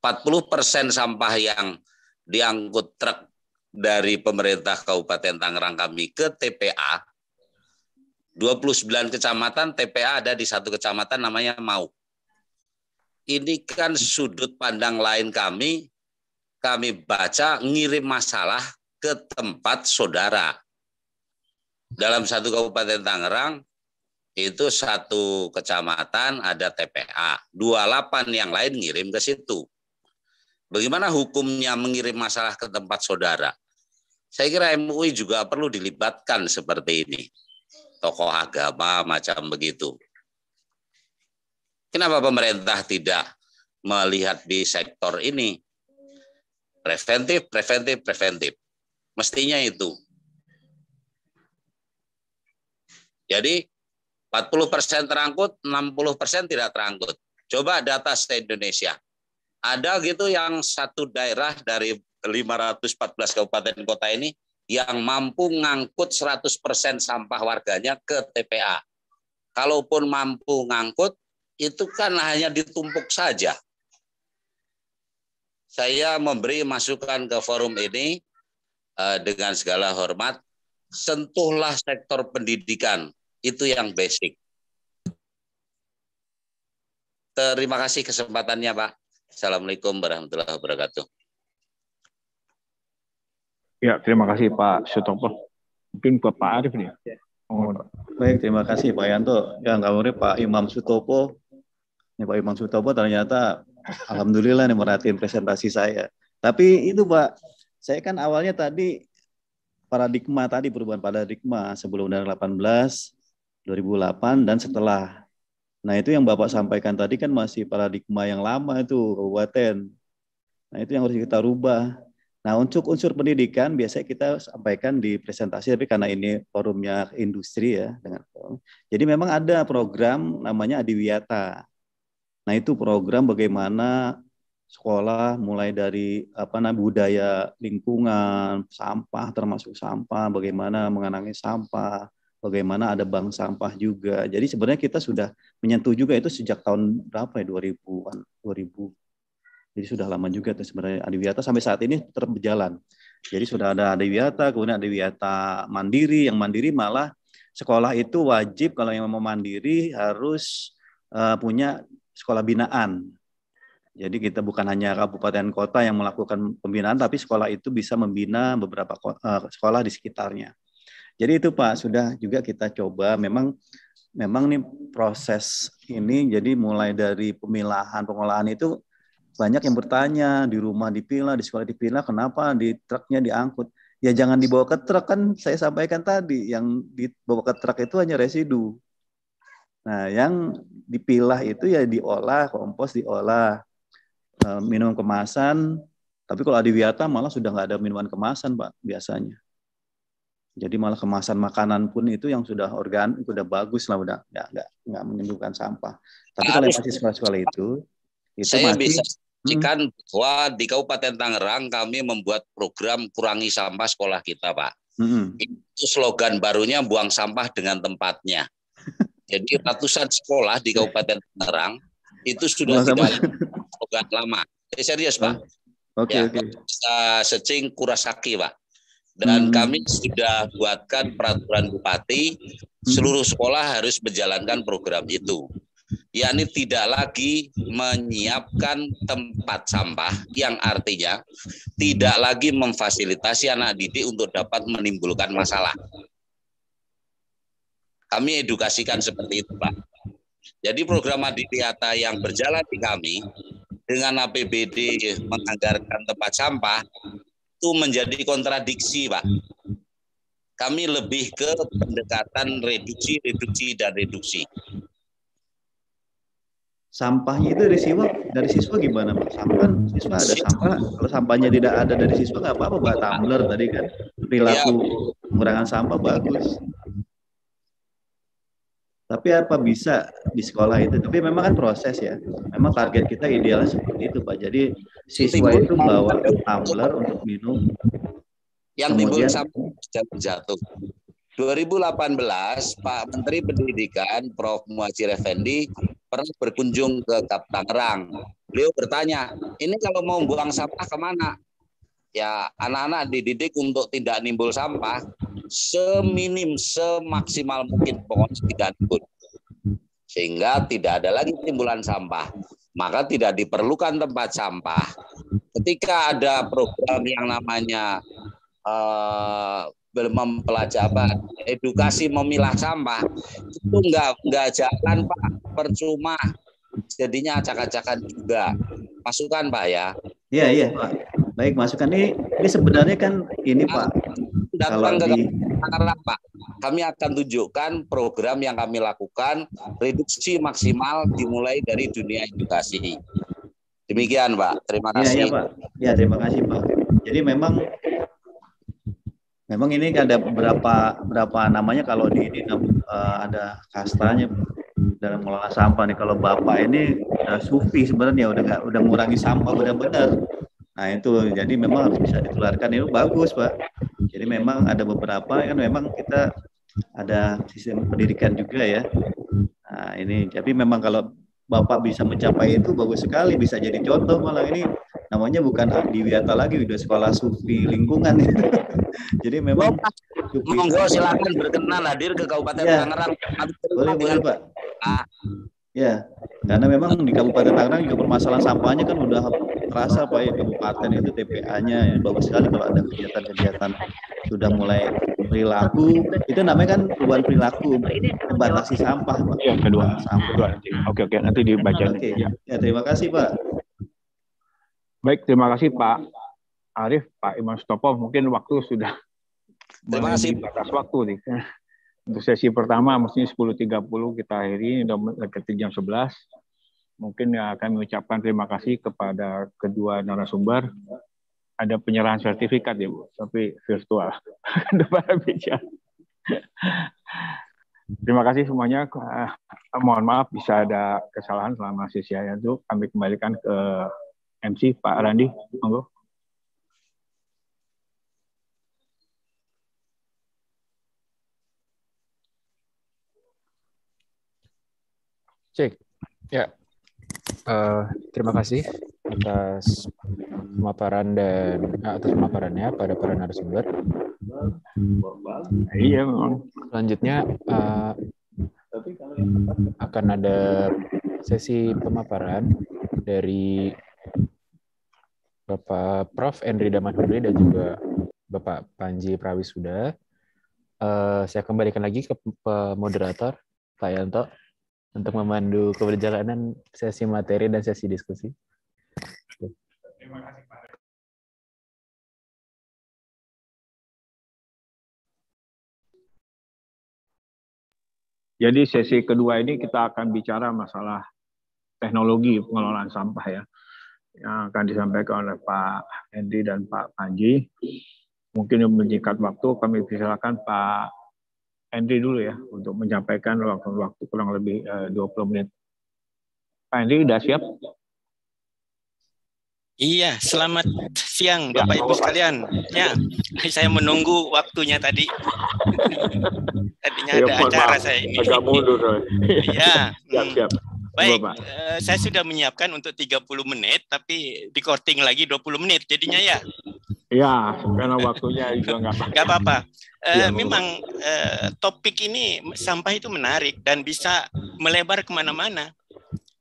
40% sampah yang diangkut truk dari pemerintah Kabupaten Tangerang kami ke TPA. 29 kecamatan TPA ada di satu kecamatan namanya Mau. Ini kan sudut pandang lain kami, kami baca ngirim masalah ke tempat saudara. Dalam satu Kabupaten Tangerang, itu satu kecamatan ada TPA, 28 yang lain ngirim ke situ. Bagaimana hukumnya mengirim masalah ke tempat saudara? Saya kira MUI juga perlu dilibatkan seperti ini. Tokoh agama macam begitu. Kenapa pemerintah tidak melihat di sektor ini? Preventif, preventif, preventif. Mestinya itu. Jadi 40% persen terangkut, 60% persen tidak terangkut. Coba data se-Indonesia ada gitu yang satu daerah dari 514 kabupaten kota ini yang mampu ngangkut 100% sampah warganya ke TPA. Kalaupun mampu ngangkut, itu kan hanya ditumpuk saja. Saya memberi masukan ke forum ini eh, dengan segala hormat, sentuhlah sektor pendidikan, itu yang basic. Terima kasih kesempatannya, Pak. Assalamualaikum warahmatullahi wabarakatuh. Ya, terima kasih Pak Sutopo. Mungkin Bapak Arif nih. Ya. Oh. Baik, terima kasih Pak Yanto. Ya, nggak murid Pak Imam Sutopo. Ini Pak Imam Sutopo ternyata Alhamdulillah nih merhatiin presentasi saya. Tapi itu Pak, saya kan awalnya tadi paradigma tadi perubahan paradigma sebelum 2018, 2008 dan setelah Nah itu yang Bapak sampaikan tadi kan masih paradigma yang lama itu kabupaten. Nah itu yang harus kita rubah. Nah untuk unsur pendidikan biasanya kita sampaikan di presentasi tapi karena ini forumnya industri ya dengan jadi memang ada program namanya Adiwiyata. Nah itu program bagaimana sekolah mulai dari apa namanya budaya lingkungan, sampah termasuk sampah, bagaimana mengenangi sampah, bagaimana ada bank sampah juga. Jadi sebenarnya kita sudah menyentuh juga itu sejak tahun berapa ya 2000-an 2000. Jadi sudah lama juga tuh sebenarnya Adiwiyata sampai saat ini tetap berjalan. Jadi sudah ada Adiwiyata, kemudian Adiwiyata Mandiri yang mandiri malah sekolah itu wajib kalau yang mau mandiri harus uh, punya sekolah binaan. Jadi kita bukan hanya kabupaten kota yang melakukan pembinaan, tapi sekolah itu bisa membina beberapa eh, sekolah di sekitarnya. Jadi itu Pak sudah juga kita coba. Memang memang nih proses ini jadi mulai dari pemilahan pengolahan itu banyak yang bertanya di rumah dipilah, di sekolah dipilah, kenapa di truknya diangkut? Ya jangan dibawa ke truk kan saya sampaikan tadi yang dibawa ke truk itu hanya residu. Nah, yang dipilah itu ya diolah, kompos diolah. Eh, minum kemasan, tapi kalau adiwiata malah sudah nggak ada minuman kemasan, Pak, biasanya. Jadi malah kemasan makanan pun itu yang sudah organ, sudah bagus lah, udah nggak nggak nggak menimbulkan sampah. Tapi kalau sekolah sekolah itu, itu saya masih, bisa jikan hmm. bahwa di Kabupaten Tangerang kami membuat program kurangi sampah sekolah kita, Pak. Hmm. Itu slogan barunya buang sampah dengan tempatnya. (laughs) Jadi ratusan sekolah di Kabupaten Tangerang itu sudah tidak slogan lama. Eh, serius, Pak. Oke, okay, ya, Okay. Kita searching Kurasaki, Pak dan hmm. kami sudah buatkan peraturan bupati hmm. seluruh sekolah harus menjalankan program itu yakni tidak lagi menyiapkan tempat sampah yang artinya tidak lagi memfasilitasi anak didik untuk dapat menimbulkan masalah. Kami edukasikan seperti itu, Pak. Jadi program Adityata yang berjalan di kami dengan APBD menganggarkan tempat sampah itu menjadi kontradiksi, Pak. Hmm. Kami lebih ke pendekatan reduksi, reduksi, dan reduksi. Sampahnya itu dari siswa, dari siswa gimana, Pak? Sampah, siswa ada sampah. Kalau sampahnya tidak ada dari siswa nggak apa-apa, Pak. Tumbler tadi kan perilaku ya. pengurangan sampah bagus tapi apa bisa di sekolah itu tapi memang kan proses ya memang target kita idealnya seperti itu pak jadi siswa itu bawa tumbler untuk minum yang timbul sampai jatuh 2018 Pak Menteri Pendidikan Prof Muhajir Effendi pernah berkunjung ke Kap Tangerang beliau bertanya ini kalau mau buang sampah kemana ya anak-anak dididik untuk tidak nimbul sampah seminim semaksimal mungkin pokoknya tidak nimbul sehingga tidak ada lagi timbulan sampah maka tidak diperlukan tempat sampah ketika ada program yang namanya eh, uh, mempelajari edukasi memilah sampah itu enggak nggak jalan Pak percuma jadinya acak-acakan juga masukan Pak ya iya iya Pak Baik, masukan ini, ini sebenarnya kan ini nah, Pak. Kalau di... Pak, kami akan tunjukkan program yang kami lakukan reduksi maksimal dimulai dari dunia edukasi. Demikian Pak, terima kasih. Ya, ya Pak. Ya, terima kasih Pak. Jadi memang memang ini ada beberapa berapa namanya kalau di ini eh, ada kastanya dalam mengelola sampah nih kalau bapak ini uh, sufi sebenarnya udah udah mengurangi sampah benar-benar Nah itu jadi memang harus bisa ditularkan itu bagus pak. Jadi memang ada beberapa ya kan memang kita ada sistem pendidikan juga ya. Nah ini tapi memang kalau bapak bisa mencapai itu bagus sekali bisa jadi contoh malah ini namanya bukan Abdi Wiyata lagi udah sekolah sufi lingkungan (laughs) jadi memang monggo silakan berkenan hadir ke Kabupaten ya. Tangerang boleh boleh pak ah. Ya, karena memang di Kabupaten Tangerang juga permasalahan sampahnya kan udah terasa Pak ya kabupaten itu TPA-nya ya bagus sekali kalau ada kegiatan-kegiatan sudah mulai perilaku itu namanya kan perubahan perilaku membatasi sampah Pak. Ya, kedua. Sampah. Kedua nanti. Oke oke nanti dibaca. Oke. Ya. ya terima kasih Pak. Baik terima kasih Pak Arif Pak Imam Stopo mungkin waktu sudah terima kasih batas waktu nih. Untuk sesi pertama mestinya 10.30 kita akhiri, mendekati jam 11. Mungkin ya akan mengucapkan terima kasih kepada kedua narasumber. Ada penyerahan sertifikat ya Bu, tapi virtual. (laughs) Terima kasih semuanya. Ah, mohon maaf bisa ada kesalahan selama sesi itu. Kami kembalikan ke MC Pak Randi. Monggo. Cek. Ya. Uh, terima kasih atas pemaparan dan eh, atas pemaparannya pada para narasumber. Iya, memang. Selanjutnya uh, akan ada sesi pemaparan dari Bapak Prof. Henry Damanhuri dan juga Bapak Panji Prawisuda. Uh, saya kembalikan lagi ke moderator, Pak Yanto untuk memandu keberjalanan sesi materi dan sesi diskusi. Jadi sesi kedua ini kita akan bicara masalah teknologi pengelolaan sampah ya yang akan disampaikan oleh Pak Hendy dan Pak Panji. Mungkin meningkat waktu kami persilakan Pak Andri dulu ya untuk menyampaikan waktu waktu kurang lebih eh, uh, 20 menit. Pak Andri sudah siap? Iya, selamat siang Bapak Ibu sekalian. Ya, saya menunggu waktunya tadi. (laughs) Tadinya ada iya, acara saya ini. Agak mundur. Iya. Siap, hmm. siap. Baik, Bapak. Eh, saya sudah menyiapkan untuk 30 menit, tapi dikorting lagi 20 menit jadinya ya. Ya, karena waktunya itu nggak apa-apa. Nggak apa-apa. ya, memang eh, topik ini sampah itu menarik dan bisa melebar kemana-mana.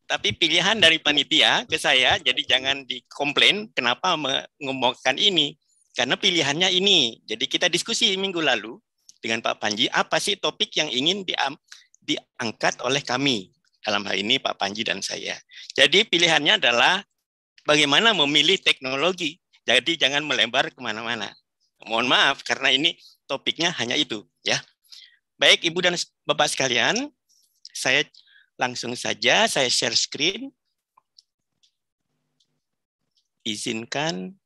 Tapi pilihan dari panitia ke saya, jadi jangan dikomplain kenapa mengembangkan ini. Karena pilihannya ini. Jadi kita diskusi minggu lalu dengan Pak Panji, apa sih topik yang ingin diam, diangkat oleh kami dalam hal ini Pak Panji dan saya. Jadi pilihannya adalah bagaimana memilih teknologi. Jadi jangan melebar kemana-mana. Mohon maaf karena ini topiknya hanya itu ya. Baik Ibu dan Bapak sekalian, saya langsung saja saya share screen. Izinkan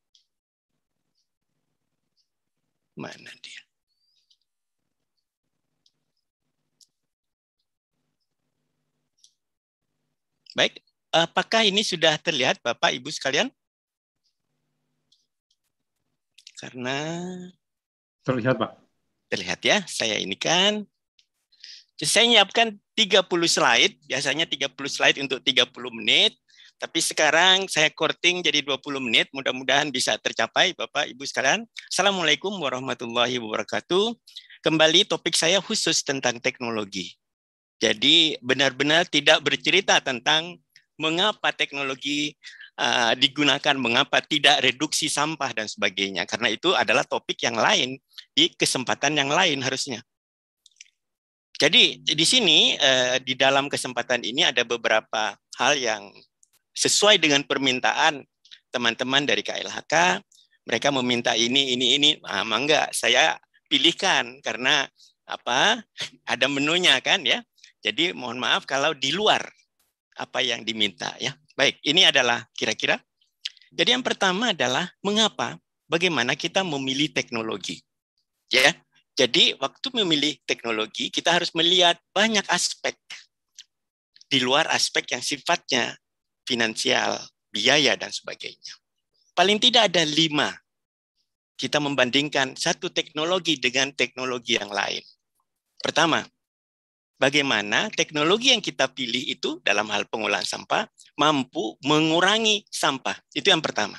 mana dia? Baik, apakah ini sudah terlihat Bapak Ibu sekalian? Karena terlihat, Pak. Terlihat ya, saya ini kan saya menyiapkan 30 slide, biasanya 30 slide untuk 30 menit, tapi sekarang saya korting jadi 20 menit, mudah-mudahan bisa tercapai Bapak Ibu sekalian. Assalamualaikum warahmatullahi wabarakatuh. Kembali topik saya khusus tentang teknologi. Jadi benar-benar tidak bercerita tentang mengapa teknologi uh, digunakan, mengapa tidak reduksi sampah dan sebagainya. Karena itu adalah topik yang lain di kesempatan yang lain harusnya. Jadi di sini uh, di dalam kesempatan ini ada beberapa hal yang sesuai dengan permintaan teman-teman dari KLHK. Mereka meminta ini, ini, ini. Ah, mangga, saya pilihkan karena apa? (laughs) Ada menunya kan ya. Jadi mohon maaf kalau di luar apa yang diminta ya. Baik, ini adalah kira-kira. Jadi yang pertama adalah mengapa bagaimana kita memilih teknologi. Ya. Jadi waktu memilih teknologi kita harus melihat banyak aspek di luar aspek yang sifatnya finansial, biaya dan sebagainya. Paling tidak ada lima kita membandingkan satu teknologi dengan teknologi yang lain. Pertama, bagaimana teknologi yang kita pilih itu dalam hal pengolahan sampah mampu mengurangi sampah. Itu yang pertama.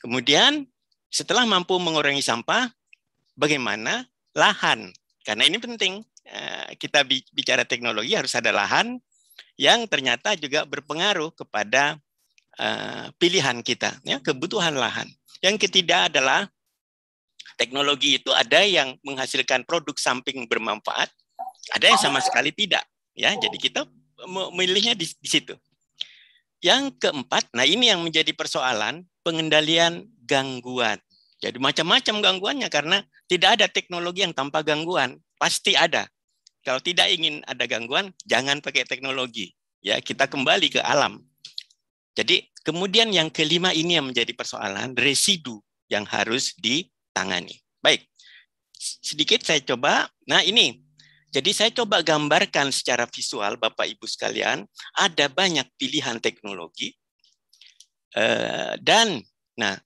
Kemudian setelah mampu mengurangi sampah, bagaimana lahan? Karena ini penting. Eh, kita bicara teknologi harus ada lahan yang ternyata juga berpengaruh kepada eh, pilihan kita, ya, kebutuhan lahan. Yang ketiga adalah Teknologi itu ada yang menghasilkan produk samping bermanfaat, ada yang sama sekali tidak. Ya, jadi kita memilihnya di, di situ. Yang keempat, nah ini yang menjadi persoalan pengendalian gangguan. Jadi macam-macam gangguannya karena tidak ada teknologi yang tanpa gangguan, pasti ada. Kalau tidak ingin ada gangguan, jangan pakai teknologi. Ya, kita kembali ke alam. Jadi kemudian yang kelima ini yang menjadi persoalan residu yang harus di tangani. Baik, sedikit saya coba. Nah ini, jadi saya coba gambarkan secara visual Bapak Ibu sekalian, ada banyak pilihan teknologi. Eh, dan, nah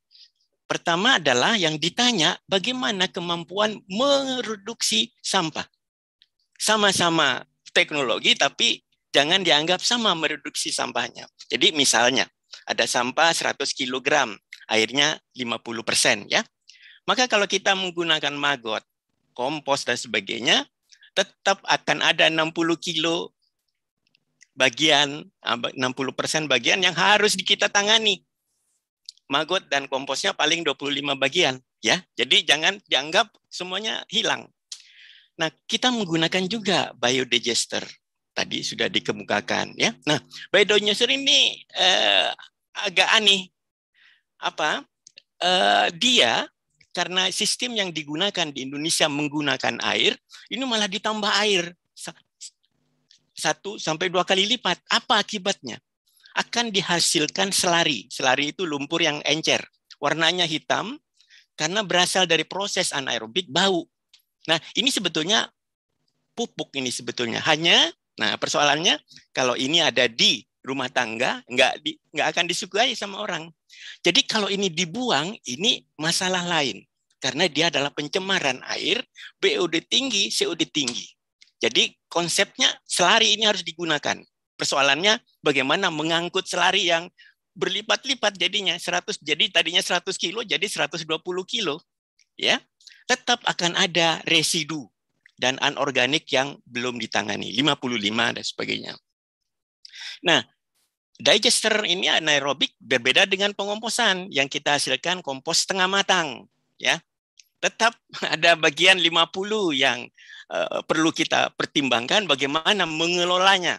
pertama adalah yang ditanya bagaimana kemampuan mereduksi sampah. Sama-sama teknologi tapi jangan dianggap sama mereduksi sampahnya. Jadi misalnya ada sampah 100 kg, airnya 50 persen ya. Maka kalau kita menggunakan maggot, kompos dan sebagainya, tetap akan ada 60 kilo bagian 60% persen bagian yang harus kita tangani. Maggot dan komposnya paling 25 bagian ya. Jadi jangan dianggap semuanya hilang. Nah, kita menggunakan juga biodigester. Tadi sudah dikemukakan ya. Nah, biodigester ini eh, agak aneh. Apa? Eh, dia karena sistem yang digunakan di Indonesia menggunakan air, ini malah ditambah air satu sampai dua kali lipat. Apa akibatnya? Akan dihasilkan selari. Selari itu lumpur yang encer. Warnanya hitam karena berasal dari proses anaerobik bau. Nah, ini sebetulnya pupuk ini sebetulnya. Hanya, nah persoalannya kalau ini ada di rumah tangga nggak di, nggak akan disukai sama orang. Jadi kalau ini dibuang, ini masalah lain karena dia adalah pencemaran air, BOD tinggi, COD tinggi. Jadi konsepnya selari ini harus digunakan. Persoalannya bagaimana mengangkut selari yang berlipat-lipat jadinya 100 jadi tadinya 100 kilo jadi 120 kilo ya tetap akan ada residu dan anorganik yang belum ditangani 55 dan sebagainya Nah, digester ini anaerobik berbeda dengan pengomposan yang kita hasilkan kompos setengah matang, ya. Tetap (laughs) ada bagian 50 yang uh, perlu kita pertimbangkan bagaimana mengelolanya.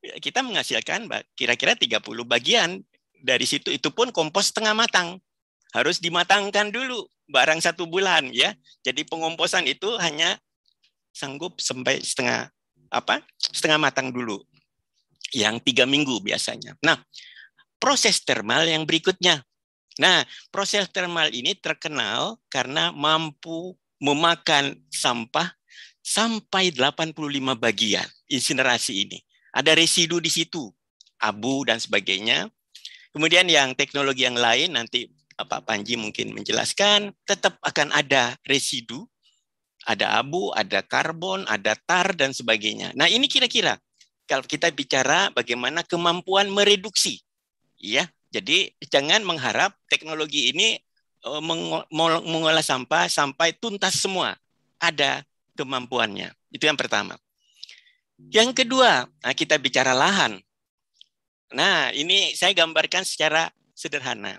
Kita menghasilkan kira-kira 30 bagian dari situ itu pun kompos setengah matang. Harus dimatangkan dulu barang satu bulan ya. Jadi pengomposan itu hanya sanggup sampai setengah apa? setengah matang dulu yang tiga minggu biasanya. Nah, proses termal yang berikutnya. Nah, proses termal ini terkenal karena mampu memakan sampah sampai 85 bagian insinerasi ini. Ada residu di situ, abu dan sebagainya. Kemudian yang teknologi yang lain nanti Pak Panji mungkin menjelaskan, tetap akan ada residu, ada abu, ada karbon, ada tar dan sebagainya. Nah, ini kira-kira kalau kita bicara bagaimana kemampuan mereduksi. Ya, jadi jangan mengharap teknologi ini eh, mengolah sampah sampai tuntas semua. Ada kemampuannya. Itu yang pertama. Yang kedua, nah, kita bicara lahan. Nah, ini saya gambarkan secara sederhana.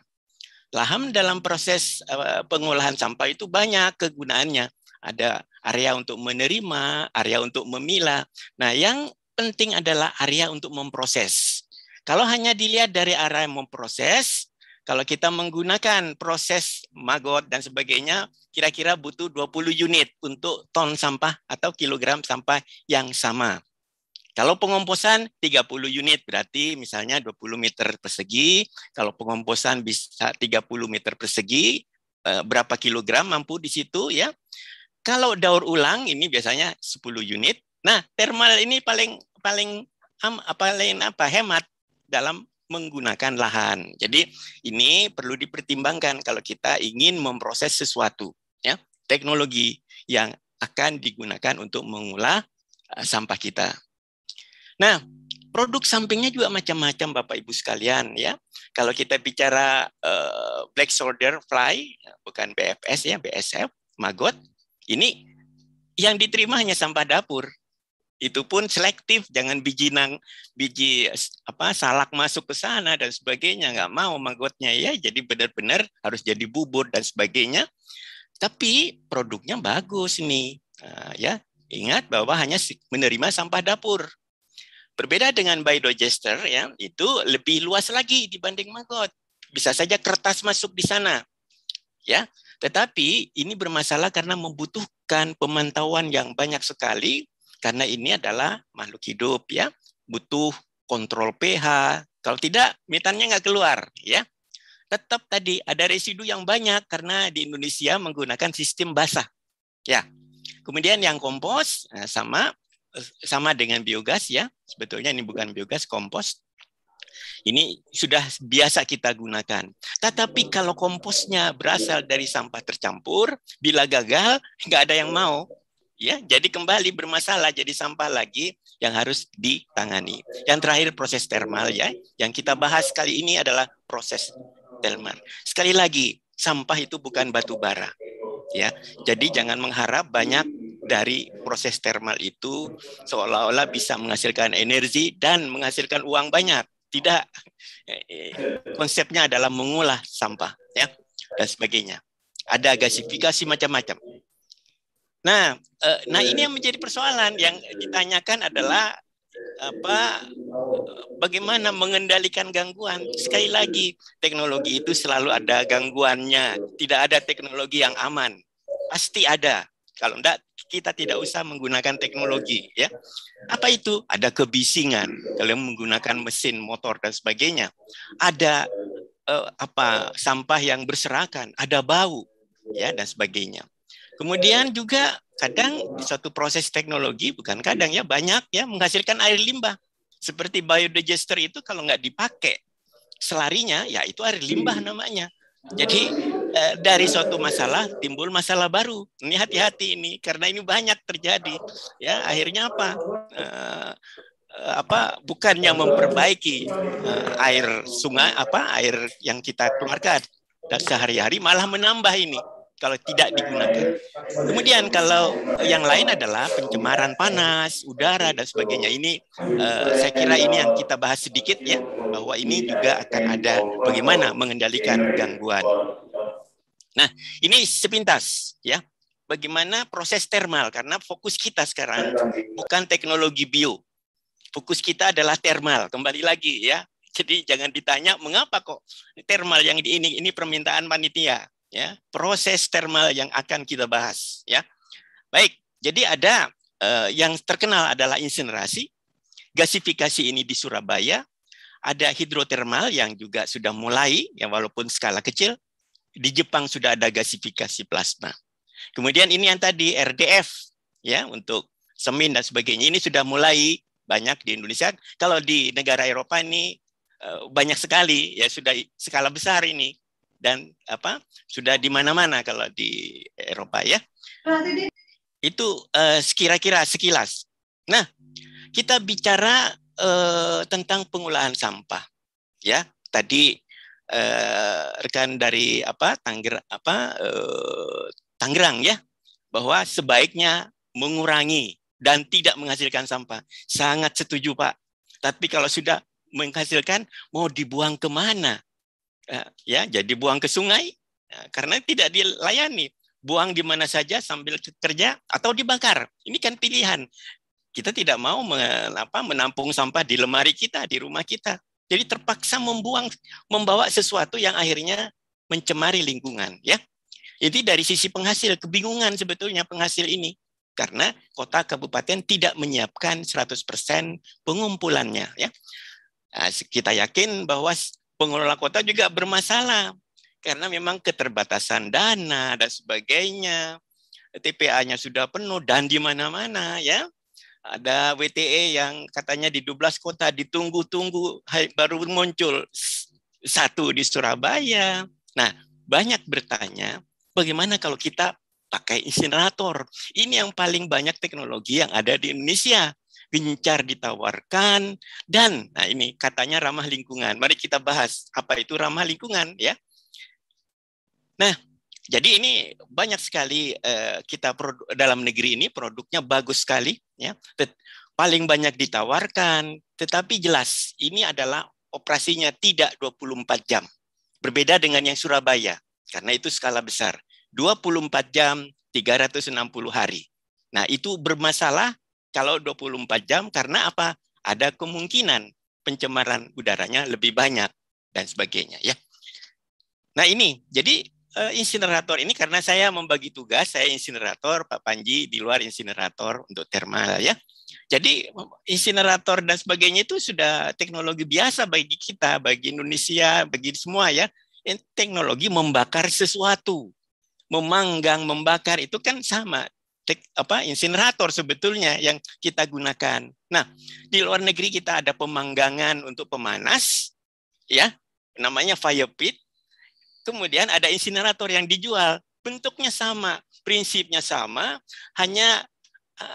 Lahan dalam proses eh, pengolahan sampah itu banyak kegunaannya. Ada area untuk menerima, area untuk memilah. Nah, yang penting adalah area untuk memproses. Kalau hanya dilihat dari area memproses, kalau kita menggunakan proses magot dan sebagainya, kira-kira butuh 20 unit untuk ton sampah atau kilogram sampah yang sama. Kalau pengomposan 30 unit berarti misalnya 20 meter persegi. Kalau pengomposan bisa 30 meter persegi, eh, berapa kilogram mampu di situ ya. Kalau daur ulang ini biasanya 10 unit. Nah, thermal ini paling paling apa lain apa hemat dalam menggunakan lahan. Jadi ini perlu dipertimbangkan kalau kita ingin memproses sesuatu, ya teknologi yang akan digunakan untuk mengolah eh, sampah kita. Nah, produk sampingnya juga macam-macam Bapak Ibu sekalian ya. Kalau kita bicara uh, black soldier fly bukan BFS ya, BSF, maggot, ini yang diterima hanya sampah dapur itu pun selektif jangan biji nang biji apa salak masuk ke sana dan sebagainya nggak mau manggotnya ya jadi benar-benar harus jadi bubur dan sebagainya tapi produknya bagus nih nah, ya ingat bahwa hanya menerima sampah dapur berbeda dengan biodigester ya itu lebih luas lagi dibanding maggot bisa saja kertas masuk di sana ya tetapi ini bermasalah karena membutuhkan pemantauan yang banyak sekali karena ini adalah makhluk hidup ya, butuh kontrol pH. Kalau tidak, metannya nggak keluar ya. Tetap tadi ada residu yang banyak karena di Indonesia menggunakan sistem basah. Ya. Kemudian yang kompos eh, sama eh, sama dengan biogas ya. Sebetulnya ini bukan biogas, kompos. Ini sudah biasa kita gunakan. Tetapi kalau komposnya berasal dari sampah tercampur, bila gagal nggak ada yang mau ya jadi kembali bermasalah jadi sampah lagi yang harus ditangani yang terakhir proses termal ya yang kita bahas kali ini adalah proses thermal. sekali lagi sampah itu bukan batu bara ya jadi jangan mengharap banyak dari proses thermal itu seolah-olah bisa menghasilkan energi dan menghasilkan uang banyak tidak konsepnya adalah mengolah sampah ya dan sebagainya ada gasifikasi macam-macam Nah, eh, nah ini iya. yang menjadi persoalan yang ditanyakan adalah apa bagaimana mengendalikan gangguan sekali lagi teknologi itu selalu ada gangguannya tidak ada teknologi yang aman pasti ada kalau tidak kita tidak usah menggunakan teknologi ya apa itu ada kebisingan kalau menggunakan mesin motor dan sebagainya ada eh, apa sampah yang berserakan ada bau ya dan sebagainya Kemudian juga kadang di suatu proses teknologi, bukan kadang ya, banyak ya menghasilkan air limbah. Seperti biodigester itu kalau nggak dipakai selarinya, ya itu air limbah hmm. namanya. Jadi eh, dari suatu masalah timbul masalah baru. Ini hati-hati ini karena ini banyak terjadi. Ya akhirnya apa? Eh, eh, apa bukannya memperbaiki uh, air sungai apa air yang kita keluarkan dan sehari-hari malah menambah ini kalau tidak digunakan. Kemudian kalau yang lain adalah pencemaran panas, udara dan sebagainya. Ini uh, saya kira ini yang kita bahas sedikit ya bahwa ini juga akan ada bagaimana mengendalikan gangguan. Nah, ini sepintas ya bagaimana proses thermal karena fokus kita sekarang bukan teknologi bio. Fokus kita adalah thermal. Kembali lagi ya. Jadi jangan ditanya mengapa kok thermal yang ini ini permintaan panitia ya proses thermal yang akan kita bahas ya baik jadi ada eh, yang terkenal adalah insinerasi gasifikasi ini di Surabaya ada hidrotermal yang juga sudah mulai ya walaupun skala kecil di Jepang sudah ada gasifikasi plasma kemudian ini yang tadi RDF ya untuk semin dan sebagainya ini sudah mulai banyak di Indonesia kalau di negara Eropa ini eh, banyak sekali ya sudah skala besar ini dan apa sudah di mana-mana kalau di Eropa ya. Itu uh, sekira-kira sekilas. Nah, kita bicara uh, tentang pengolahan sampah ya. Tadi uh, rekan dari apa Tangger apa uh, Tangerang ya bahwa sebaiknya mengurangi dan tidak menghasilkan sampah. Sangat setuju Pak. Tapi kalau sudah menghasilkan mau dibuang kemana? Eh, ya jadi buang ke sungai ya, karena tidak dilayani buang di mana saja sambil kerja atau dibakar ini kan pilihan kita tidak mau menampung sampah di lemari kita di rumah kita jadi terpaksa membuang membawa sesuatu yang akhirnya mencemari lingkungan ya jadi dari sisi penghasil kebingungan sebetulnya penghasil ini karena kota kabupaten tidak menyiapkan 100% pengumpulannya ya nah, kita yakin bahwa pengelola kota juga bermasalah karena memang keterbatasan dana dan sebagainya. TPA-nya sudah penuh dan di mana-mana ya. Ada WTE yang katanya di 12 kota ditunggu-tunggu baru muncul satu di Surabaya. Nah, banyak bertanya bagaimana kalau kita pakai insinerator. Ini yang paling banyak teknologi yang ada di Indonesia gencar ditawarkan dan nah ini katanya ramah lingkungan. Mari kita bahas apa itu ramah lingkungan ya. Nah, jadi ini banyak sekali eh, kita produk, dalam negeri ini produknya bagus sekali ya. Tet paling banyak ditawarkan, tetapi jelas ini adalah operasinya tidak 24 jam. Berbeda dengan yang Surabaya karena itu skala besar. 24 jam 360 hari. Nah, itu bermasalah kalau 24 jam karena apa? Ada kemungkinan pencemaran udaranya lebih banyak dan sebagainya ya. Nah ini jadi eh, insinerator ini karena saya membagi tugas saya insinerator Pak Panji di luar insinerator untuk thermal ya. Jadi insinerator dan sebagainya itu sudah teknologi biasa bagi kita, bagi Indonesia, bagi semua ya. Teknologi membakar sesuatu, memanggang, membakar itu kan sama tek, apa insinerator sebetulnya yang kita gunakan. Nah, di luar negeri kita ada pemanggangan untuk pemanas ya, namanya fire pit. Kemudian ada insinerator yang dijual, bentuknya sama, prinsipnya sama, hanya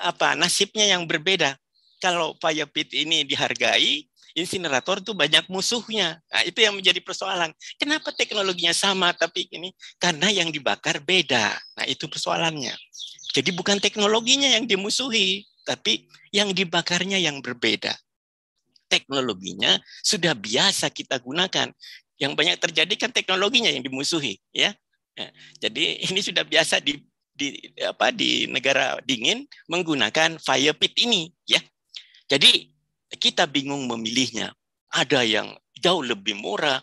apa nasibnya yang berbeda. Kalau fire pit ini dihargai, insinerator itu banyak musuhnya. Nah, itu yang menjadi persoalan. Kenapa teknologinya sama tapi ini karena yang dibakar beda. Nah, itu persoalannya. Jadi bukan teknologinya yang dimusuhi, tapi yang dibakarnya yang berbeda. Teknologinya sudah biasa kita gunakan. Yang banyak terjadi kan teknologinya yang dimusuhi, ya. ya jadi ini sudah biasa di, di apa di negara dingin menggunakan fire pit ini, ya. Jadi kita bingung memilihnya. Ada yang jauh lebih murah,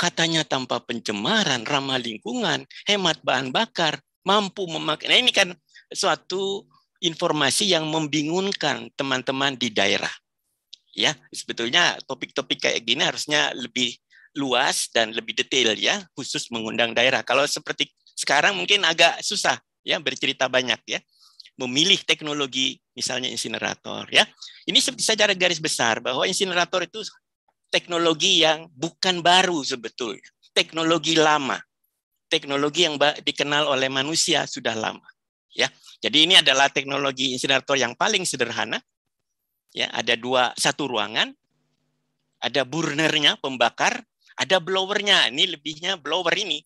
katanya tanpa pencemaran, ramah lingkungan, hemat bahan bakar, mampu memakai. Nah ini kan suatu informasi yang membingungkan teman-teman di daerah. Ya, sebetulnya topik-topik kayak gini harusnya lebih luas dan lebih detail ya, khusus mengundang daerah. Kalau seperti sekarang mungkin agak susah ya bercerita banyak ya. Memilih teknologi misalnya insinerator ya. Ini secara garis besar bahwa insinerator itu teknologi yang bukan baru sebetulnya, teknologi lama. Teknologi yang dikenal oleh manusia sudah lama ya. Jadi ini adalah teknologi insinerator yang paling sederhana. Ya, ada dua satu ruangan, ada burnernya pembakar, ada blowernya. Ini lebihnya blower ini.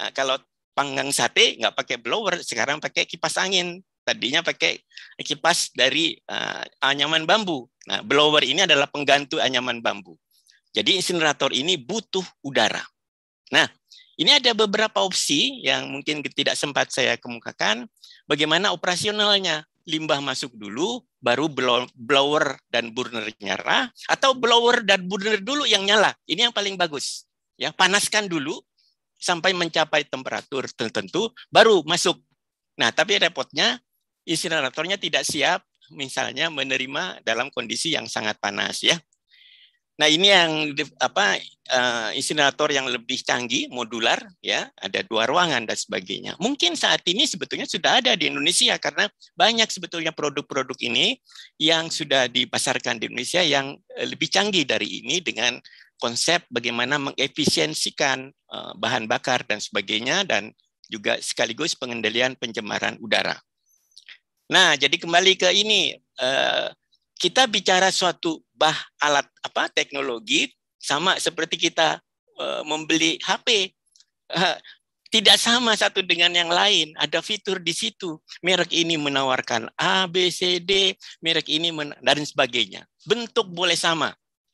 Nah, kalau panggang sate nggak pakai blower, sekarang pakai kipas angin. Tadinya pakai kipas dari uh, anyaman bambu. Nah, blower ini adalah pengganti anyaman bambu. Jadi insinerator ini butuh udara. Nah, ini ada beberapa opsi yang mungkin tidak sempat saya kemukakan. Bagaimana operasionalnya? Limbah masuk dulu, baru blower dan burner nyala, atau blower dan burner dulu yang nyala. Ini yang paling bagus. Ya, panaskan dulu sampai mencapai temperatur tertentu, baru masuk. Nah, tapi repotnya insineratornya tidak siap misalnya menerima dalam kondisi yang sangat panas ya. Nah ini yang apa uh, eh, insinerator yang lebih canggih modular ya ada dua ruangan dan sebagainya. Mungkin saat ini sebetulnya sudah ada di Indonesia karena banyak sebetulnya produk-produk ini yang sudah dipasarkan di Indonesia yang eh, lebih canggih dari ini dengan konsep bagaimana mengefisiensikan uh, bahan bakar dan sebagainya dan juga sekaligus pengendalian pencemaran udara. Nah jadi kembali ke ini kita bicara suatu merubah alat apa teknologi sama seperti kita uh, membeli HP. Uh, tidak sama satu dengan yang lain. Ada fitur di situ. Merek ini menawarkan A, B, C, D. Merek ini men dan sebagainya. Bentuk boleh sama.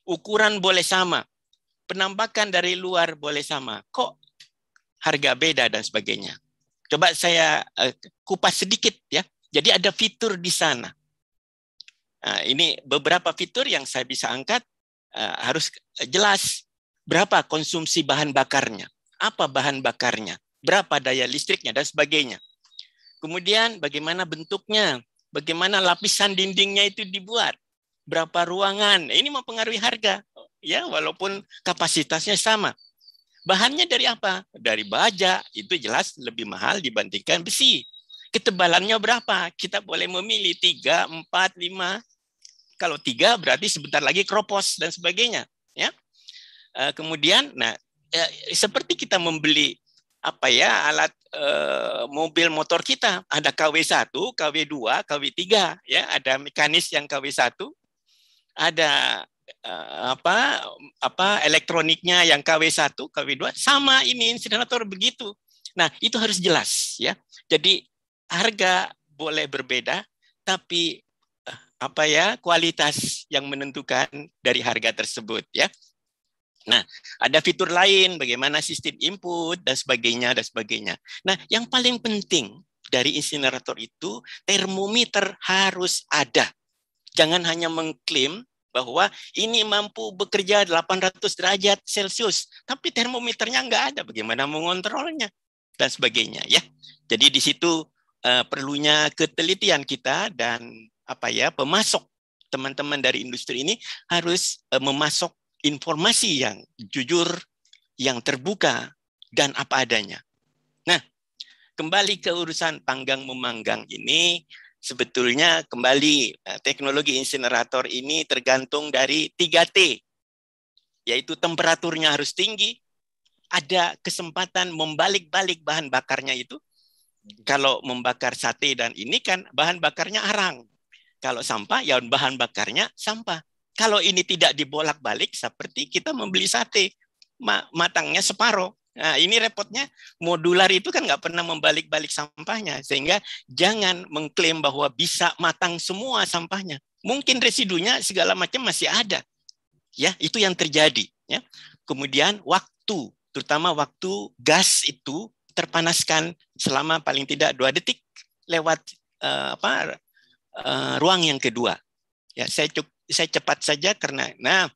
Ukuran boleh sama. Penampakan dari luar boleh sama. Kok harga beda dan sebagainya. Coba saya e, kupas sedikit ya. Jadi ada fitur di sana. Nah, ini beberapa fitur yang saya bisa angkat eh, harus jelas berapa konsumsi bahan bakarnya, apa bahan bakarnya, berapa daya listriknya dan sebagainya. Kemudian bagaimana bentuknya, bagaimana lapisan dindingnya itu dibuat, berapa ruangan. Nah, ini mempengaruhi harga ya walaupun kapasitasnya sama. Bahannya dari apa? Dari baja, itu jelas lebih mahal dibandingkan besi ketebalannya berapa? Kita boleh memilih 3, 4, 5. Kalau 3 berarti sebentar lagi kropos dan sebagainya, ya. Eh, kemudian nah eh, seperti kita membeli apa ya alat e, mobil motor kita ada KW1, KW2, KW3 ya ada mekanis yang KW1 ada e, apa apa elektroniknya yang KW1, KW2 sama ini insinerator begitu. Nah, itu harus jelas ya. Jadi harga boleh berbeda, tapi eh, apa ya kualitas yang menentukan dari harga tersebut ya. Nah, ada fitur lain bagaimana sistem input dan sebagainya dan sebagainya. Nah, yang paling penting dari insinerator itu termometer harus ada. Jangan hanya mengklaim bahwa ini mampu bekerja 800 derajat Celcius, tapi termometernya nggak ada. Bagaimana mengontrolnya dan sebagainya ya. Jadi di situ uh, perlunya ketelitian kita dan apa ya pemasok teman-teman dari industri ini harus uh, memasok informasi yang jujur, yang terbuka dan apa adanya. Nah, kembali ke urusan panggang memanggang ini sebetulnya kembali eh, teknologi insinerator ini tergantung dari 3T yaitu temperaturnya harus tinggi, ada kesempatan membalik-balik bahan bakarnya itu kalau membakar sate dan ini kan bahan bakarnya arang. Kalau sampah, ya bahan bakarnya sampah. Kalau ini tidak dibolak-balik, seperti kita membeli sate, matangnya separoh. Nah, ini repotnya modular itu kan nggak pernah membalik-balik sampahnya. Sehingga jangan mengklaim bahwa bisa matang semua sampahnya. Mungkin residunya segala macam masih ada. Ya, itu yang terjadi. Ya. Kemudian waktu, terutama waktu gas itu terpanaskan selama paling tidak dua detik lewat uh, apa uh, ruang yang kedua. Ya, saya cukup, saya cepat saja karena nah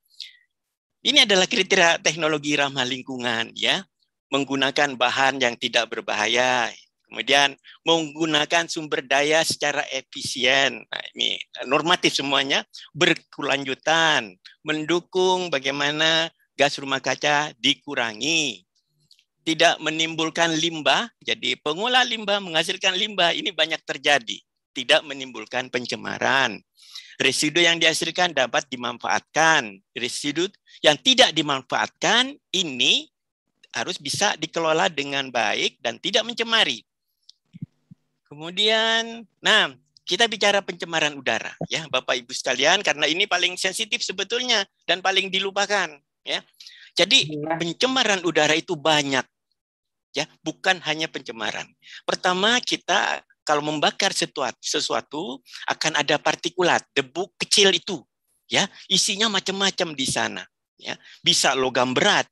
ini adalah kriteria teknologi ramah lingkungan ya, menggunakan bahan yang tidak berbahaya, kemudian menggunakan sumber daya secara efisien. Nah, ini normatif semuanya berkelanjutan, mendukung bagaimana gas rumah kaca dikurangi, tidak menimbulkan limbah. Jadi pengolah limbah menghasilkan limbah ini banyak terjadi, tidak menimbulkan pencemaran. Residu yang dihasilkan dapat dimanfaatkan. Residu yang tidak dimanfaatkan ini harus bisa dikelola dengan baik dan tidak mencemari. Kemudian, nah kita bicara pencemaran udara ya Bapak Ibu sekalian karena ini paling sensitif sebetulnya dan paling dilupakan ya. Jadi iya. pencemaran udara itu banyak. Ya, bukan hanya pencemaran. Pertama, kita kalau membakar sesuatu, sesuatu akan ada partikulat, debu kecil itu, ya. Isinya macam-macam di sana, ya. Bisa logam berat,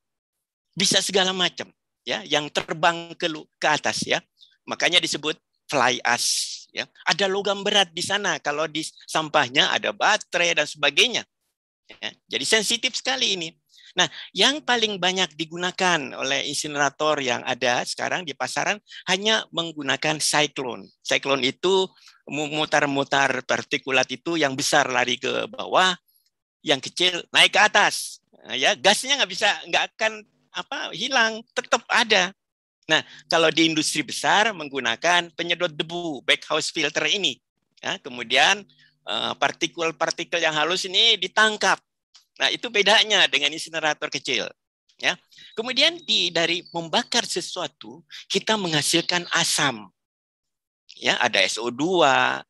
bisa segala macam, ya, yang terbang ke ke atas, ya. Makanya disebut fly ash, ya. Ada logam berat di sana kalau di sampahnya ada baterai dan sebagainya. Ya. Jadi sensitif sekali ini. Nah, yang paling banyak digunakan oleh insinerator yang ada sekarang di pasaran hanya menggunakan cyclone. Cyclone itu memutar mutar partikulat itu yang besar lari ke bawah, yang kecil naik ke atas. Nah, ya, gasnya nggak bisa, nggak akan apa hilang, tetap ada. Nah, kalau di industri besar menggunakan penyedot debu, backhouse filter ini. Ya, kemudian eh, partikel-partikel yang halus ini ditangkap Nah, itu bedanya dengan insinerator kecil. Ya. Kemudian di, dari membakar sesuatu, kita menghasilkan asam. Ya, ada SO2,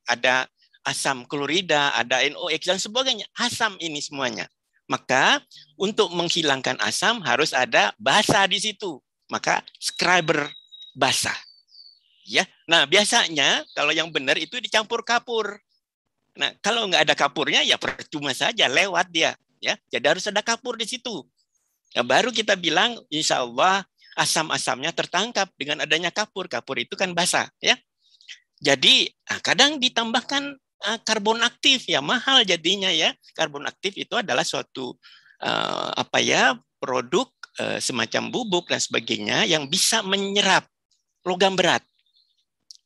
ada asam klorida, ada NOx dan sebagainya. Asam ini semuanya. Maka untuk menghilangkan asam harus ada basa di situ. Maka scriber basa Ya. Nah, biasanya kalau yang benar itu dicampur kapur. Nah, kalau nggak ada kapurnya ya percuma saja lewat dia ya. Jadi harus ada kapur di situ. ya, baru kita bilang insya Allah asam-asamnya tertangkap dengan adanya kapur. Kapur itu kan basah ya. Jadi ah, kadang ditambahkan ah, karbon aktif ya mahal jadinya ya. Karbon aktif itu adalah suatu ah, apa ya produk eh, semacam bubuk dan sebagainya yang bisa menyerap logam berat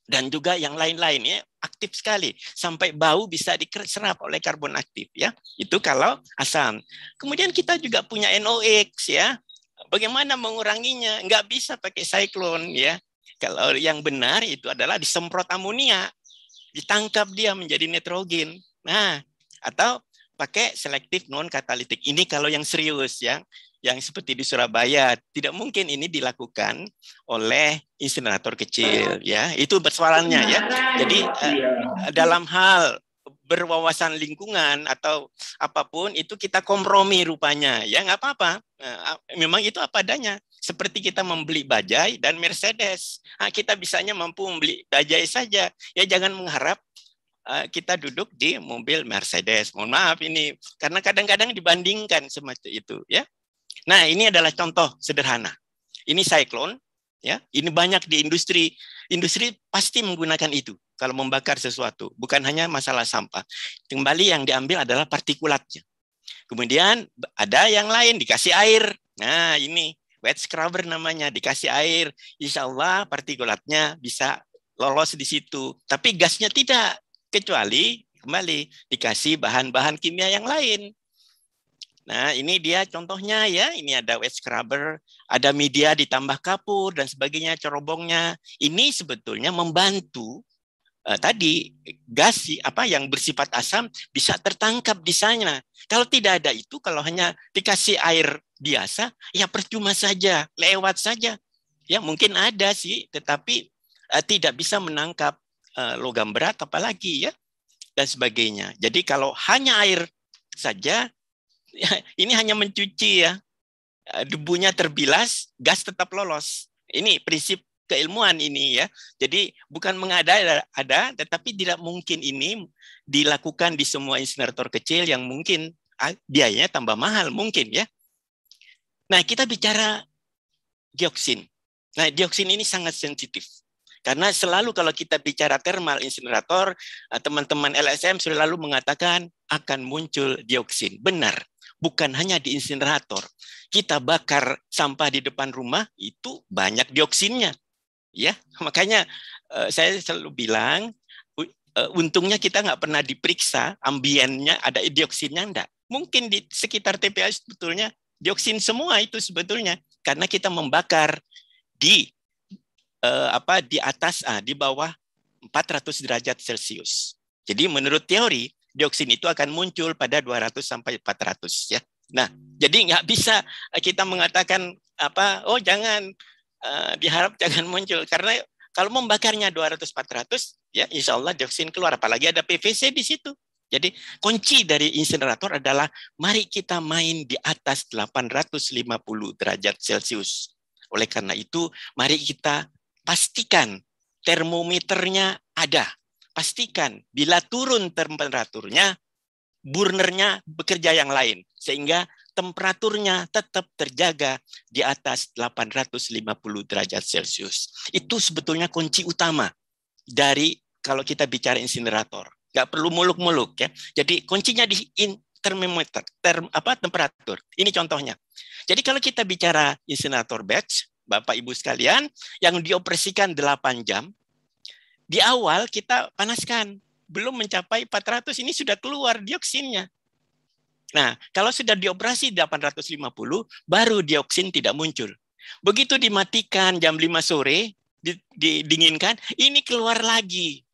dan juga yang lain-lain ya aktif sekali sampai bau bisa diserap oleh karbon aktif ya itu kalau asam kemudian kita juga punya NOx ya bagaimana menguranginya nggak bisa pakai siklon ya kalau yang benar itu adalah disemprot amonia ditangkap dia menjadi nitrogen nah atau pakai selektif non katalitik ini kalau yang serius ya yang seperti di Surabaya. Tidak mungkin ini dilakukan oleh insinerator kecil ya. Itu persoalannya ya. Jadi eh, iya. dalam hal berwawasan lingkungan atau apapun itu kita kompromi rupanya ya nggak apa-apa eh, memang itu apa adanya seperti kita membeli bajai dan Mercedes nah, kita bisanya mampu membeli bajai saja ya jangan mengharap eh, kita duduk di mobil Mercedes. Mohon maaf ini karena kadang-kadang dibandingkan semacam itu ya. Nah, ini adalah contoh sederhana. Ini cyclone, ya. Ini banyak di industri. Industri pasti menggunakan itu kalau membakar sesuatu. Bukan hanya masalah sampah. Kembali yang diambil adalah partikulatnya. Kemudian ada yang lain dikasih air. Nah, ini wet scrubber namanya dikasih air insya Allah partikulatnya bisa lolos di situ tapi gasnya tidak kecuali kembali dikasih bahan-bahan kimia yang lain Nah, ini dia contohnya ya. Ini ada wet scrubber, ada media ditambah kapur dan sebagainya, cerobongnya. Ini sebetulnya membantu eh, tadi gas apa yang bersifat asam bisa tertangkap di sana. Kalau tidak ada itu, kalau hanya dikasih air biasa, ya percuma saja, lewat saja. Ya mungkin ada sih, tetapi eh, tidak bisa menangkap eh, logam berat apalagi ya dan sebagainya. Jadi kalau hanya air saja (laughs) ini hanya mencuci ya. Eh, debunya terbilas, gas tetap lolos. Ini prinsip keilmuan ini ya. Jadi bukan mengada ada tetapi tidak mungkin ini dilakukan di semua insinerator kecil yang mungkin ah, biayanya tambah mahal mungkin ya. Nah, kita bicara dioksin. Nah, dioksin ini sangat sensitif. Karena selalu kalau kita bicara thermal insinerator, eh, teman-teman LSM selalu mengatakan akan muncul dioksin. Benar bukan hanya di insinerator. Kita bakar sampah di depan rumah itu banyak dioksinnya. Ya, makanya eh, saya selalu bilang eh, untungnya kita nggak pernah diperiksa ambiennya ada dioksinnya enggak. Mungkin di sekitar TPA sebetulnya dioksin semua itu sebetulnya karena kita membakar di eh, apa di atas ah, di bawah 400 derajat Celcius. Jadi menurut teori dioksin itu akan muncul pada 200 sampai 400 ya. Nah, hmm. jadi nggak bisa eh, kita mengatakan apa, oh jangan uh, diharap jangan muncul karena kalau membakarnya 200 400 ya insyaallah Allah dioksin keluar apalagi ada PVC di situ. Jadi kunci dari insinerator adalah mari kita main di atas 850 derajat Celcius. Oleh karena itu, mari kita pastikan termometernya ada pastikan bila turun temperaturnya, burnernya bekerja yang lain. Sehingga temperaturnya tetap terjaga di atas 850 derajat Celcius. Itu sebetulnya kunci utama dari kalau kita bicara insinerator. Nggak perlu muluk-muluk ya. Jadi kuncinya di in termometer, term, apa temperatur. Ini contohnya. Jadi kalau kita bicara insinerator batch, Bapak Ibu sekalian, yang dioperasikan 8 jam, di awal kita panaskan, belum mencapai 400 ini sudah keluar dioksinnya. Nah, kalau sudah dioperasi 850, baru dioksin tidak muncul. Begitu dimatikan jam 5 sore, didinginkan, ini keluar lagi.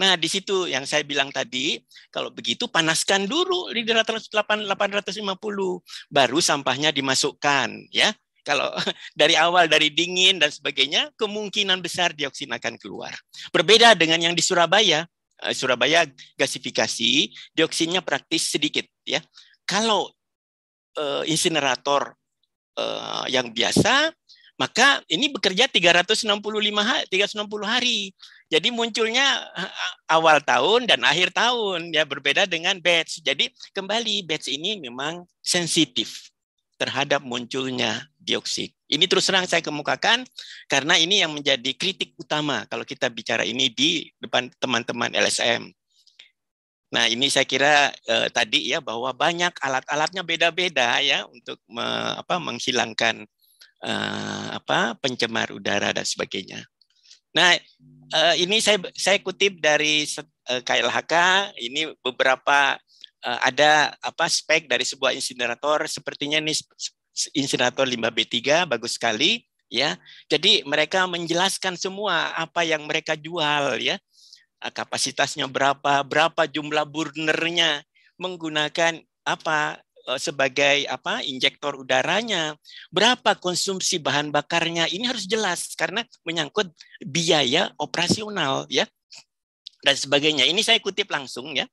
Nah, di situ yang saya bilang tadi, kalau begitu panaskan dulu di 850, baru sampahnya dimasukkan, ya kalau (laughs) dari awal dari dingin dan sebagainya, kemungkinan besar dioksin akan keluar. Berbeda dengan yang di Surabaya. Eh, Surabaya gasifikasi, dioksinnya praktis sedikit ya. Kalau uh, insinerator uh, yang biasa, maka ini bekerja 365 hari, 360 hari. Jadi munculnya awal tahun dan akhir tahun ya berbeda dengan batch. Jadi kembali batch ini memang sensitif terhadap munculnya dioksid. Ini terus terang saya kemukakan karena ini yang menjadi kritik utama kalau kita bicara ini di depan teman-teman LSM. Nah, ini saya kira eh, tadi ya bahwa banyak alat-alatnya beda-beda ya untuk me, apa, menghilangkan eh, apa pencemar udara dan sebagainya. Nah, eh, ini saya saya kutip dari eh, KLHK ini beberapa eh, ada apa spek dari sebuah insinerator sepertinya ini insinerator 5B3 bagus sekali ya. Jadi mereka menjelaskan semua apa yang mereka jual ya. Ah, kapasitasnya berapa, berapa jumlah burnernya menggunakan apa eh, sebagai apa injektor udaranya, berapa konsumsi bahan bakarnya. Ini harus jelas karena menyangkut biaya operasional ya dan sebagainya. Ini saya kutip langsung ya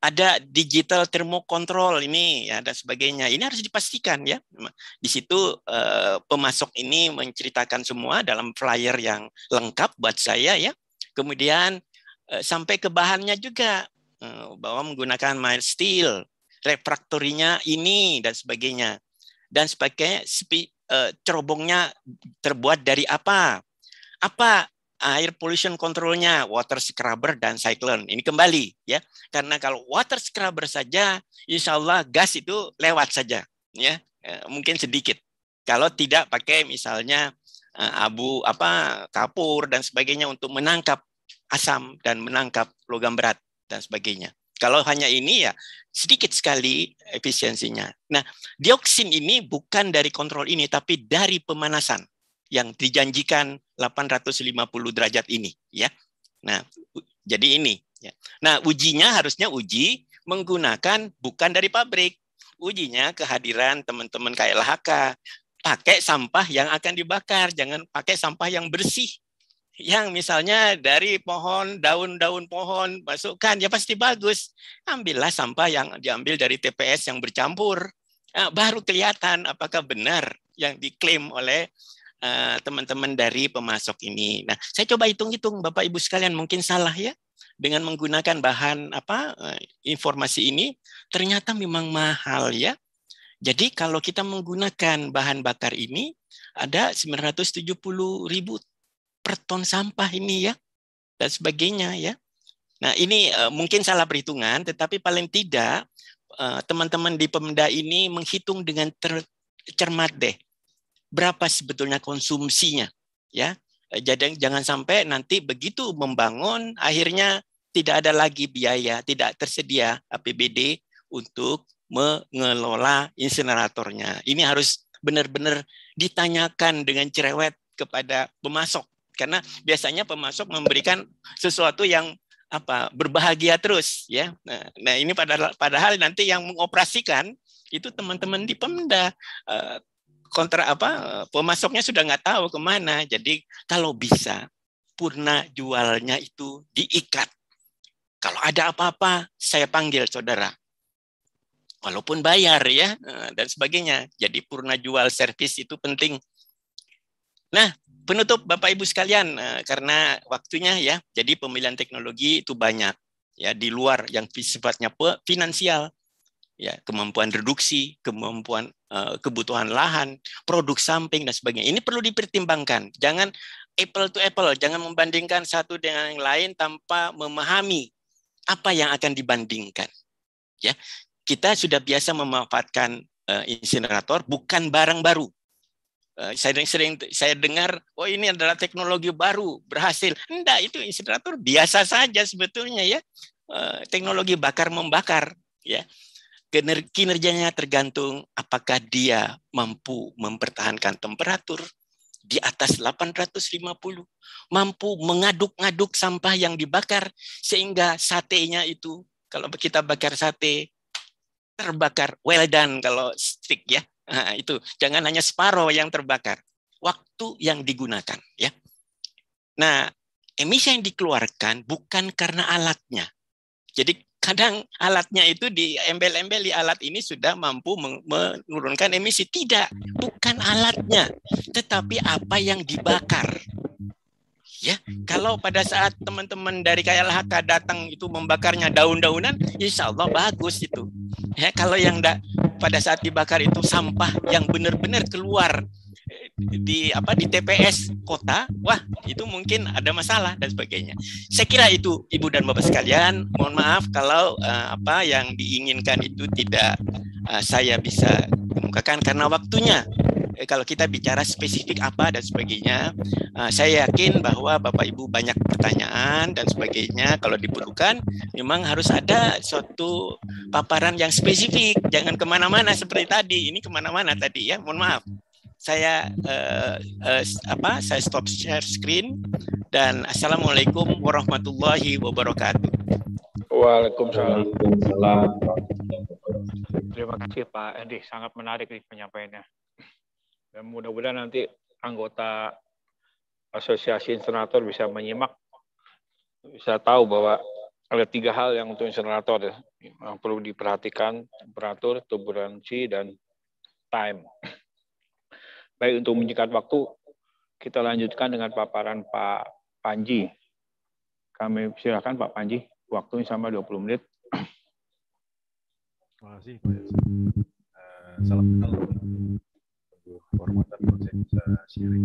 ada digital control ini ya dan sebagainya. Ini harus dipastikan ya. Di situ eh, pemasok ini menceritakan semua dalam flyer yang lengkap buat saya ya. Kemudian eh, sampai ke bahannya juga eh, bahwa menggunakan mild steel, refraktorinya ini dan sebagainya. Dan sebagainya cerobongnya terbuat dari apa? Apa air pollution controlnya water scrubber dan cyclone ini kembali ya karena kalau water scrubber saja insya Allah gas itu lewat saja ya eh, mungkin sedikit kalau tidak pakai misalnya eh, abu apa kapur dan sebagainya untuk menangkap asam dan menangkap logam berat dan sebagainya kalau hanya ini ya sedikit sekali efisiensinya. Nah, dioksin ini bukan dari kontrol ini tapi dari pemanasan yang dijanjikan 850 derajat ini ya. Nah, jadi ini ya. Nah, ujinya harusnya uji menggunakan bukan dari pabrik. Ujinya kehadiran teman-teman KLHK. Pakai sampah yang akan dibakar, jangan pakai sampah yang bersih. Yang misalnya dari pohon, daun-daun pohon, masukkan, ya pasti bagus. Ambillah sampah yang diambil dari TPS yang bercampur. Nah, baru kelihatan apakah benar yang diklaim oleh Eh, teman-teman uh, dari pemasok ini. Nah, saya coba hitung-hitung Bapak Ibu sekalian mungkin salah ya dengan menggunakan bahan apa uh, informasi ini ternyata memang mahal ya. Jadi kalau kita menggunakan bahan bakar ini ada 970 ribu per ton sampah ini ya dan sebagainya ya. Nah ini uh, mungkin salah perhitungan tetapi paling tidak teman-teman di Pemda ini menghitung dengan ter cermat deh berapa sebetulnya konsumsinya ya eh, jadi jangan sampai nanti begitu membangun akhirnya tidak ada lagi biaya tidak tersedia APBD untuk mengelola insineratornya ini harus benar-benar ditanyakan dengan cerewet kepada pemasok karena biasanya pemasok memberikan sesuatu yang apa berbahagia terus ya nah, nah ini padahal padahal nanti yang mengoperasikan itu teman-teman di Pemda eh, kontra apa pemasoknya sudah nggak tahu kemana. Jadi kalau bisa purna jualnya itu diikat. Kalau ada apa-apa saya panggil saudara. Walaupun bayar ya eh, dan sebagainya. Jadi purna jual servis itu penting. Nah, penutup Bapak Ibu sekalian eh, karena waktunya ya. Jadi pemilihan teknologi itu banyak ya di luar yang sifatnya finansial ya kemampuan reduksi, kemampuan Eh, kebutuhan lahan, produk samping dan sebagainya. Ini perlu dipertimbangkan. Jangan apple to apple, jangan membandingkan satu dengan yang lain tanpa memahami apa yang akan dibandingkan. Ya, kita sudah biasa memanfaatkan uh, insinerator bukan barang baru. Uh, saya sering saya dengar, oh ini adalah teknologi baru, berhasil. Enggak, itu insinerator biasa saja sebetulnya ya. Uh, teknologi bakar membakar ya kinerjanya tergantung apakah dia mampu mempertahankan temperatur di atas 850, mampu mengaduk-ngaduk sampah yang dibakar sehingga satenya itu kalau kita bakar sate terbakar well done kalau stick ya. Nah, itu jangan hanya separuh yang terbakar, waktu yang digunakan ya. Nah, emisi yang dikeluarkan bukan karena alatnya. Jadi kadang alatnya itu di embel embel di alat ini sudah mampu menurunkan emisi. Tidak, bukan alatnya, tetapi apa yang dibakar. Ya, kalau pada saat teman-teman dari KLHK datang itu membakarnya daun-daunan, insya Allah bagus itu. Ya, kalau yang da, pada saat dibakar itu sampah yang benar-benar keluar Hmm. di apa di TPS kota, wah itu mungkin ada masalah dan sebagainya. Saya kira itu Ibu dan Bapak sekalian, mohon maaf kalau uh, apa yang diinginkan itu tidak uh, saya bisa kemukakan karena waktunya. Eh, kalau kita bicara spesifik apa dan sebagainya, uh, saya yakin bahwa Bapak Ibu banyak pertanyaan dan sebagainya. Kalau dibutuhkan, memang harus ada suatu paparan yang spesifik. Jangan kemana-mana seperti tadi. Ini kemana-mana tadi ya. Mohon maaf saya uh, uh, apa saya stop share screen dan assalamualaikum warahmatullahi wabarakatuh. Waalaikumsalam. Terima kasih Pak Andi, sangat menarik nih penyampaiannya. Dan mudah-mudahan nanti anggota Asosiasi Insenator bisa menyimak, bisa tahu bahwa ada tiga hal yang untuk insenator ya, yang perlu diperhatikan, temperatur, turbulensi, dan time. Baik untuk menyikat waktu, kita lanjutkan dengan paparan Pak Panji. Kami silakan Pak Panji, waktunya sama 20 menit. Terima kasih Pak uh, Salam kenal. Kehormatan buat saya bisa sharing.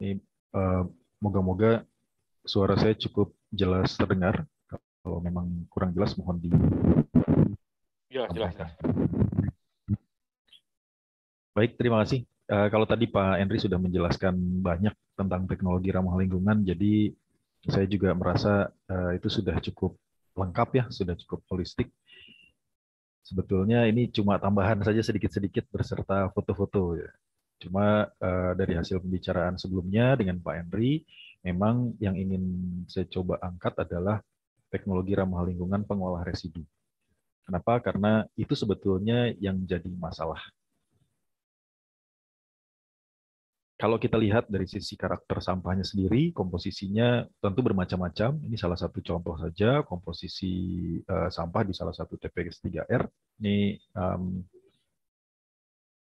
Ini uh, moga-moga suara saya cukup jelas terdengar. Kalau memang kurang jelas mohon di. Ya, jelas. jelas. Baik, terima kasih. Uh, kalau tadi Pak Henry sudah menjelaskan banyak tentang teknologi ramah lingkungan, jadi saya juga merasa uh, itu sudah cukup lengkap ya, sudah cukup holistik. Sebetulnya ini cuma tambahan saja sedikit-sedikit berserta foto-foto. Ya. Cuma uh, dari hasil pembicaraan sebelumnya dengan Pak Henry, memang yang ingin saya coba angkat adalah teknologi ramah lingkungan pengolah residu. Kenapa? Karena itu sebetulnya yang jadi masalah Kalau kita lihat dari sisi karakter sampahnya sendiri, komposisinya tentu bermacam-macam. Ini salah satu contoh saja komposisi uh, sampah di salah satu TPS 3R. Ini um,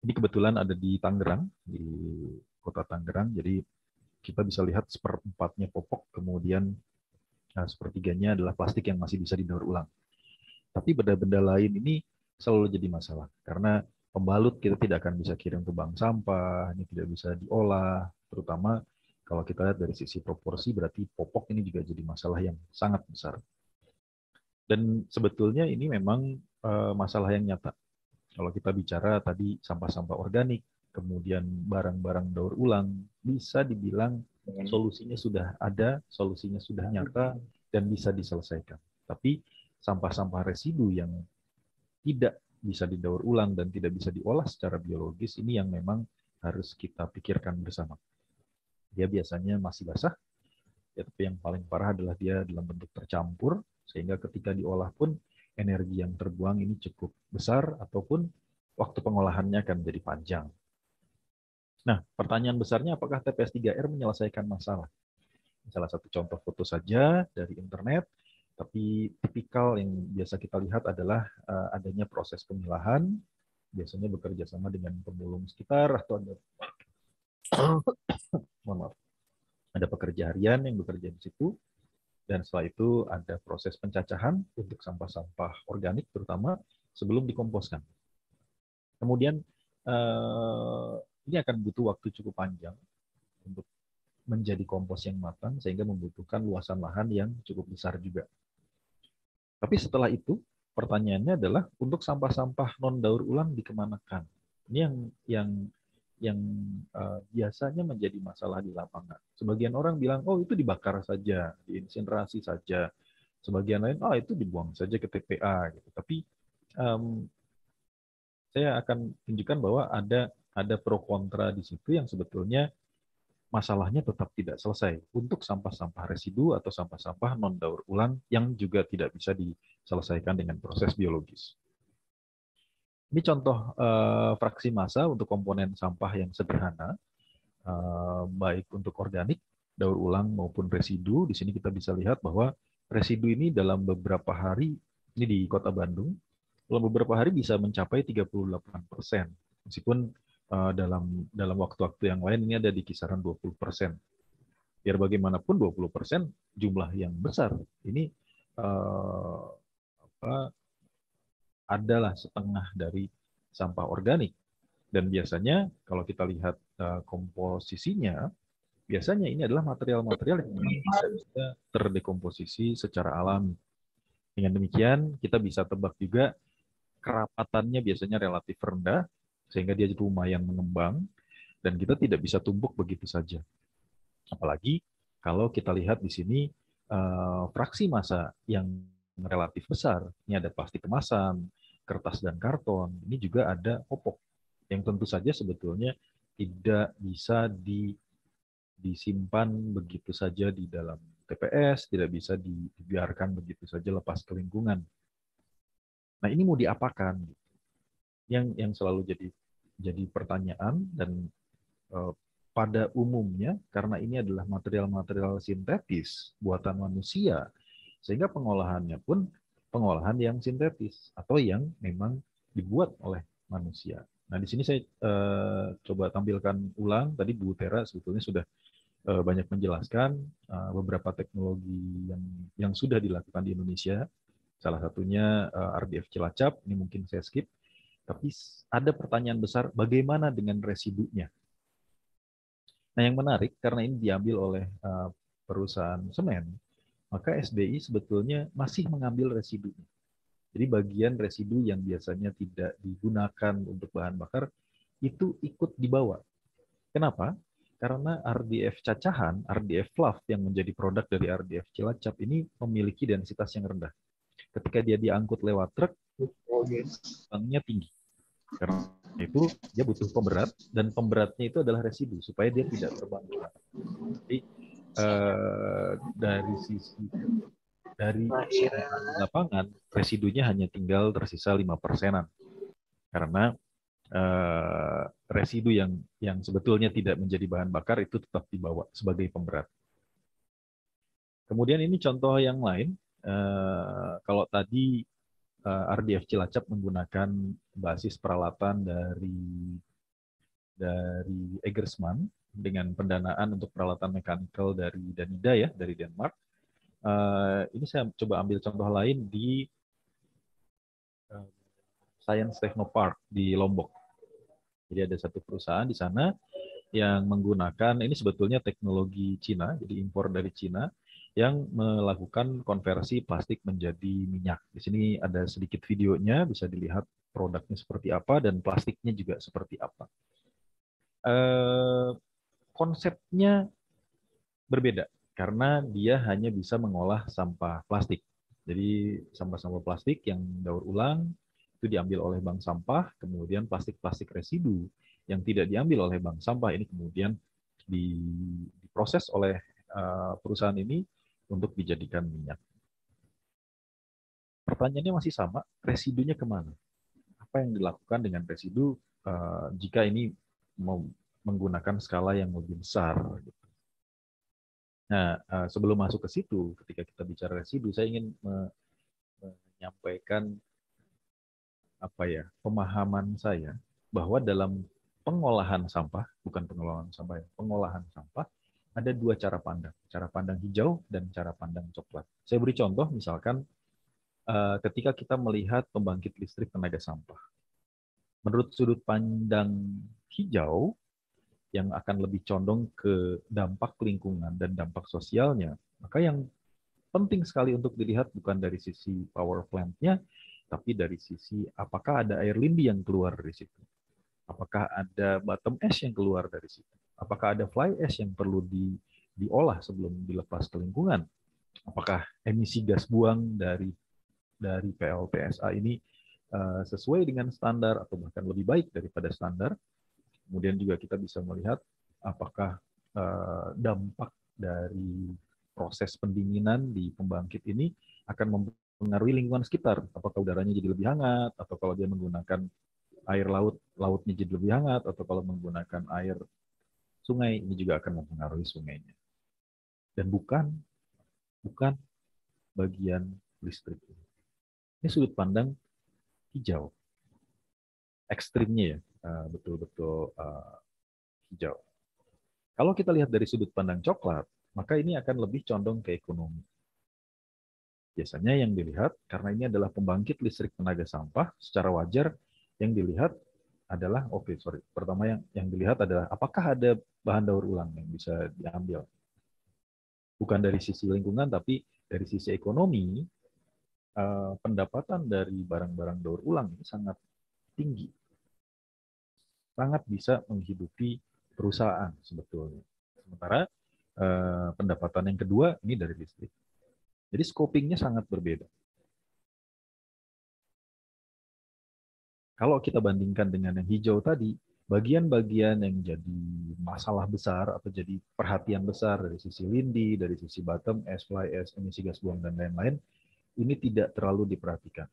ini kebetulan ada di Tangerang, di kota Tangerang. Jadi kita bisa lihat seperempatnya popok, kemudian nah, sepertiganya adalah plastik yang masih bisa didaur ulang. Tapi benda-benda lain ini selalu jadi masalah karena pembalut kita tidak akan bisa kirim ke bank sampah, ini tidak bisa diolah, terutama kalau kita lihat dari sisi proporsi berarti popok ini juga jadi masalah yang sangat besar. Dan sebetulnya ini memang eh, masalah yang nyata. Kalau kita bicara tadi sampah-sampah organik, kemudian barang-barang daur ulang, bisa dibilang hmm. solusinya sudah ada, solusinya sudah nyata, dan bisa diselesaikan. Tapi sampah-sampah residu yang tidak bisa didaur ulang dan tidak bisa diolah secara biologis ini yang memang harus kita pikirkan bersama. Dia biasanya masih basah, ya, tapi yang paling parah adalah dia dalam bentuk tercampur, sehingga ketika diolah pun energi yang terbuang ini cukup besar ataupun waktu pengolahannya akan menjadi panjang. Nah, pertanyaan besarnya apakah TPS 3R menyelesaikan masalah? Salah satu contoh foto saja dari internet, tapi tipikal yang biasa kita lihat adalah uh, adanya proses pemilahan, biasanya bekerja sama dengan pemulung sekitar atau ada (coughs) maaf, ada pekerja harian yang bekerja di situ. Dan setelah itu ada proses pencacahan untuk sampah-sampah organik terutama sebelum dikomposkan. Kemudian uh, ini akan butuh waktu cukup panjang untuk menjadi kompos yang matang sehingga membutuhkan luasan lahan yang cukup besar juga. Tapi setelah itu pertanyaannya adalah untuk sampah-sampah non daur ulang dikemanakan? Ini yang yang yang uh, biasanya menjadi masalah di lapangan. Sebagian orang bilang, oh itu dibakar saja, diinsinerasi saja. Sebagian lain, oh itu dibuang saja ke TPA. Gitu. Tapi um, saya akan tunjukkan bahwa ada ada pro kontra di situ yang sebetulnya masalahnya tetap tidak selesai untuk sampah-sampah residu atau sampah-sampah non-daur ulang yang juga tidak bisa diselesaikan dengan proses biologis. Ini contoh uh, fraksi massa untuk komponen sampah yang sederhana, uh, baik untuk organik, daur ulang maupun residu. Di sini kita bisa lihat bahwa residu ini dalam beberapa hari, ini di kota Bandung, dalam beberapa hari bisa mencapai 38 persen. Meskipun Eh, dalam dalam waktu-waktu yang lain ini ada di kisaran 20 persen. Biar bagaimanapun 20 persen jumlah yang besar ini eh, apa, adalah setengah dari sampah organik. Dan biasanya kalau kita lihat eh, komposisinya, biasanya ini adalah material-material yang bisa, terdekomposisi secara alami. Dengan demikian, kita bisa tebak juga kerapatannya biasanya relatif rendah sehingga dia lumayan mengembang dan kita tidak bisa tumbuk begitu saja. Apalagi kalau kita lihat di sini eh, fraksi massa yang relatif besar, ini ada plastik kemasan, kertas dan karton, ini juga ada popok yang tentu saja sebetulnya tidak bisa di, disimpan begitu saja di dalam TPS, tidak bisa dibiarkan begitu saja lepas ke lingkungan. Nah ini mau diapakan? yang yang selalu jadi jadi pertanyaan dan uh, pada umumnya karena ini adalah material-material sintetis buatan manusia sehingga pengolahannya pun pengolahan yang sintetis atau yang memang dibuat oleh manusia. Nah di sini saya eh, coba tampilkan ulang tadi Bu Tera sebetulnya sudah eh, banyak menjelaskan beberapa teknologi yang yang sudah dilakukan di Indonesia. Salah satunya RDF Cilacap ini mungkin saya skip tapi ada pertanyaan besar, bagaimana dengan residunya? Nah, yang menarik karena ini diambil oleh eh, perusahaan semen, maka SBI sebetulnya masih mengambil residunya. Jadi bagian residu yang biasanya tidak digunakan untuk bahan bakar itu ikut dibawa. Kenapa? Karena RDF cacahan, RDF fluff yang menjadi produk dari RDF Cilacap ini memiliki densitas yang rendah. Ketika dia diangkut lewat truk, oh, yes. tinggi. Karena itu dia butuh pemberat dan pemberatnya itu adalah residu supaya dia tidak terbangun. Jadi eh, dari sisi dari lapangan residunya hanya tinggal tersisa lima persenan karena eh, residu yang yang sebetulnya tidak menjadi bahan bakar itu tetap dibawa sebagai pemberat. Kemudian ini contoh yang lain. Uh, kalau tadi Eh, RDF Cilacap menggunakan basis peralatan dari dari Egersman dengan pendanaan untuk peralatan mekanikal dari Danida ya dari Denmark. Uh, ini saya coba ambil contoh lain di uh, Science Technopark di Lombok. Jadi ada satu perusahaan di sana yang menggunakan ini sebetulnya teknologi Cina, jadi impor dari Cina yang melakukan konversi plastik menjadi minyak. Di sini ada sedikit videonya, bisa dilihat produknya seperti apa dan plastiknya juga seperti apa. Eh, konsepnya berbeda karena dia hanya bisa mengolah sampah plastik. Jadi sampah-sampah plastik yang daur ulang itu diambil oleh bank sampah, kemudian plastik-plastik residu yang tidak diambil oleh bank sampah ini kemudian diproses oleh eh, perusahaan ini untuk dijadikan minyak. Pertanyaannya masih sama, residunya kemana? Apa yang dilakukan dengan residu eh, jika ini menggunakan skala yang lebih besar? Nah, eh, sebelum masuk ke situ, ketika kita bicara residu, saya ingin menyampaikan apa ya pemahaman saya bahwa dalam pengolahan sampah, bukan pengelolaan sampah, ya, pengolahan sampah ada dua cara pandang, cara pandang hijau dan cara pandang coklat. Saya beri contoh, misalkan eh, ketika kita melihat pembangkit listrik tenaga sampah. Menurut sudut pandang hijau, yang akan lebih condong ke dampak lingkungan dan dampak sosialnya, maka yang penting sekali untuk dilihat bukan dari sisi power plant-nya, tapi dari sisi apakah ada air lindi yang keluar dari situ. Apakah ada bottom ash yang keluar dari situ Apakah ada fly ash yang perlu di, diolah sebelum dilepas ke lingkungan? Apakah emisi gas buang dari dari PLTSA ini uh, sesuai dengan standar atau bahkan lebih baik daripada standar? Kemudian juga kita bisa melihat apakah uh, dampak dari proses pendinginan di pembangkit ini akan mempengaruhi lingkungan sekitar. Apakah udaranya jadi lebih hangat, atau kalau dia menggunakan air laut, lautnya jadi lebih hangat, atau kalau menggunakan air sungai, ini juga akan mempengaruhi sungainya. Dan bukan bukan bagian listrik. Ini sudut pandang hijau. Ekstrimnya ya, eh, betul-betul eh, hijau. Kalau kita lihat dari sudut pandang coklat, maka ini akan lebih condong ke ekonomi. Biasanya yang dilihat, karena ini adalah pembangkit listrik tenaga sampah, secara wajar yang dilihat adalah oke okay, sorry pertama yang yang dilihat adalah apakah ada bahan daur ulang yang bisa diambil bukan dari sisi lingkungan tapi dari sisi ekonomi eh, pendapatan dari barang-barang daur ulang ini sangat tinggi sangat bisa menghidupi perusahaan sebetulnya sementara eh, pendapatan yang kedua ini dari listrik jadi scopingnya sangat berbeda Kalau kita bandingkan dengan yang hijau tadi, bagian-bagian yang jadi masalah besar atau jadi perhatian besar dari sisi lindi, dari sisi bottom S, fly S, emisi gas buang, dan lain-lain, ini tidak terlalu diperhatikan.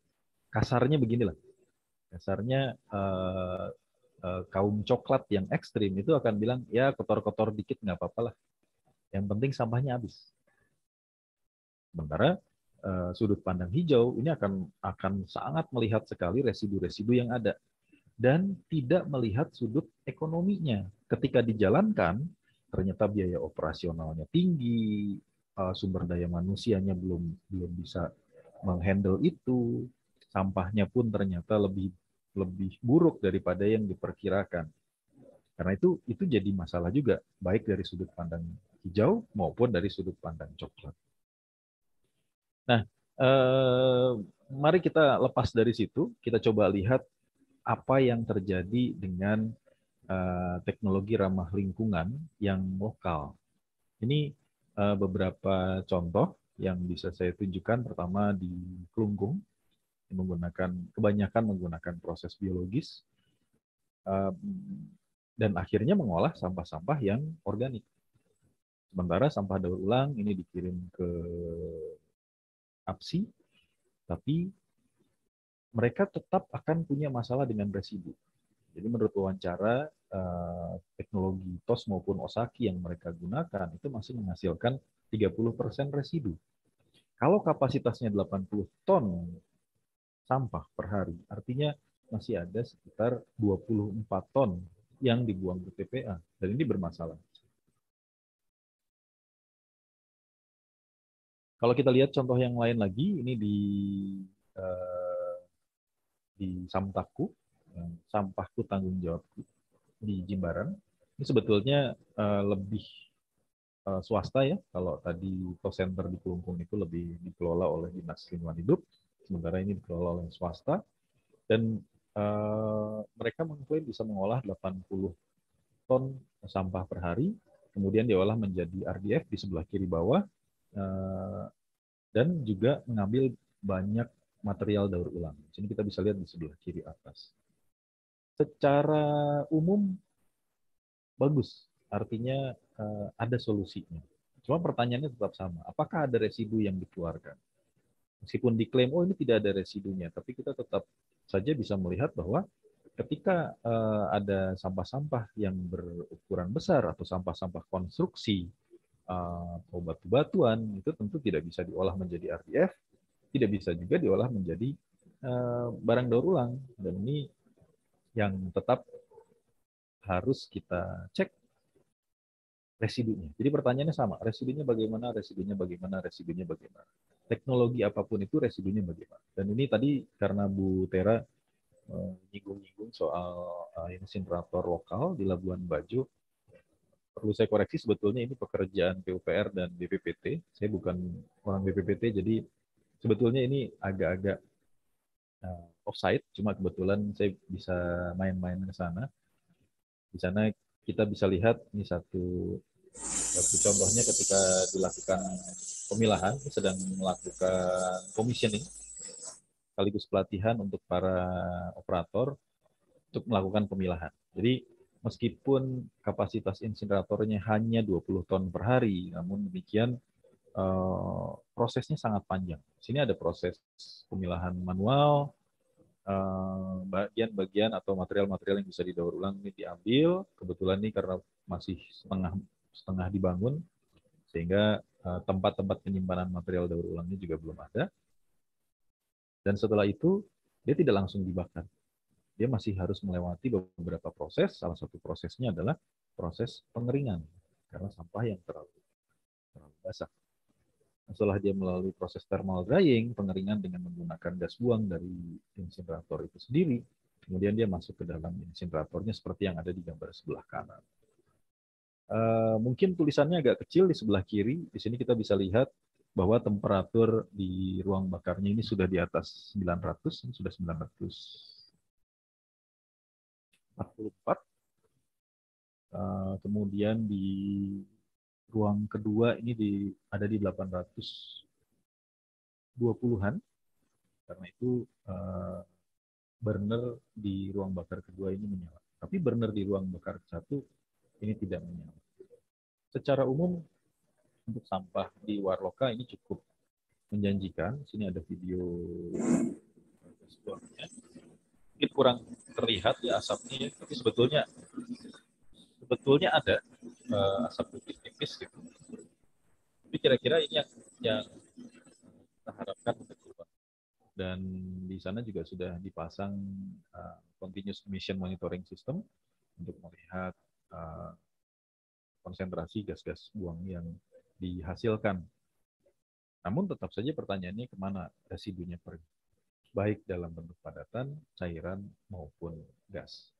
Kasarnya beginilah, kasarnya eh, eh, kaum coklat yang ekstrim itu akan bilang, ya kotor-kotor dikit nggak apa-apa lah. Yang penting sampahnya habis. Sementara Eh, sudut pandang hijau ini akan akan sangat melihat sekali residu-residu yang ada dan tidak melihat sudut ekonominya. Ketika dijalankan, ternyata biaya operasionalnya tinggi, eh, sumber daya manusianya belum belum bisa menghandle itu, sampahnya pun ternyata lebih lebih buruk daripada yang diperkirakan. Karena itu itu jadi masalah juga baik dari sudut pandang hijau maupun dari sudut pandang coklat. Nah, eh, mari kita lepas dari situ, kita coba lihat apa yang terjadi dengan eh, teknologi ramah lingkungan yang lokal. Ini eh, beberapa contoh yang bisa saya tunjukkan. Pertama di Kelungkung, menggunakan kebanyakan menggunakan proses biologis eh, dan akhirnya mengolah sampah-sampah yang organik. Sementara sampah daur ulang ini dikirim ke apsi, tapi mereka tetap akan punya masalah dengan residu. Jadi menurut wawancara, eh, teknologi TOS maupun Osaki yang mereka gunakan itu masih menghasilkan 30% residu. Kalau kapasitasnya 80 ton sampah per hari, artinya masih ada sekitar 24 ton yang dibuang ke TPA. Dan ini bermasalah. Kalau kita lihat contoh yang lain lagi, ini di eh, di Samtaku, sampahku tanggung jawabku di Jimbaran. Ini sebetulnya eh, lebih eh, swasta ya. Kalau tadi cost center di Kelungkung itu lebih dikelola oleh Dinas Lingkungan Hidup, sementara ini dikelola oleh swasta. Dan mereka mengklaim bisa mengolah 80 ton sampah per hari, kemudian diolah menjadi RDF di sebelah kiri bawah, Eh, dan juga mengambil banyak material daur ulang. Di sini kita bisa lihat di sebelah kiri atas. Secara umum bagus, artinya eh, ada solusinya. Cuma pertanyaannya tetap sama, apakah ada residu yang dikeluarkan? Meskipun diklaim oh ini tidak ada residunya, tapi kita tetap saja bisa melihat bahwa ketika eh, ada sampah-sampah yang berukuran besar atau sampah-sampah konstruksi atau eh, batu-batuan itu tentu tidak bisa diolah menjadi RDF, tidak bisa juga diolah menjadi eh, barang daur ulang dan ini yang tetap harus kita cek residunya. Jadi pertanyaannya sama, residunya bagaimana, residunya bagaimana, residunya bagaimana. Teknologi apapun itu residunya bagaimana. Dan ini tadi karena Bu Tera eh, nyinggung-nyinggung soal insinerator lokal di Labuan Bajo, perlu saya koreksi sebetulnya ini pekerjaan PUPR dan BPPT. Saya bukan orang BPPT, jadi sebetulnya ini agak-agak uh, offside. Cuma kebetulan saya bisa main-main ke sana. Di sana kita bisa lihat ini satu, satu contohnya ketika dilakukan pemilahan, sedang melakukan commissioning sekaligus pelatihan untuk para operator untuk melakukan pemilahan. Jadi Meskipun kapasitas insineratornya hanya 20 ton per hari, namun demikian eh, prosesnya sangat panjang. Di sini ada proses pemilahan manual, eh, bagian-bagian atau material-material yang bisa didaur ulang ini diambil. Kebetulan ini karena masih setengah setengah dibangun, sehingga eh, tempat-tempat penyimpanan material daur ulangnya juga belum ada. Dan setelah itu, dia tidak langsung dibakar dia masih harus melewati beberapa proses. Salah satu prosesnya adalah proses pengeringan karena sampah yang terlalu terlalu basah. Setelah dia melalui proses thermal drying, pengeringan dengan menggunakan gas buang dari insinerator itu sendiri, kemudian dia masuk ke dalam insineratornya seperti yang ada di gambar sebelah kanan. Uh, mungkin tulisannya agak kecil di sebelah kiri. Di sini kita bisa lihat bahwa temperatur di ruang bakarnya ini sudah di atas 900, sudah 900 44. Eh, kemudian di ruang kedua ini di, ada di 820-an. Karena itu eh, burner di ruang bakar kedua ini menyala. Tapi burner di ruang bakar satu ini tidak menyala. Secara umum untuk sampah di Warloka ini cukup menjanjikan. Sini ada video ini kurang terlihat ya asapnya, tapi sebetulnya sebetulnya ada uh, asap putih tipis gitu. Tapi kira-kira ini yang, yang kita harapkan untuk keluar. Dan di sana juga sudah dipasang uh, continuous emission monitoring system untuk melihat uh, konsentrasi gas-gas buang yang dihasilkan. Namun tetap saja pertanyaannya kemana residunya pergi baik dalam bentuk padatan, cairan, maupun gas.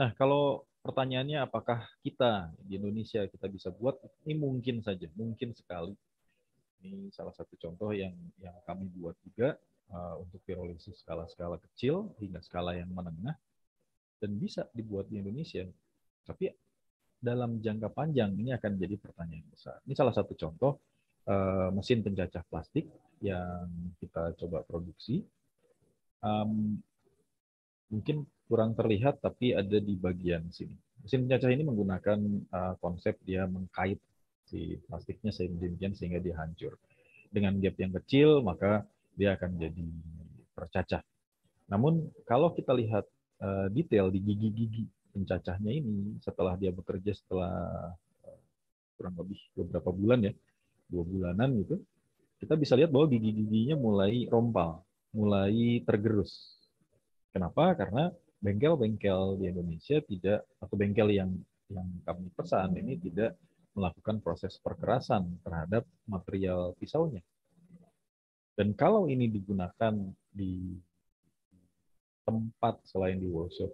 Nah, kalau pertanyaannya apakah kita di Indonesia kita bisa buat, ini mungkin saja, mungkin sekali. Ini salah satu contoh yang yang kami buat juga uh, untuk pirolisis skala-skala kecil hingga skala yang menengah dan bisa dibuat di Indonesia. Tapi dalam jangka panjang ini akan jadi pertanyaan besar. Ini salah satu contoh eh, mesin pencacah plastik yang kita coba produksi. mungkin kurang terlihat tapi ada di bagian sini. Mesin pencacah ini menggunakan eh, konsep dia mengkait si plastiknya sedemikian sehingga dia hancur. Dengan gap yang kecil maka dia akan jadi tercacah. Namun kalau kita lihat eh, detail di gigi-gigi pencacahnya ini setelah dia bekerja setelah eh, kurang lebih beberapa bulan ya dua bulanan gitu kita bisa lihat bahwa gigi-giginya mulai rompal mulai tergerus kenapa karena bengkel-bengkel di Indonesia tidak atau bengkel yang yang kami pesan ini tidak melakukan proses perkerasan terhadap material pisaunya dan kalau ini digunakan di tempat selain di workshop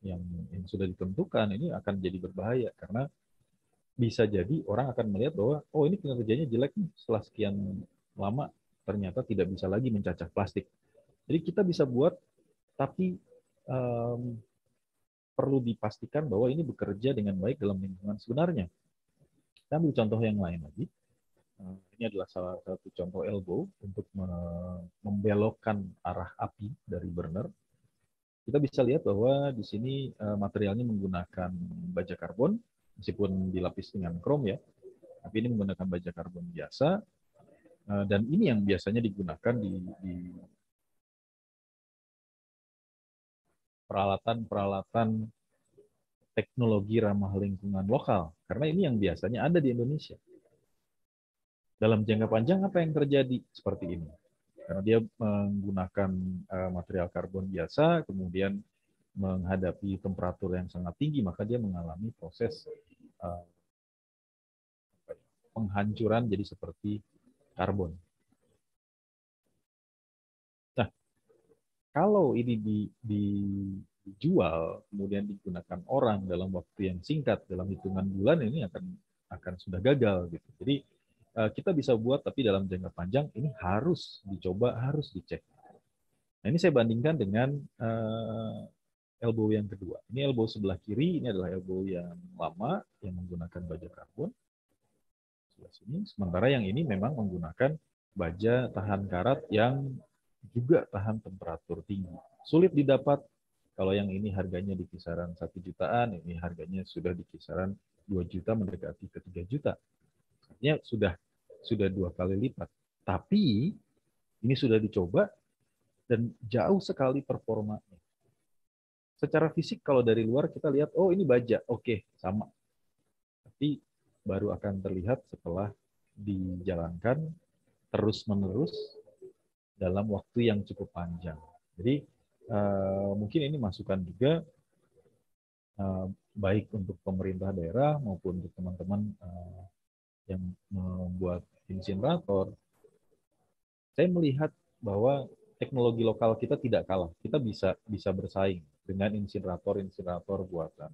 yang, yang sudah ditentukan ini akan jadi berbahaya karena bisa jadi orang akan melihat bahwa oh ini kinerjanya jelek nih setelah sekian lama ternyata tidak bisa lagi mencacah plastik. Jadi kita bisa buat tapi um, perlu dipastikan bahwa ini bekerja dengan baik dalam lingkungan sebenarnya. Kita ambil contoh yang lain lagi. Eh, ini adalah salah satu contoh elbow untuk membelokkan arah api dari burner kita bisa lihat bahwa di sini eh, materialnya menggunakan baja karbon, meskipun dilapis dengan krom ya, tapi ini menggunakan baja karbon biasa, eh, dan ini yang biasanya digunakan di, di peralatan-peralatan teknologi ramah lingkungan lokal, karena ini yang biasanya ada di Indonesia. Dalam jangka panjang apa yang terjadi seperti ini? karena dia menggunakan eh, material karbon biasa, kemudian menghadapi temperatur yang sangat tinggi, maka dia mengalami proses eh, penghancuran jadi seperti karbon. Nah, kalau ini di, di, dijual kemudian digunakan orang dalam waktu yang singkat dalam hitungan bulan ini akan akan sudah gagal gitu. Jadi Eh, kita bisa buat tapi dalam jangka panjang ini harus dicoba, harus dicek. Nah, ini saya bandingkan dengan uh, elbow yang kedua. Ini elbow sebelah kiri, ini adalah elbow yang lama yang menggunakan baja karbon. Sebelah sini. Sementara yang ini memang menggunakan baja tahan karat yang juga tahan temperatur tinggi. Sulit didapat. Kalau yang ini harganya di kisaran satu jutaan, ini harganya sudah di kisaran 2 juta mendekati ke 3 juta. Artinya sudah sudah dua kali lipat. Tapi ini sudah dicoba dan jauh sekali performanya. Secara fisik kalau dari luar kita lihat, oh ini baja, oke sama. Tapi baru akan terlihat setelah dijalankan terus-menerus dalam waktu yang cukup panjang. Jadi eh, mungkin ini masukan juga eh, baik untuk pemerintah daerah maupun untuk teman-teman eh, yang membuat insinerator, saya melihat bahwa teknologi lokal kita tidak kalah. Kita bisa bisa bersaing dengan insinerator-insinerator buatan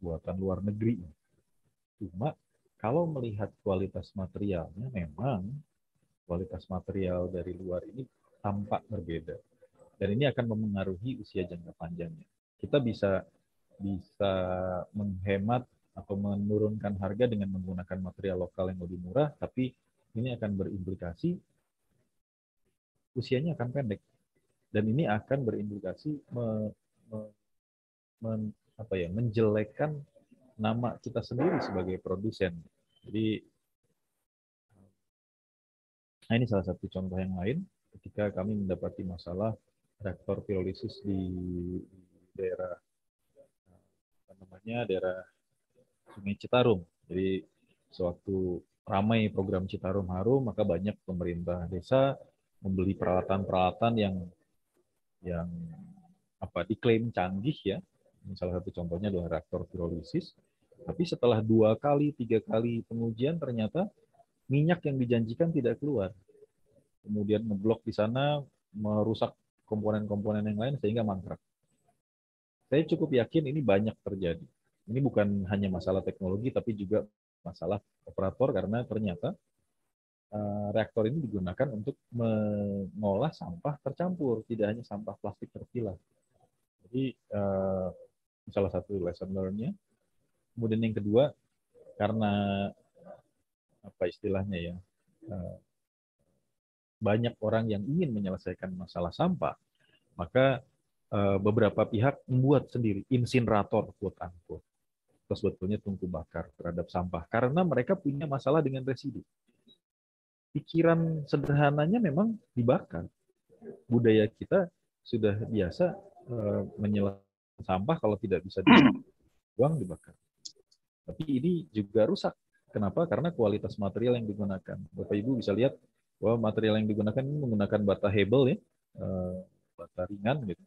buatan luar negeri. Cuma kalau melihat kualitas materialnya memang kualitas material dari luar ini tampak berbeda. Dan ini akan memengaruhi usia jangka panjangnya. Kita bisa bisa menghemat atau menurunkan harga dengan menggunakan material lokal yang lebih murah, tapi ini akan berimplikasi usianya akan pendek dan ini akan berimplikasi me, me, men, apa ya menjelekkan nama kita sendiri sebagai produsen. Jadi nah ini salah satu contoh yang lain ketika kami mendapati masalah reaktor pirolisis di daerah apa namanya daerah Sungai Citarum. Jadi sewaktu ramai program Citarum Harum, maka banyak pemerintah desa membeli peralatan-peralatan yang yang apa diklaim canggih ya. Misalnya salah satu contohnya adalah reaktor pirolisis. Tapi setelah dua kali, tiga kali pengujian ternyata minyak yang dijanjikan tidak keluar. Kemudian ngeblok di sana, merusak komponen-komponen yang lain sehingga mangkrak. Saya cukup yakin ini banyak terjadi. Ini bukan hanya masalah teknologi, tapi juga masalah operator karena ternyata eh, reaktor ini digunakan untuk mengolah sampah tercampur, tidak hanya sampah plastik terpilah. Jadi eh, salah satu lesson learn Kemudian yang kedua, karena apa istilahnya ya, eh, banyak orang yang ingin menyelesaikan masalah sampah, maka beberapa pihak membuat sendiri insinerator quote unquote atau sebetulnya tungku bakar terhadap sampah karena mereka punya masalah dengan residu. Pikiran sederhananya memang dibakar. Budaya kita sudah biasa e, sampah kalau tidak bisa dibuang dibakar. Tapi ini juga rusak. Kenapa? Karena kualitas material yang digunakan. Bapak Ibu bisa lihat bahwa material yang digunakan ini menggunakan bata hebel ya, e, bata ringan gitu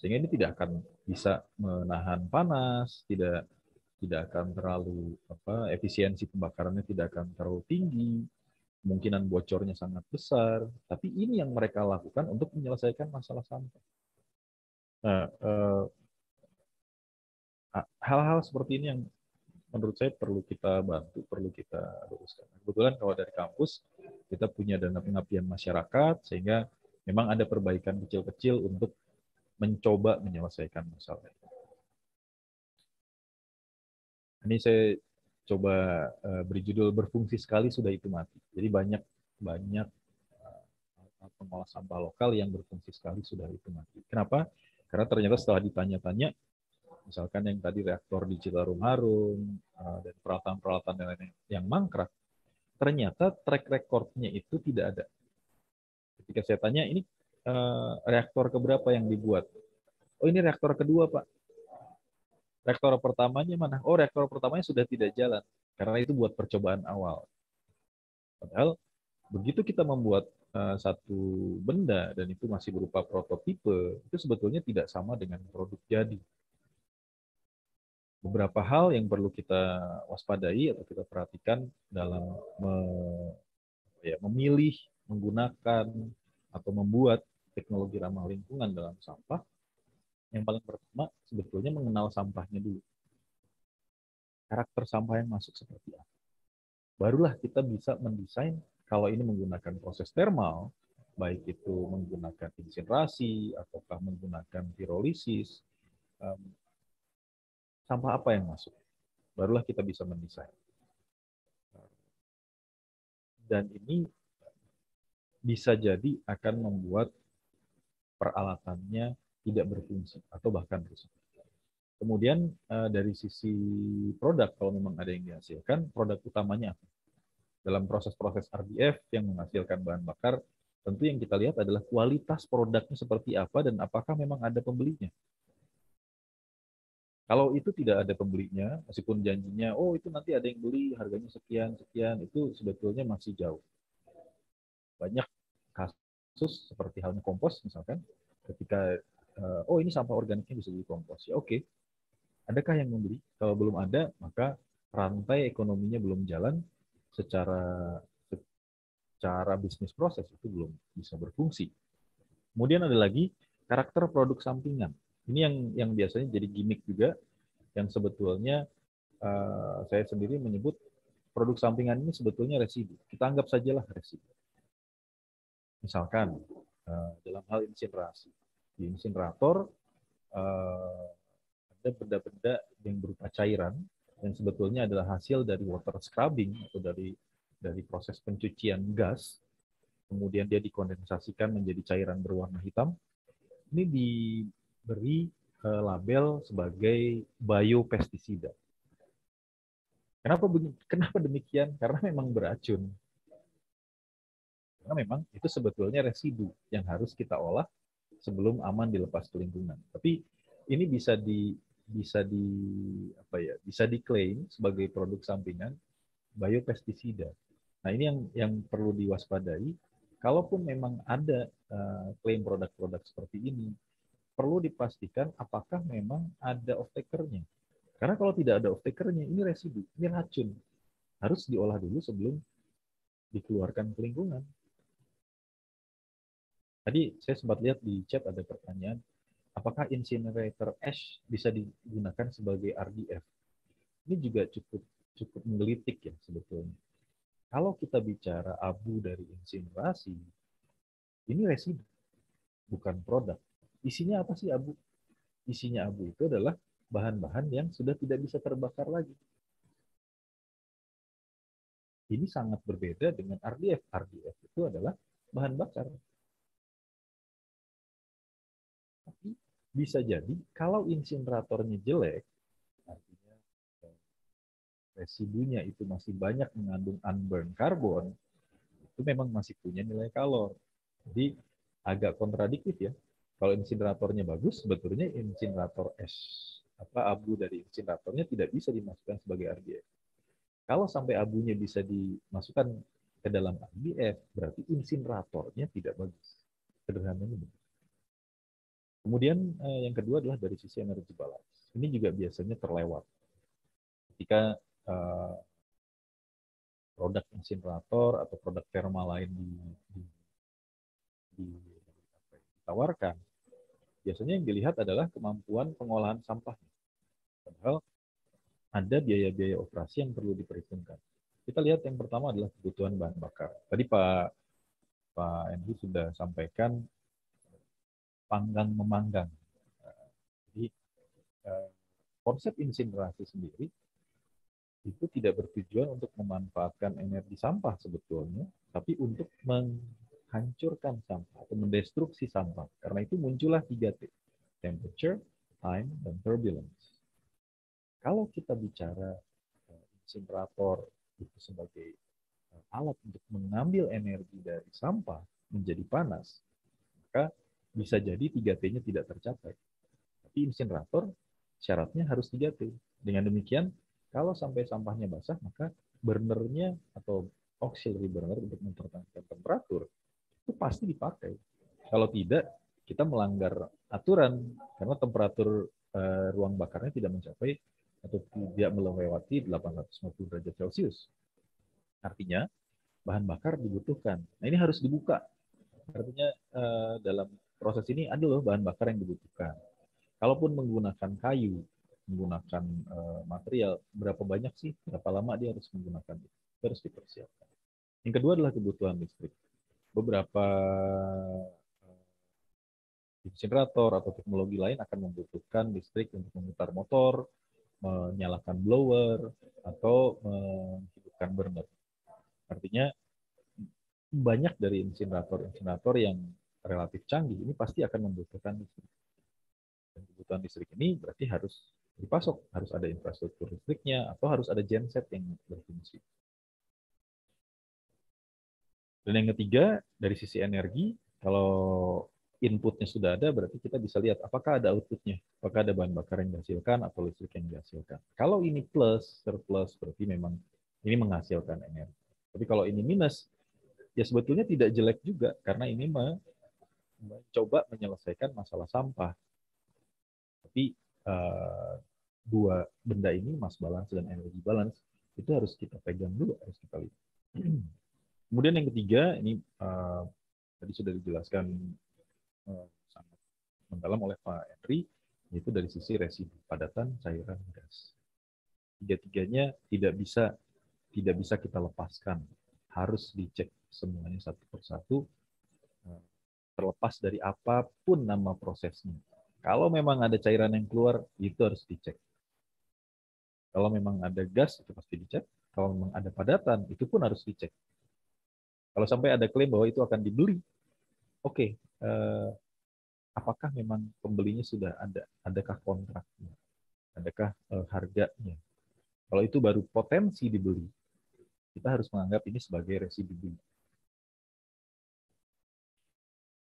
sehingga ini tidak akan bisa menahan panas, tidak tidak akan terlalu apa efisiensi pembakarannya tidak akan terlalu tinggi, kemungkinan bocornya sangat besar. Tapi ini yang mereka lakukan untuk menyelesaikan masalah sampah. hal nah, eh, hal-hal eh, seperti ini yang menurut saya perlu kita bantu, perlu kita luruskan. Kebetulan kalau dari kampus kita punya dana pengabdian masyarakat sehingga memang ada perbaikan kecil-kecil untuk mencoba menyelesaikan masalah. Ini saya coba uh, eh, beri judul berfungsi sekali sudah itu mati. Jadi banyak banyak uh, pengolah sampah lokal yang berfungsi sekali sudah itu mati. Kenapa? Karena ternyata setelah ditanya-tanya, misalkan yang tadi reaktor di Citarum Harum eh, dan peralatan-peralatan yang lain yang mangkrak, ternyata track recordnya itu tidak ada. Ketika saya tanya, ini uh, reaktor keberapa yang dibuat? Oh ini reaktor kedua Pak reaktor pertamanya mana? Oh, reaktor pertamanya sudah tidak jalan karena itu buat percobaan awal. Padahal begitu kita membuat eh, satu benda dan itu masih berupa prototipe, itu sebetulnya tidak sama dengan produk jadi. Beberapa hal yang perlu kita waspadai atau kita perhatikan dalam ya, memilih, menggunakan atau membuat teknologi ramah lingkungan dalam sampah yang paling pertama sebetulnya mengenal sampahnya dulu. Karakter sampah yang masuk seperti apa. Barulah kita bisa mendesain kalau ini menggunakan proses thermal baik itu menggunakan insinerasi ataukah menggunakan pirolisis, um, sampah apa yang masuk. Barulah kita bisa mendesain. Dan ini bisa jadi akan membuat peralatannya tidak berfungsi atau bahkan rusak. Kemudian eh, dari sisi produk, kalau memang ada yang dihasilkan, produk utamanya apa? Dalam proses-proses RDF yang menghasilkan bahan bakar, tentu yang kita lihat adalah kualitas produknya seperti apa dan apakah memang ada pembelinya. Kalau itu tidak ada pembelinya, meskipun janjinya, oh itu nanti ada yang beli, harganya sekian, sekian, itu sebetulnya masih jauh. Banyak kasus seperti halnya kompos misalkan, ketika Eh, oh ini sampah organiknya bisa jadi kompos. Ya oke. Okay. Adakah yang membeli? Kalau belum ada, maka rantai ekonominya belum jalan secara secara bisnis proses itu belum bisa berfungsi. Kemudian ada lagi karakter produk sampingan. Ini yang yang biasanya jadi gimmick juga yang sebetulnya uh, saya sendiri menyebut produk sampingan ini sebetulnya residu. Kita anggap sajalah residu. Misalkan uh, dalam hal insinerasi di insinerator uh, ada benda-benda yang berupa cairan yang sebetulnya adalah hasil dari water scrubbing atau dari dari proses pencucian gas kemudian dia dikondensasikan menjadi cairan berwarna hitam ini diberi uh, label sebagai biopestisida kenapa kenapa demikian karena memang beracun karena memang itu sebetulnya residu yang harus kita olah sebelum aman dilepas ke lingkungan. Tapi ini bisa di bisa di apa ya bisa diklaim sebagai produk sampingan biopestisida. Nah ini yang yang perlu diwaspadai. Kalaupun memang ada uh, klaim produk-produk seperti ini, perlu dipastikan apakah memang ada off-takernya. Karena kalau tidak ada off-takernya, ini residu, ini racun. Harus diolah dulu sebelum dikeluarkan ke lingkungan. Tadi saya sempat lihat di chat ada pertanyaan, apakah incinerator ash bisa digunakan sebagai RDF? Ini juga cukup cukup menggelitik ya sebetulnya. Kalau kita bicara abu dari insinerasi ini residu, bukan produk. Isinya apa sih abu? Isinya abu itu adalah bahan-bahan yang sudah tidak bisa terbakar lagi. Ini sangat berbeda dengan RDF. RDF itu adalah bahan bakar tapi bisa jadi kalau insineratornya jelek, artinya eh, residunya itu masih banyak mengandung unburned karbon, itu memang masih punya nilai kalor. Jadi agak kontradiktif ya. Kalau insineratornya bagus, sebetulnya insinerator es apa abu dari insineratornya tidak bisa dimasukkan sebagai RDF. Kalau sampai abunya bisa dimasukkan ke dalam RDF, berarti insineratornya tidak bagus. Sederhananya begitu. Kemudian eh, yang kedua adalah dari sisi energi balance. Ini juga biasanya terlewat. Ketika uh, produk insinerator atau produk thermal lain di, di, di, ya, ditawarkan, biasanya yang dilihat adalah kemampuan pengolahan sampah Padahal ada biaya-biaya operasi yang perlu diperhitungkan. Kita lihat yang pertama adalah kebutuhan bahan bakar. Tadi Pak Pak Enhi sudah sampaikan panggang memanggang. Nah, jadi eh, konsep insinerasi sendiri itu tidak bertujuan untuk memanfaatkan energi sampah sebetulnya, tapi untuk menghancurkan sampah atau mendestruksi sampah. Karena itu muncullah tiga t temperature, time, dan turbulence. Kalau kita bicara eh, insinerator itu sebagai eh, alat untuk mengambil energi dari sampah menjadi panas, maka bisa jadi 3T-nya tidak tercapai. Tapi insinerator syaratnya harus 3T. Dengan demikian, kalau sampai sampahnya basah, maka burnernya atau auxiliary burner untuk mempertahankan temperatur itu pasti dipakai. Kalau tidak, kita melanggar aturan karena temperatur uh, ruang bakarnya tidak mencapai atau tidak melewati 850 derajat Celcius. Artinya, bahan bakar dibutuhkan. Nah, ini harus dibuka. Artinya uh, dalam proses ini ada loh bahan bakar yang dibutuhkan. Kalaupun menggunakan kayu, menggunakan eh, material, berapa banyak sih, berapa lama dia harus menggunakan itu, harus dipersiapkan. Yang kedua adalah kebutuhan listrik. Beberapa uh, eh, generator atau teknologi lain akan membutuhkan listrik untuk memutar motor, menyalakan blower, atau menghidupkan burner. Artinya banyak dari insinerator-insinerator yang relatif canggih ini pasti akan membutuhkan listrik. Dan kebutuhan listrik ini berarti harus dipasok, harus ada infrastruktur listriknya atau harus ada genset yang berfungsi. Dan yang ketiga dari sisi energi, kalau inputnya sudah ada, berarti kita bisa lihat apakah ada outputnya, apakah ada bahan bakar yang dihasilkan atau listrik yang dihasilkan. Kalau ini plus, surplus, berarti memang ini menghasilkan energi. Tapi kalau ini minus, ya sebetulnya tidak jelek juga karena ini mencoba menyelesaikan masalah sampah. Tapi uh, dua benda ini, mass balance dan energy balance, itu harus kita pegang dulu, harus kita lihat. (clears throat) Kemudian yang ketiga, ini uh, tadi sudah dijelaskan uh, sangat mendalam oleh Pak Henry, yaitu dari sisi residu padatan cairan gas. Tiga-tiganya tidak bisa tidak bisa kita lepaskan, harus dicek semuanya satu persatu terlepas dari apapun nama prosesnya. Kalau memang ada cairan yang keluar, itu harus dicek. Kalau memang ada gas, itu pasti dicek. Kalau memang ada padatan, itu pun harus dicek. Kalau sampai ada klaim bahwa itu akan dibeli, oke, okay, eh, apakah memang pembelinya sudah ada? Adakah kontraknya? Adakah eh, harganya? Kalau itu baru potensi dibeli, kita harus menganggap ini sebagai residu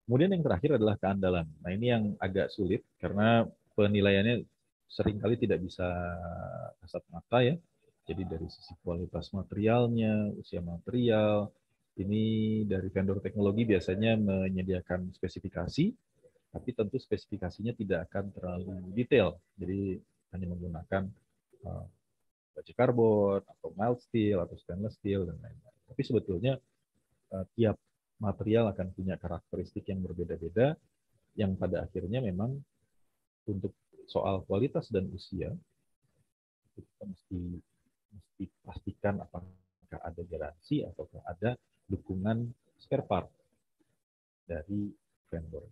Kemudian yang terakhir adalah keandalan. Nah ini yang agak sulit karena penilaiannya seringkali tidak bisa kasat mata ya. Jadi dari sisi kualitas materialnya, usia material, ini dari vendor teknologi biasanya menyediakan spesifikasi, tapi tentu spesifikasinya tidak akan terlalu detail. Jadi hanya menggunakan eh, baja karbon atau mild steel atau stainless steel dan lain-lain. Tapi sebetulnya eh, tiap material akan punya karakteristik yang berbeda-beda, yang pada akhirnya memang untuk soal kualitas dan usia, kita mesti, mesti pastikan apakah ada garansi ataukah ada dukungan spare part dari vendor.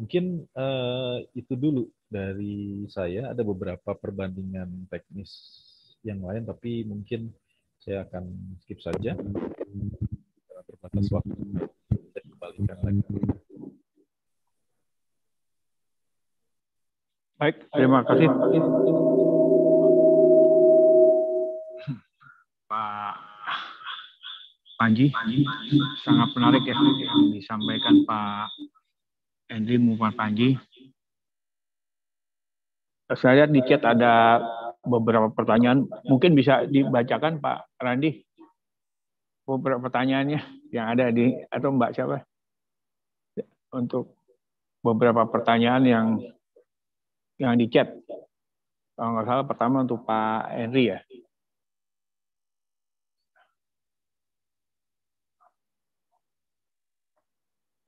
Mungkin uh, itu dulu dari saya. Ada beberapa perbandingan teknis yang lain, tapi mungkin saya akan skip saja atas waktu dan kembalikan lagi. Baik, terima kasih. Pak Panji, sangat menarik ya yang disampaikan Pak Endri Mumpan Panji. Saya lihat di chat ada beberapa pertanyaan, mungkin bisa dibacakan Pak Randi beberapa pertanyaannya yang ada di atau Mbak siapa untuk beberapa pertanyaan yang yang di chat. Kalau nggak salah pertama untuk Pak Henry ya.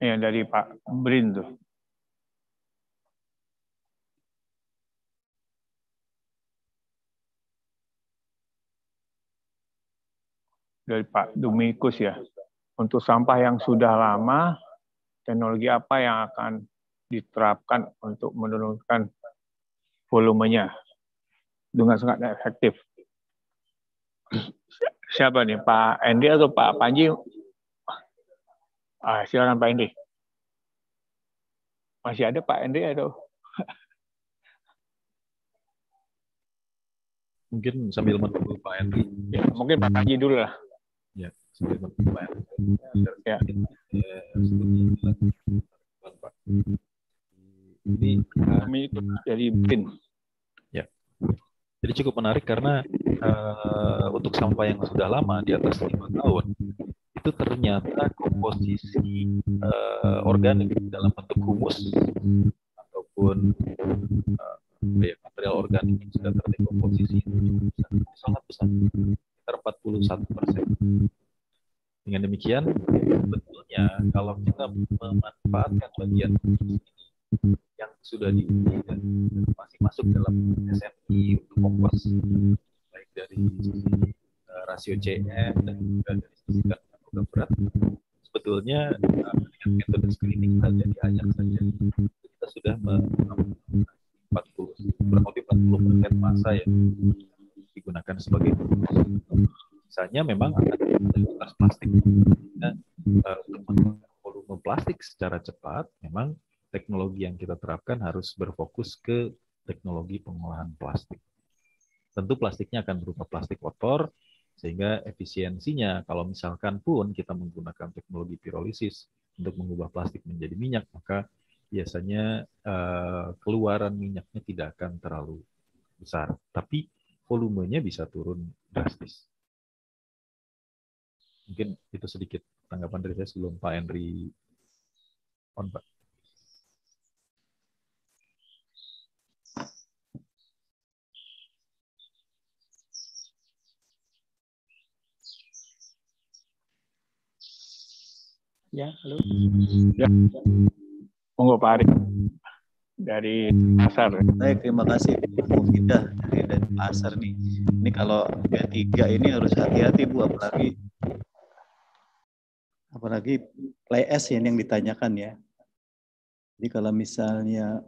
yang dari Pak Brin tuh. dari Pak Dumikus ya. Untuk sampah yang sudah lama, teknologi apa yang akan diterapkan untuk menurunkan volumenya dengan sangat efektif? Siapa nih, Pak Endi atau Pak Panji? Ah, silakan Pak Endi. Masih ada Pak Endi atau? mungkin sambil menunggu Pak Endi. Ya, mungkin Pak Panji dulu lah ya sulit berkembang ya, eh, ini kami itu dari Pin ya jadi cukup menarik karena uh, untuk sampah yang sudah lama di atas lima tahun itu ternyata komposisi uh, organik dalam bentuk humus ataupun uh, material organik yang sudah terdekomposisi itu sangat besar sekitar 41 persen. Dengan demikian, sebetulnya kalau kita memanfaatkan bagian ini yang sudah diuji dan masih masuk dalam SMI untuk kompos, baik dari sisi eh, rasio CM dan juga dari sisi kandungan berat, sebetulnya eh, dengan metode screening saja di saja, kita sudah 40, kurang lebih 40 persen masa ya digunakan sebagai misalnya memang akan kertas plastik ya, untuk volume plastik secara cepat memang teknologi yang kita terapkan harus berfokus ke teknologi pengolahan plastik. Tentu plastiknya akan berupa plastik kotor, sehingga efisiensinya kalau misalkan pun kita menggunakan teknologi pirolisis untuk mengubah plastik menjadi minyak, maka biasanya eh, keluaran minyaknya tidak akan terlalu besar. Tapi volumenya bisa turun drastis. Mungkin itu sedikit tanggapan dari saya sebelum Pak Henry on, Pak. Ya, halo. Ya. Monggo Pak Arif dari Pasar. Baik, terima kasih Bu Mufidah pasar nih. Ini kalau B3 ini harus hati-hati Bu apalagi apalagi play S yang, yang ditanyakan ya. Jadi kalau misalnya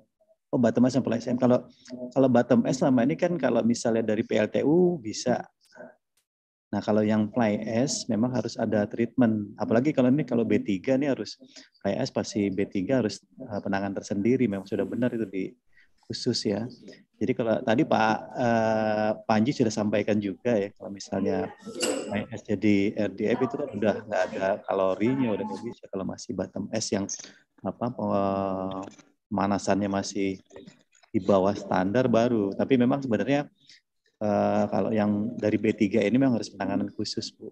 oh bottom S sampai SM kalau kalau bottom S selama ini kan kalau misalnya dari PLTU bisa. Nah, kalau yang play S memang harus ada treatment. Apalagi kalau ini kalau B3 ini harus play S pasti B3 harus eh, penanganan tersendiri memang sudah benar itu di khusus ya. Jadi kalau tadi Pak uh, Panji sudah sampaikan juga ya, kalau misalnya main es jadi RDF itu kan sudah nggak ada kalorinya, udah nggak bisa. Kalau masih bottom S yang apa eh, pemanasannya masih di bawah standar baru. Tapi memang sebenarnya uh, kalau yang dari B3 ini memang harus penanganan khusus Bu.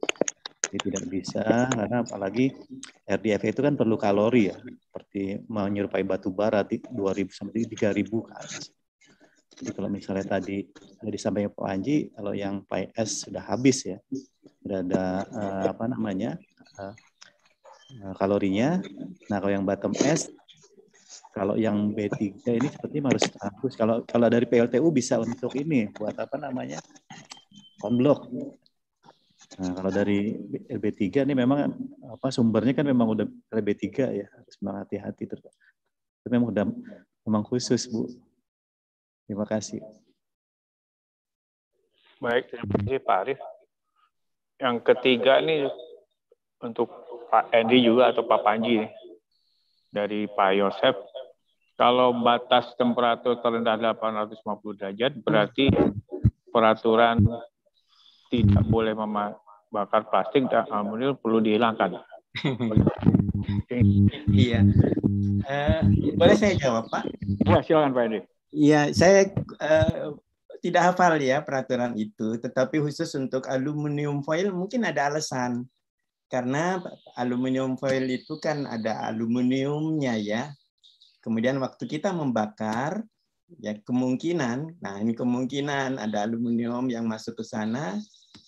Jadi tidak bisa karena apalagi RDF itu kan perlu kalori ya, seperti menyerupai batu bara 2000 sampai 3000 ke atas. Jadi kalau misalnya tadi dari disampaikan Pak Anji, kalau yang S sudah habis ya, sudah ada uh, apa namanya uh, kalorinya. Nah kalau yang bottom S, kalau yang B3 ini seperti harus hapus. Kalau kalau dari PLTU bisa untuk ini buat apa namanya konblok Nah, kalau dari LB3 ini memang apa sumbernya kan memang udah LB3 ya, harus hati-hati terus. memang udah memang khusus, Bu. Terima kasih. Baik, terima kasih Pak Arif. Yang ketiga ini untuk Pak Edi juga atau Pak Panji dari Pak Yosef. Kalau batas temperatur terendah 850 derajat berarti peraturan tidak hmm. boleh membakar plastik dan aluminium perlu dihilangkan. Hmm. iya. Uh, boleh saya jawab, Pak? Ya, silakan Pak Edi. Iya, saya uh, tidak hafal ya peraturan itu, tetapi khusus untuk aluminium foil mungkin ada alasan. Karena aluminium foil itu kan ada aluminiumnya ya. Kemudian waktu kita membakar, ya kemungkinan, nah ini kemungkinan ada aluminium yang masuk ke sana,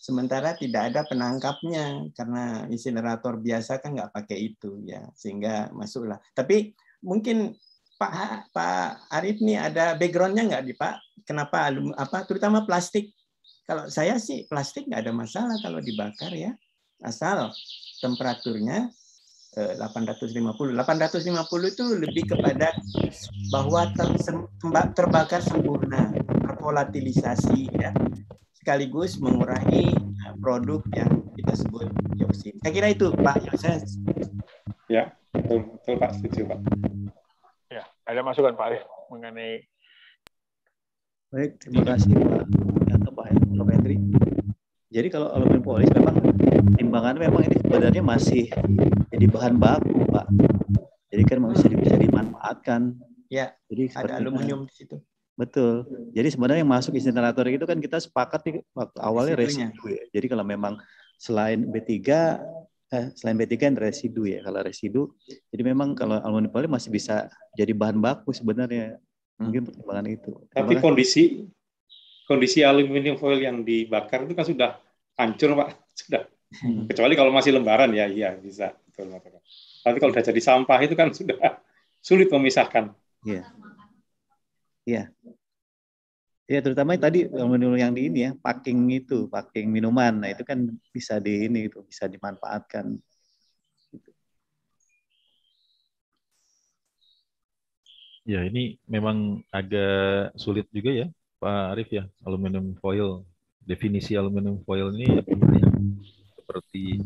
sementara tidak ada penangkapnya karena insinerator biasa kan nggak pakai itu ya, sehingga masuklah. Tapi mungkin Pak Pak Arif nih ada backgroundnya nggak di Pak? Kenapa alum apa terutama plastik? Kalau saya sih plastik nggak ada masalah kalau dibakar ya, asal temperaturnya 850. 850 itu lebih kepada bahwa terbakar sempurna, volatilisasi ya. Sekaligus mengurangi eh, produk yang kita sebut dioksin. Saya kira itu Pak Yoses. Ya, betul, betul Pak, setuju Pak. Ya, ada masukan Pak Arif mengenai Baik, terima kasih Pak Yanto, Pak Hendri. Jadi kalau aluminium polis memang timbangan memang ini sebenarnya masih jadi bahan baku, Pak. Jadi kan masih hmm. bisa dimanfaatkan. Ya. Jadi ada aluminium di situ. Betul. Jadi sebenarnya yang masuk insinerator itu kan kita sepakat di waktu awalnya residu ya. Jadi kalau memang selain B3 eh, selain B3 kan residu ya. Kalau residu jadi memang kalau aluminium polis masih bisa jadi bahan baku sebenarnya. Mungkin hmm. pertimbangan itu. Tapi kondisi kondisi aluminium foil yang dibakar itu kan sudah hancur pak (laughs) sudah hmm. kecuali kalau masih lembaran ya iya bisa tapi kalau sudah jadi sampah itu kan sudah (laughs) sulit memisahkan iya iya Ya terutama tadi menu yang di ini ya, packing itu, packing minuman. Nah itu kan bisa di ini itu bisa dimanfaatkan. Ya ini memang agak sulit juga ya Pak Arif ya, aluminium foil. Definisi aluminium foil ini ya seperti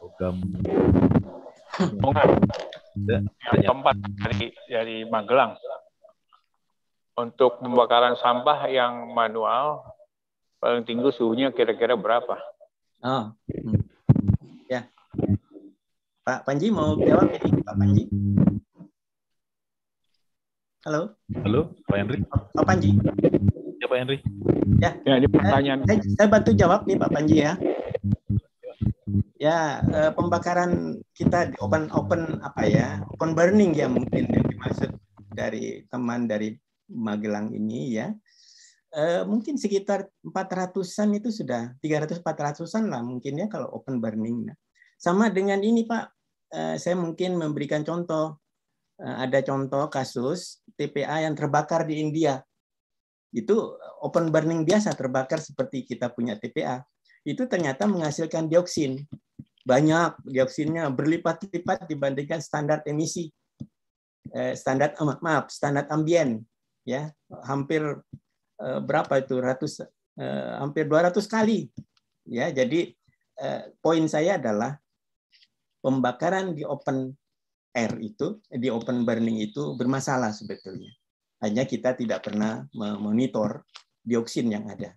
logam. Bukan. Yang tempat dari dari Magelang untuk pembakaran sampah yang manual paling tinggi suhunya kira-kira berapa? Oh, hmm. ya. Pak Panji mau jawab ini, Pak Panji. Halo. Halo, Pak Henry. Pak Panji. Ya, Pak Henry. Ya. Ya, ini pertanyaan. Saya, eh, eh, saya bantu jawab nih Pak Panji ya. Ya, eh, pembakaran kita di open open apa ya? Open burning ya mungkin yang dimaksud dari teman dari Magelang ini ya. Eh, mungkin sekitar 400-an itu sudah 300 400-an lah mungkin ya kalau open burning. Nah, sama dengan ini Pak, eh, saya mungkin memberikan contoh Eh, ada contoh kasus TPA yang terbakar di India. Itu open burning biasa terbakar seperti kita punya TPA. Itu ternyata menghasilkan dioksin. Banyak dioksinnya berlipat-lipat dibandingkan standar emisi. Eh, standar eh, maaf, standar ambien ya. Hampir berapa itu? Ratus hampir 200 kali. Ya, jadi poin saya adalah pembakaran di open R itu, di open burning itu bermasalah sebetulnya. Hanya kita tidak pernah memonitor dioksin yang ada.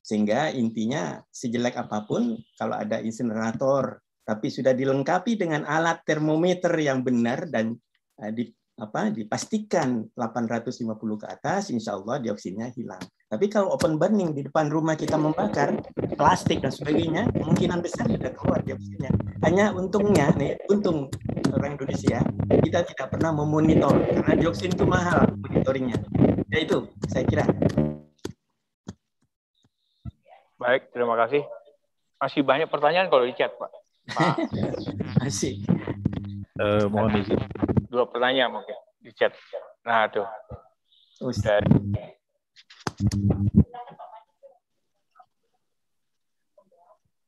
Sehingga intinya sejelek apapun, kalau ada insinerator, tapi sudah dilengkapi dengan alat termometer yang benar dan eh, apa dipastikan 850 ke atas insya Allah dioksinnya hilang. Tapi kalau open burning di depan rumah kita membakar plastik dan sebagainya, kemungkinan besar tidak keluar dioksinnya. Hanya untungnya nih, untung orang Indonesia kita tidak pernah memonitor karena dioksin itu mahal monitoringnya. Ya itu saya kira. Baik, terima kasih. Masih banyak pertanyaan kalau di chat, Pak. Pak. (laughs) Masih. Uh, mohon izin dua pertanyaan mungkin di chat. Nah, tuh. Dari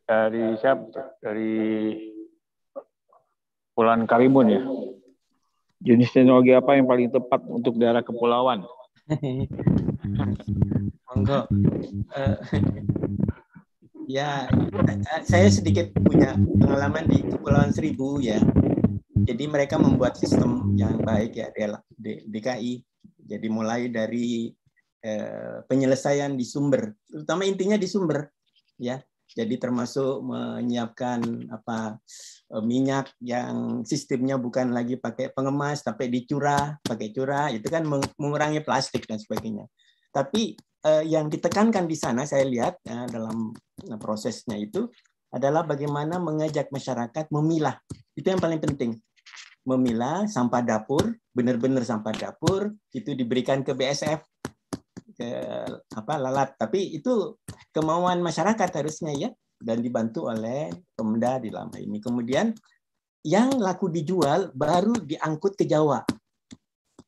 dari siapa? Dari Pulan Karimun ya. Jenis teknologi apa yang paling tepat untuk daerah kepulauan? (laughs) Monggo. Uh, (laughs) ya, eh, saya sedikit punya pengalaman di Kepulauan Seribu ya. Hmm. Jadi mereka membuat sistem yang baik ya DKI. Jadi mulai dari eh, penyelesaian di sumber, terutama intinya di sumber, ya. Jadi termasuk menyiapkan apa eh, minyak yang sistemnya bukan lagi pakai pengemas tapi dicurah, pakai curah itu kan mengurangi plastik dan sebagainya. Tapi eh, yang ditekankan di sana saya lihat ya, dalam prosesnya itu adalah bagaimana mengajak masyarakat memilah. Itu yang paling penting memilah sampah dapur, benar-benar sampah dapur itu diberikan ke BSF ke apa lalat. Tapi itu kemauan masyarakat harusnya ya dan dibantu oleh Pemda di lama ini. Kemudian yang laku dijual baru diangkut ke Jawa.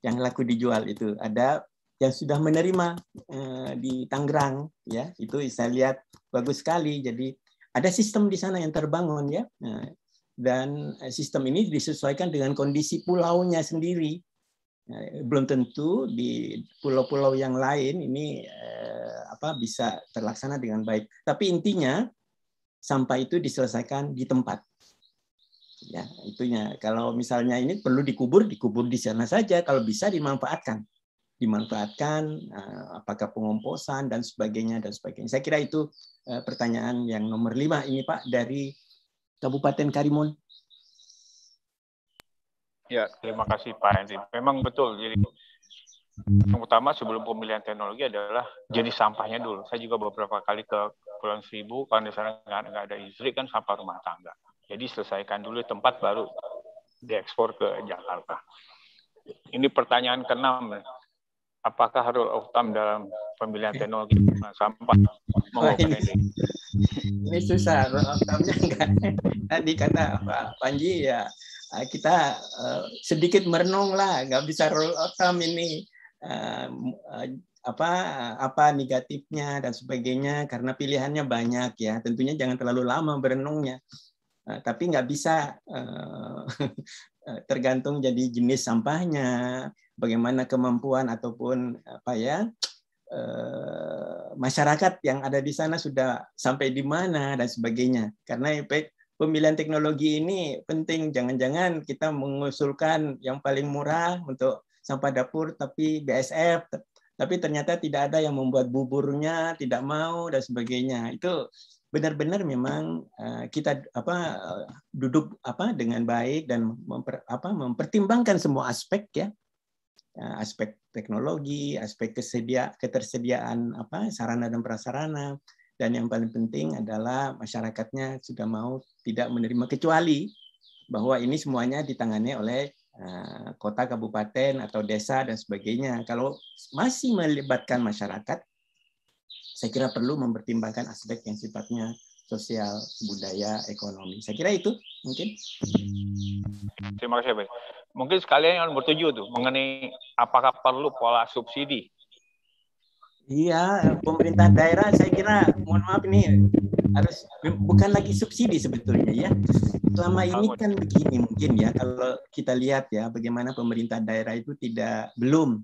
Yang laku dijual itu ada yang sudah menerima eh, di Tangerang ya itu saya lihat bagus sekali. Jadi ada sistem di sana yang terbangun ya. Nah, dan eh, sistem ini disesuaikan dengan kondisi pulaunya sendiri. Eh, belum tentu di pulau-pulau yang lain ini eh, apa bisa terlaksana dengan baik. Tapi intinya sampah itu diselesaikan di tempat. Ya, itunya. Kalau misalnya ini perlu dikubur, dikubur di sana saja kalau bisa dimanfaatkan. Dimanfaatkan apakah pengomposan dan sebagainya dan sebagainya. Saya kira itu pertanyaan yang nomor lima ini Pak dari Kabupaten Karimun? Ya, terima kasih Pak Henry. Memang betul. Jadi yang utama sebelum pemilihan teknologi adalah jadi sampahnya dulu. Saya juga beberapa kali ke Pulau Seribu, kalau misalnya sana nggak ada istri kan sampah rumah tangga. Jadi selesaikan dulu tempat baru diekspor ke Jakarta. Ini pertanyaan keenam apakah harus of thumb dalam pemilihan teknologi sampah oh, ini, ini susah rule of thumbnya enggak tadi kata Pak Panji ya eh, kita uh, sedikit merenung lah nggak bisa rule of thumb ini uh, uh, apa apa negatifnya dan sebagainya karena pilihannya banyak ya tentunya jangan terlalu lama berenungnya uh, tapi nggak bisa uh, (laughs) tergantung jadi jenis sampahnya bagaimana kemampuan ataupun apa ya eh, masyarakat yang ada di sana sudah sampai di mana dan sebagainya. Karena pemilihan teknologi ini penting. Jangan-jangan kita mengusulkan yang paling murah untuk sampah dapur tapi BSF, tapi ternyata tidak ada yang membuat buburnya, tidak mau dan sebagainya. Itu benar-benar memang eh, kita apa duduk apa dengan baik dan memper, apa mempertimbangkan semua aspek ya Eh, aspek teknologi, aspek kesedia, ketersediaan apa sarana dan prasarana, dan yang paling penting adalah masyarakatnya sudah mau tidak menerima kecuali bahwa ini semuanya ditangani oleh eh, kota, kabupaten, atau desa dan sebagainya. Kalau masih melibatkan masyarakat, saya kira perlu mempertimbangkan aspek yang sifatnya sosial, budaya, ekonomi. Saya kira itu mungkin. Terima kasih, Pak. Mungkin sekalian yang bertuju tuh mengenai apakah perlu pola subsidi. Iya, pemerintah daerah saya kira mohon maaf ini harus bukan lagi subsidi sebetulnya ya. Selama ini kan begini mungkin ya kalau kita lihat ya bagaimana pemerintah daerah itu tidak belum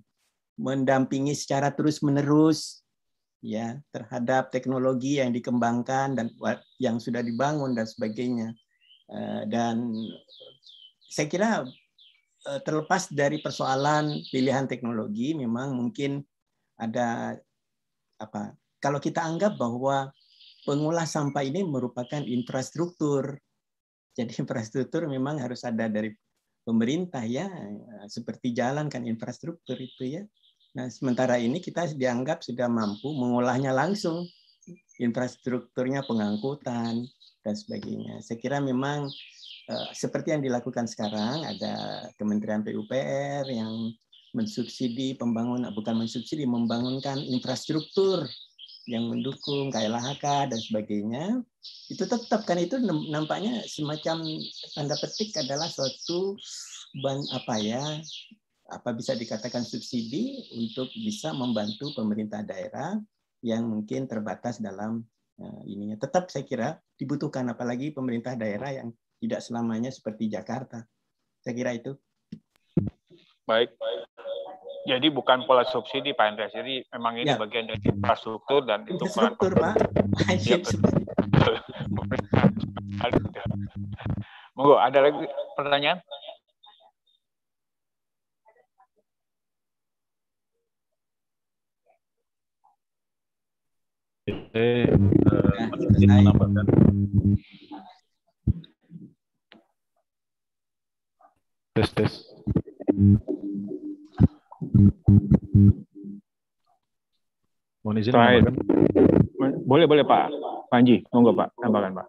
mendampingi secara terus-menerus ya terhadap teknologi yang dikembangkan dan yang sudah dibangun dan sebagainya. Eh, dan saya kira Eh, terlepas dari persoalan pilihan teknologi, memang mungkin ada apa? Kalau kita anggap bahwa pengolah sampah ini merupakan infrastruktur, (laughs) jadi infrastruktur memang harus ada dari pemerintah ya, eh, seperti jalan kan infrastruktur itu ya. Nah sementara ini kita dianggap sudah mampu mengolahnya langsung infrastrukturnya pengangkutan dan sebagainya. Saya kira memang Eh, seperti yang dilakukan sekarang ada Kementerian PUPR yang mensubsidi pembangunan bukan mensubsidi membangunkan infrastruktur yang mendukung KLHK dan sebagainya itu tetap kan itu nampaknya semacam tanda petik adalah suatu ban apa ya apa bisa dikatakan subsidi untuk bisa membantu pemerintah daerah yang mungkin terbatas dalam eh, ininya tetap saya kira dibutuhkan apalagi pemerintah daerah yang tidak selamanya seperti Jakarta. Saya kira itu. Baik, Jadi bukan pola subsidi Pak Hendra, jadi memang ini ya. bagian dari infrastruktur dan itu infrastruktur Pak. (laughs) Iya, iya, ada lagi pertanyaan? Eh, eh, ya, tes tes mohon izin boleh boleh pak Panji monggo pak tambahkan pak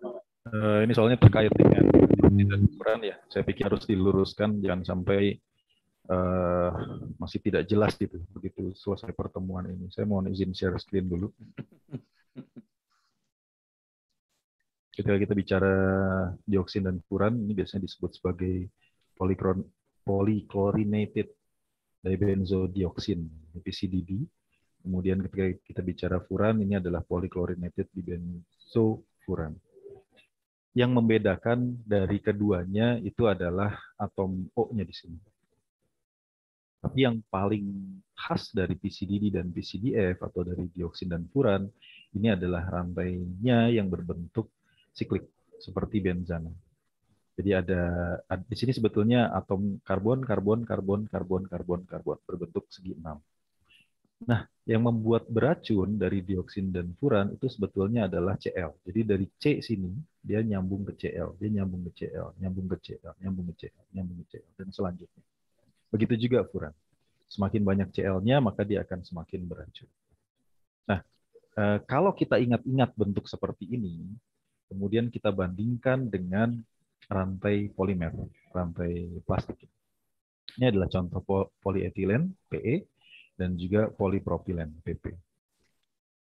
uh, ini soalnya terkait dengan ukuran ya saya pikir harus diluruskan jangan sampai uh, masih tidak jelas gitu begitu selesai pertemuan ini saya mohon izin share screen dulu ketika kita bicara dioksin dan furan ini biasanya disebut sebagai Poliklorinated polychlorinated dibenzodioxin, PCDD. Kemudian ketika kita bicara furan ini adalah polychlorinated dibenzofuran. Yang membedakan dari keduanya itu adalah atom O-nya di sini. Tapi yang paling khas dari PCDD dan PCDF atau dari dioksin dan furan ini adalah rantainya yang berbentuk siklik seperti benzana. Jadi ada, di sini sebetulnya atom karbon, karbon, karbon, karbon, karbon, karbon berbentuk segi enam. Nah, yang membuat beracun dari dioksin dan furan itu sebetulnya adalah Cl. Jadi dari C sini dia nyambung ke Cl, dia nyambung ke Cl, nyambung ke Cl, nyambung ke Cl, nyambung ke Cl dan selanjutnya. Begitu juga furan. Semakin banyak Cl-nya maka dia akan semakin beracun. Nah, eh, kalau kita ingat-ingat bentuk seperti ini, kemudian kita bandingkan dengan rantai polimer, rantai plastik. Ini adalah contoh polietilen PE dan juga polipropilen PP.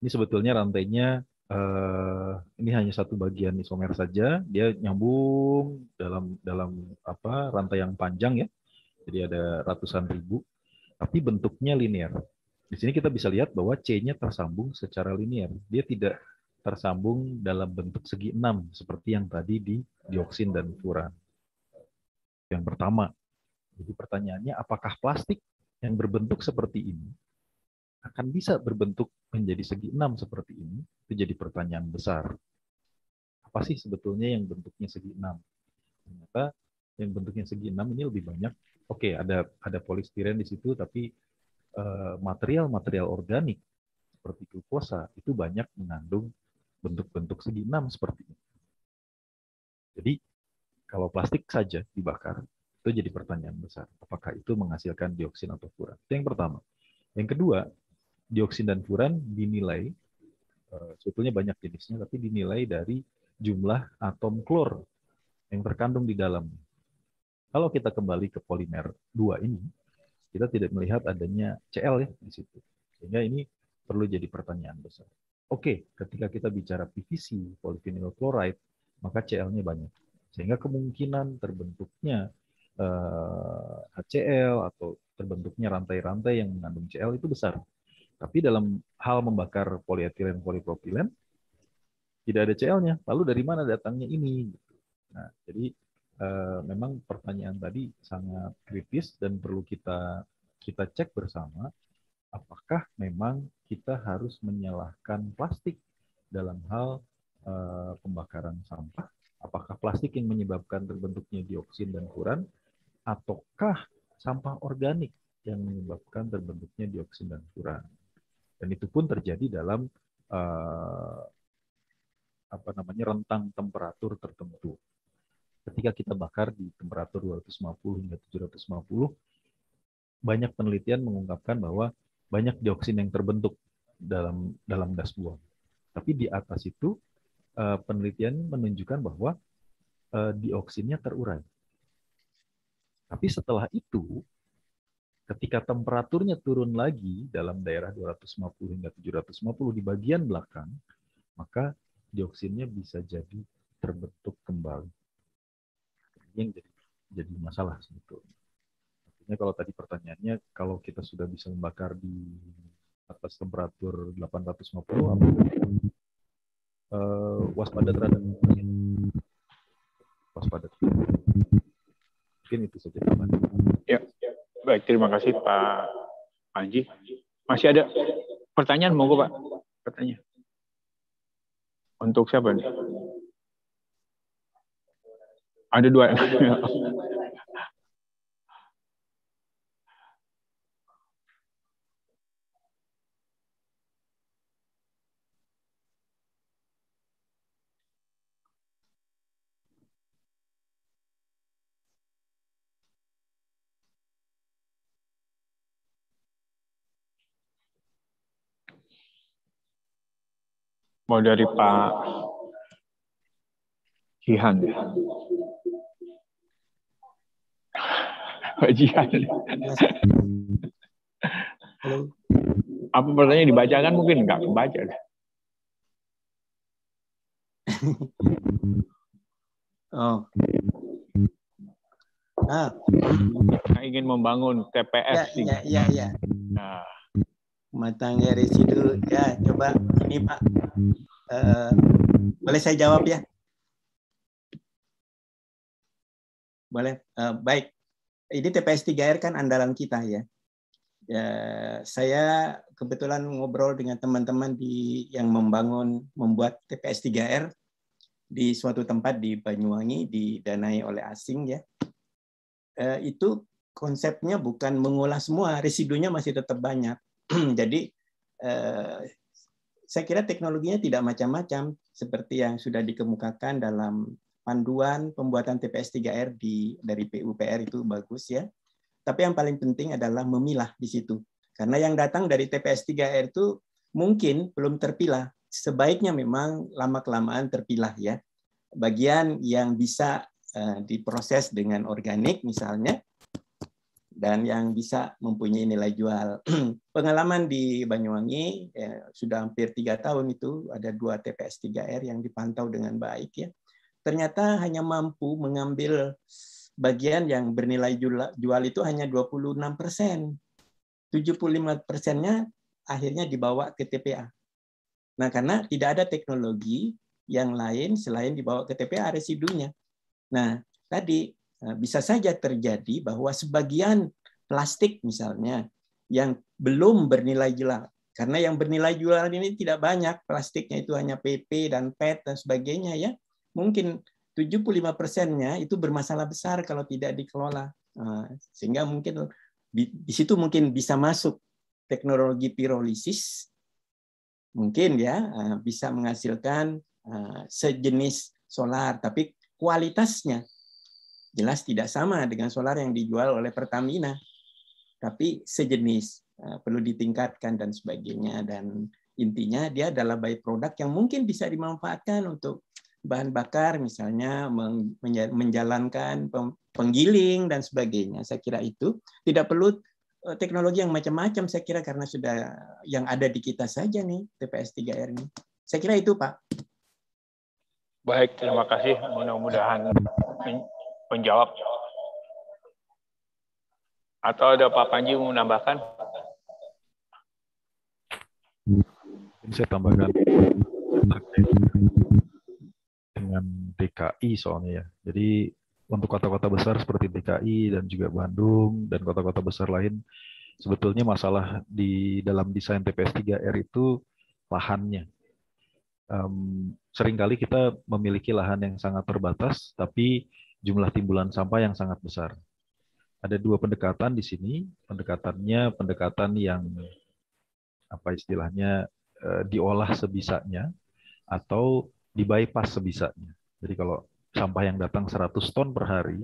Ini sebetulnya rantainya eh, ini hanya satu bagian isomer saja, dia nyambung dalam dalam apa rantai yang panjang ya. Jadi ada ratusan ribu, tapi bentuknya linear. Di sini kita bisa lihat bahwa C-nya tersambung secara linear. Dia tidak tersambung dalam bentuk segi enam seperti yang tadi di dioksin dan furan. Yang pertama, jadi pertanyaannya apakah plastik yang berbentuk seperti ini akan bisa berbentuk menjadi segi enam seperti ini? Itu jadi pertanyaan besar. Apa sih sebetulnya yang bentuknya segi enam? Ternyata yang bentuknya segi enam ini lebih banyak. Oke, ada ada polistiren di situ, tapi eh, material -material organik seperti glukosa itu banyak mengandung bentuk-bentuk segi enam seperti ini. Jadi kalau plastik saja dibakar, itu jadi pertanyaan besar. Apakah itu menghasilkan dioksin atau furan? Itu yang pertama. Yang kedua, dioksin dan furan dinilai, eh, sebetulnya banyak jenisnya, tapi dinilai dari jumlah atom klor yang terkandung di dalamnya. Kalau kita kembali ke polimer 2 ini, kita tidak melihat adanya Cl ya di situ. Sehingga ini perlu jadi pertanyaan besar. Oke, ketika kita bicara PVC, polyvinyl chloride, maka Cl-nya banyak. Sehingga kemungkinan terbentuknya eh, HCl atau terbentuknya rantai-rantai yang mengandung Cl itu besar. Tapi dalam hal membakar polietilen polipropilen tidak ada Cl-nya. Lalu dari mana datangnya ini? Nah, jadi eh, memang pertanyaan tadi sangat kritis dan perlu kita kita cek bersama apakah memang kita harus menyalahkan plastik dalam hal uh, pembakaran sampah? Apakah plastik yang menyebabkan terbentuknya dioksin dan furan, ataukah sampah organik yang menyebabkan terbentuknya dioksin dan furan? Dan itu pun terjadi dalam uh, apa namanya rentang temperatur tertentu. Ketika kita bakar di temperatur 250 hingga 750, banyak penelitian mengungkapkan bahwa banyak dioksin yang terbentuk dalam dalam gas buang. Tapi di atas itu eh, penelitian menunjukkan bahwa eh, dioksinnya terurai. Tapi setelah itu ketika temperaturnya turun lagi dalam daerah 250 hingga 750 di bagian belakang, maka dioksinnya bisa jadi terbentuk kembali. Ini yang jadi, jadi masalah sebetulnya artinya kalau tadi pertanyaannya kalau kita sudah bisa membakar di atas temperatur 850 apa uh, waspada terhadap angin waspada mungkin itu saja teman ya, ya baik terima kasih Pak Panji masih ada pertanyaan monggo Pak pertanyaan untuk siapa nih ada dua mau dari Pak Jihan. Ya? Pak Jihan. Halo. Apa pertanyaan dibacakan mungkin nggak kebaca. Oh. Nah. ingin membangun TPS. Ya, ya, ya, ya. Nah matangnya residu ya coba ini pak uh, boleh saya jawab ya boleh uh, baik ini TPS 3R kan andalan kita ya ya saya kebetulan ngobrol dengan teman-teman di yang membangun membuat TPS 3R di suatu tempat di Banyuwangi didanai oleh asing ya uh, itu konsepnya bukan mengolah semua residunya masih tetap banyak (clears throat) Jadi eh, saya kira teknologinya tidak macam-macam seperti yang sudah dikemukakan dalam panduan pembuatan TPS 3R di dari PUPR itu bagus ya. Tapi yang paling penting adalah memilah di situ. Karena yang datang dari TPS 3R itu mungkin belum terpilah. Sebaiknya memang lama-kelamaan terpilah ya. Bagian yang bisa eh, diproses dengan organik misalnya dan yang bisa mempunyai nilai jual. (clears throat) Pengalaman di Banyuwangi ya, sudah hampir tiga tahun itu ada dua TPS 3R yang dipantau dengan baik ya. Ternyata hanya mampu mengambil bagian yang bernilai jual itu hanya 26 persen. 75 persennya akhirnya dibawa ke TPA. Nah, karena tidak ada teknologi yang lain selain dibawa ke TPA residunya. Nah, tadi Eh, bisa saja terjadi bahwa sebagian plastik misalnya yang belum bernilai jual karena yang bernilai jual ini tidak banyak plastiknya itu hanya PP dan PET dan sebagainya ya mungkin 75 persennya itu bermasalah besar kalau tidak dikelola eh, sehingga mungkin di situ mungkin bisa masuk teknologi pirolisis mungkin ya eh, bisa menghasilkan sejenis solar tapi kualitasnya Jelas tidak sama dengan solar yang dijual oleh Pertamina, tapi sejenis eh, perlu ditingkatkan dan sebagainya dan intinya dia adalah by produk yang mungkin bisa dimanfaatkan untuk bahan bakar misalnya menjalankan penggiling dan sebagainya saya kira itu tidak perlu eh, teknologi yang macam-macam saya kira karena sudah yang ada di kita saja nih TPS 3R ini saya kira itu Pak baik terima kasih mudah-mudahan menjawab? Atau ada Pak Panji mau menambahkan? Saya tambahkan dengan DKI soalnya ya. Jadi untuk kota-kota besar seperti DKI dan juga Bandung dan kota-kota besar lain sebetulnya masalah di dalam desain TPS 3R itu lahannya. Um, seringkali kita memiliki lahan yang sangat terbatas, tapi jumlah timbulan sampah yang sangat besar. Ada dua pendekatan di sini. Pendekatannya pendekatan yang apa istilahnya eh, diolah sebisanya atau dibypass sebisanya. Jadi kalau sampah yang datang 100 ton per hari,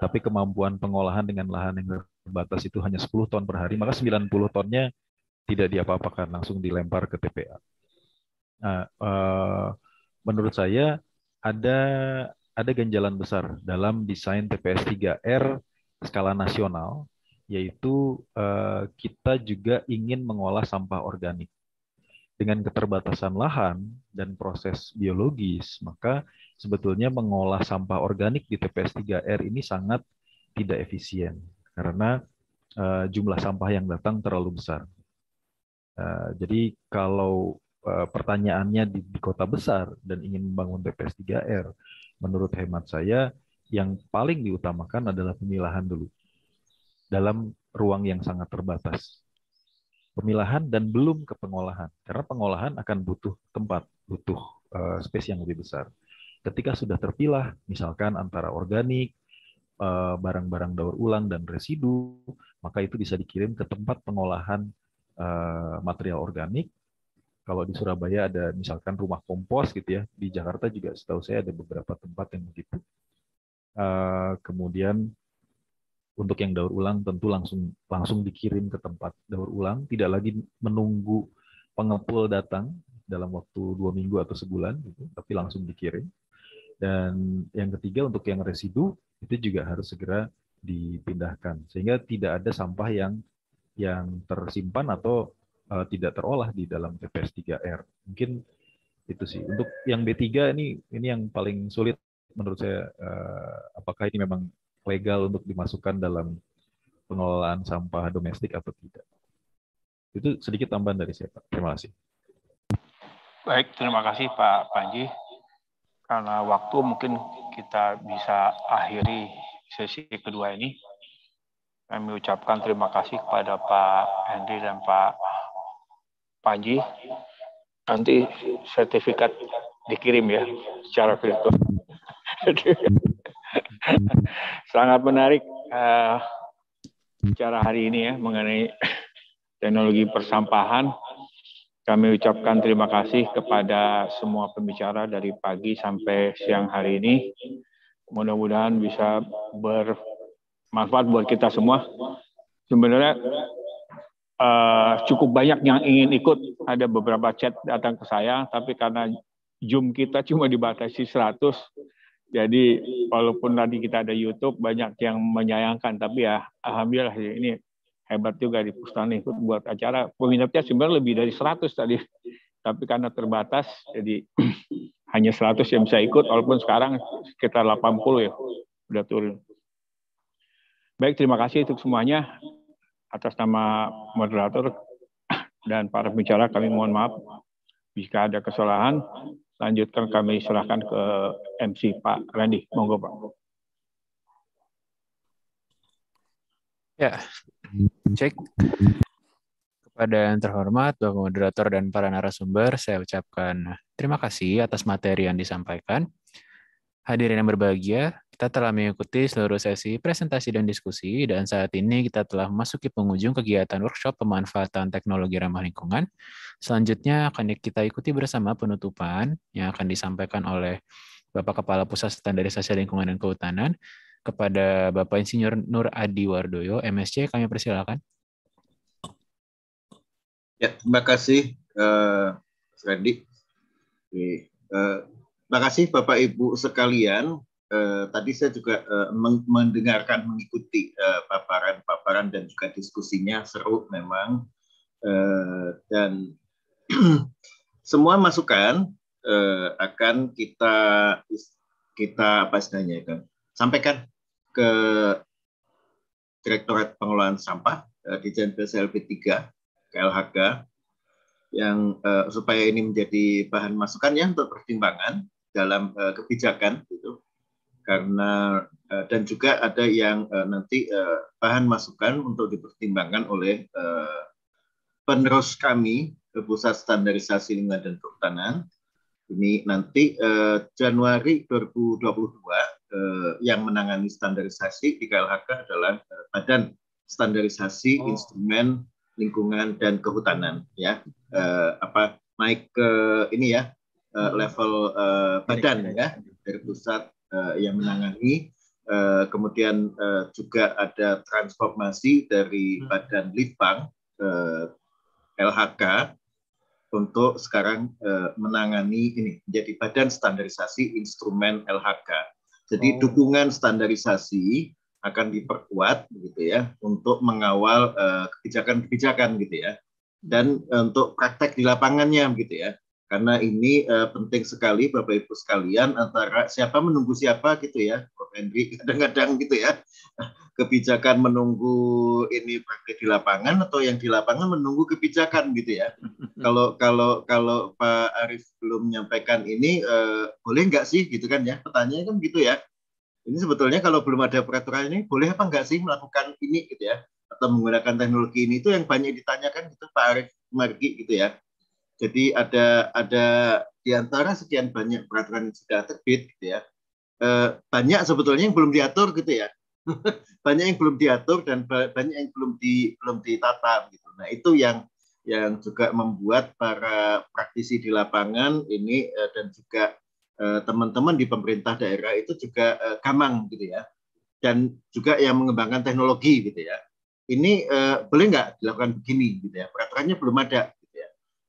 tapi kemampuan pengolahan dengan lahan yang terbatas itu hanya 10 ton per hari, maka 90 tonnya tidak diapa-apakan, langsung dilempar ke TPA. Nah, eh, menurut saya ada ada ganjalan besar dalam desain TPS 3R skala nasional, yaitu eh, kita juga ingin mengolah sampah organik. Dengan keterbatasan lahan dan proses biologis, maka sebetulnya mengolah sampah organik di TPS 3R ini sangat tidak efisien karena eh, jumlah sampah yang datang terlalu besar. Eh, jadi kalau pertanyaannya di, di kota besar dan ingin membangun TPS 3R, menurut hemat saya yang paling diutamakan adalah pemilahan dulu dalam ruang yang sangat terbatas. Pemilahan dan belum ke pengolahan. Karena pengolahan akan butuh tempat, butuh eh, space yang lebih besar. Ketika sudah terpilah, misalkan antara organik, eh, barang-barang daur ulang, dan residu, maka itu bisa dikirim ke tempat pengolahan eh, material organik kalau di Surabaya ada misalkan rumah kompos gitu ya. Di Jakarta juga setahu saya ada beberapa tempat yang begitu. Eh, kemudian untuk yang daur ulang tentu langsung langsung dikirim ke tempat daur ulang, tidak lagi menunggu pengepul datang dalam waktu dua minggu atau sebulan, gitu, tapi langsung dikirim. Dan yang ketiga untuk yang residu itu juga harus segera dipindahkan sehingga tidak ada sampah yang yang tersimpan atau uh, tidak terolah di dalam TPS 3R. Mungkin itu sih. Untuk yang B3 ini ini yang paling sulit menurut saya uh, apakah ini memang legal untuk dimasukkan dalam pengelolaan sampah domestik atau tidak. Itu sedikit tambahan dari saya, Pak. Terima kasih. Baik, terima kasih Pak Panji. Karena waktu mungkin kita bisa akhiri sesi kedua ini. Kami ucapkan terima kasih kepada Pak Hendri dan Pak Panji nanti sertifikat dikirim ya secara virtual. (laughs) Sangat menarik uh, hari ini ya mengenai teknologi persampahan. Kami ucapkan terima kasih kepada semua pembicara dari pagi sampai siang hari ini. Mudah-mudahan bisa bermanfaat buat kita semua. Sebenarnya uh, cukup banyak yang ingin ikut. Ada beberapa chat datang ke saya, tapi karena Zoom kita (laughs) cuma dibatasi 100, jadi walaupun tadi kita ada YouTube, banyak yang menyayangkan, tapi ya alhamdulillah ya, ini hebat juga di Pustani ikut buat acara. Peminatnya sebenarnya lebih dari 100 tadi, tapi karena terbatas, jadi (clears throat) hanya 100 yang bisa ikut, walaupun sekarang sekitar 80 ya, udah turun. Baik, terima kasih untuk semuanya atas nama moderator dan para pembicara kami mohon maaf jika ada kesalahan. Lanjutkan kami serahkan ke MC Pak Randy. Monggo Pak. Ya, cek. Kepada yang terhormat, Bapak Moderator dan para narasumber, saya ucapkan terima kasih atas materi yang disampaikan. Hadirin yang berbahagia, kita telah mengikuti seluruh sesi presentasi dan diskusi, dan saat ini kita telah memasuki pengujung kegiatan workshop pemanfaatan teknologi ramah lingkungan. Selanjutnya akan kita ikuti bersama penutupan yang akan disampaikan oleh Bapak Kepala Pusat Standarisasi Lingkungan dan Kehutanan kepada Bapak Insinyur Nur Adi Wardoyo, MSC, kami persilakan. Ya, terima kasih, uh, eh, Randy. Okay. uh, eh, Terima kasih Bapak Ibu sekalian. Eh, tadi saya juga eh, mendengarkan, mengikuti eh, paparan-paparan dan juga diskusinya seru memang. Eh, dan (clears throat) semua masukan eh, akan kita kita apa istilahnya kan sampaikan ke Direktorat Pengelolaan Sampah di Jenderal CLP 3 KLHK yang supaya ini menjadi bahan masukan ya untuk pertimbangan dalam uh, kebijakan gitu karena uh, dan juga ada yang uh, nanti uh, bahan masukan untuk dipertimbangkan oleh uh, penerus kami ke pusat standarisasi lingkungan dan kehutanan ini nanti uh, Januari 2022 uh, yang menangani standarisasi di KLHK adalah uh, Badan Standarisasi oh. Instrumen Lingkungan dan Kehutanan ya uh, apa naik ke ini ya uh, level uh, badan ya dari pusat uh, yang menangani uh, kemudian uh, juga ada transformasi dari hmm. badan litbang uh, LHK untuk sekarang uh, menangani ini menjadi badan standarisasi instrumen LHK jadi oh. dukungan standarisasi akan diperkuat gitu ya untuk mengawal kebijakan-kebijakan uh, gitu ya dan untuk praktek di lapangannya gitu ya karena ini uh, penting sekali Bapak Ibu sekalian antara siapa menunggu siapa gitu ya, Prof. Henry (laughs) kadang-kadang gitu ya. Kebijakan menunggu ini praktik di lapangan atau yang di lapangan menunggu kebijakan gitu ya. (laughs) kalau kalau kalau Pak Arif belum menyampaikan ini uh, boleh nggak sih gitu kan ya? Pertanyaannya kan gitu ya. Ini sebetulnya kalau belum ada peraturan ini boleh apa nggak sih melakukan ini gitu ya atau menggunakan teknologi ini itu yang banyak ditanyakan gitu Pak Arif Margi gitu ya jadi ada ada di antara sekian banyak peraturan yang sudah terbit gitu ya. Eh, banyak sebetulnya yang belum diatur gitu ya. (laughs) banyak yang belum diatur dan banyak yang belum di belum ditata gitu. Nah, itu yang yang juga membuat para praktisi di lapangan ini eh, dan juga eh, teman-teman di pemerintah daerah itu juga eh, gamang gitu ya. Dan juga yang mengembangkan teknologi gitu ya. Ini eh, boleh nggak dilakukan begini gitu ya. Peraturannya belum ada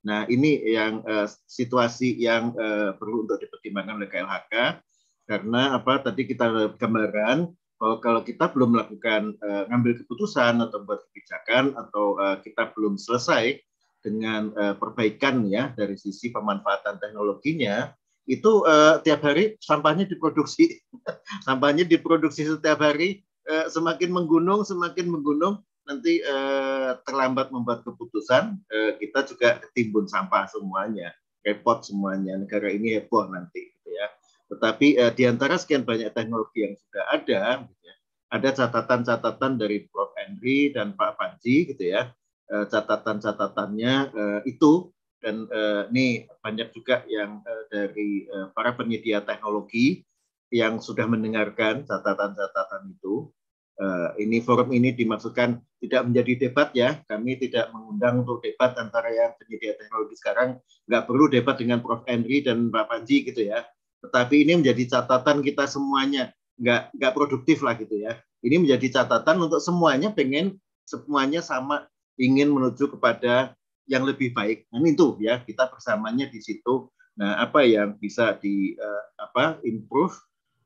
Nah, ini yang uh, situasi yang uh, perlu untuk dipertimbangkan oleh KLHK karena apa tadi kita gambaran bahwa kalau kita belum melakukan uh, ngambil keputusan atau buat kebijakan atau uh, kita belum selesai dengan uh, perbaikan ya dari sisi pemanfaatan teknologinya itu uh, tiap hari sampahnya diproduksi (laughs) sampahnya diproduksi setiap hari uh, semakin menggunung semakin menggunung nanti eh, terlambat membuat keputusan, eh, kita juga timbun sampah semuanya, repot semuanya, negara ini heboh nanti, gitu ya. Tetapi eh, di antara sekian banyak teknologi yang sudah ada, gitu ya, ada catatan-catatan dari Prof. Henry dan Pak Panji, gitu ya, eh, catatan-catatannya eh, itu dan eh, ini banyak juga yang eh, dari eh, para penyedia teknologi yang sudah mendengarkan catatan-catatan itu Eh, ini forum ini dimaksudkan tidak menjadi debat ya. Kami tidak mengundang untuk debat antara yang penyedia teknologi sekarang. Nggak perlu debat dengan Prof. Henry dan Pak Panji gitu ya. Tetapi ini menjadi catatan kita semuanya. Nggak, nggak produktif lah gitu ya. Ini menjadi catatan untuk semuanya pengen semuanya sama ingin menuju kepada yang lebih baik. Nah, itu ya kita bersamanya di situ. Nah, apa yang bisa di uh, apa improve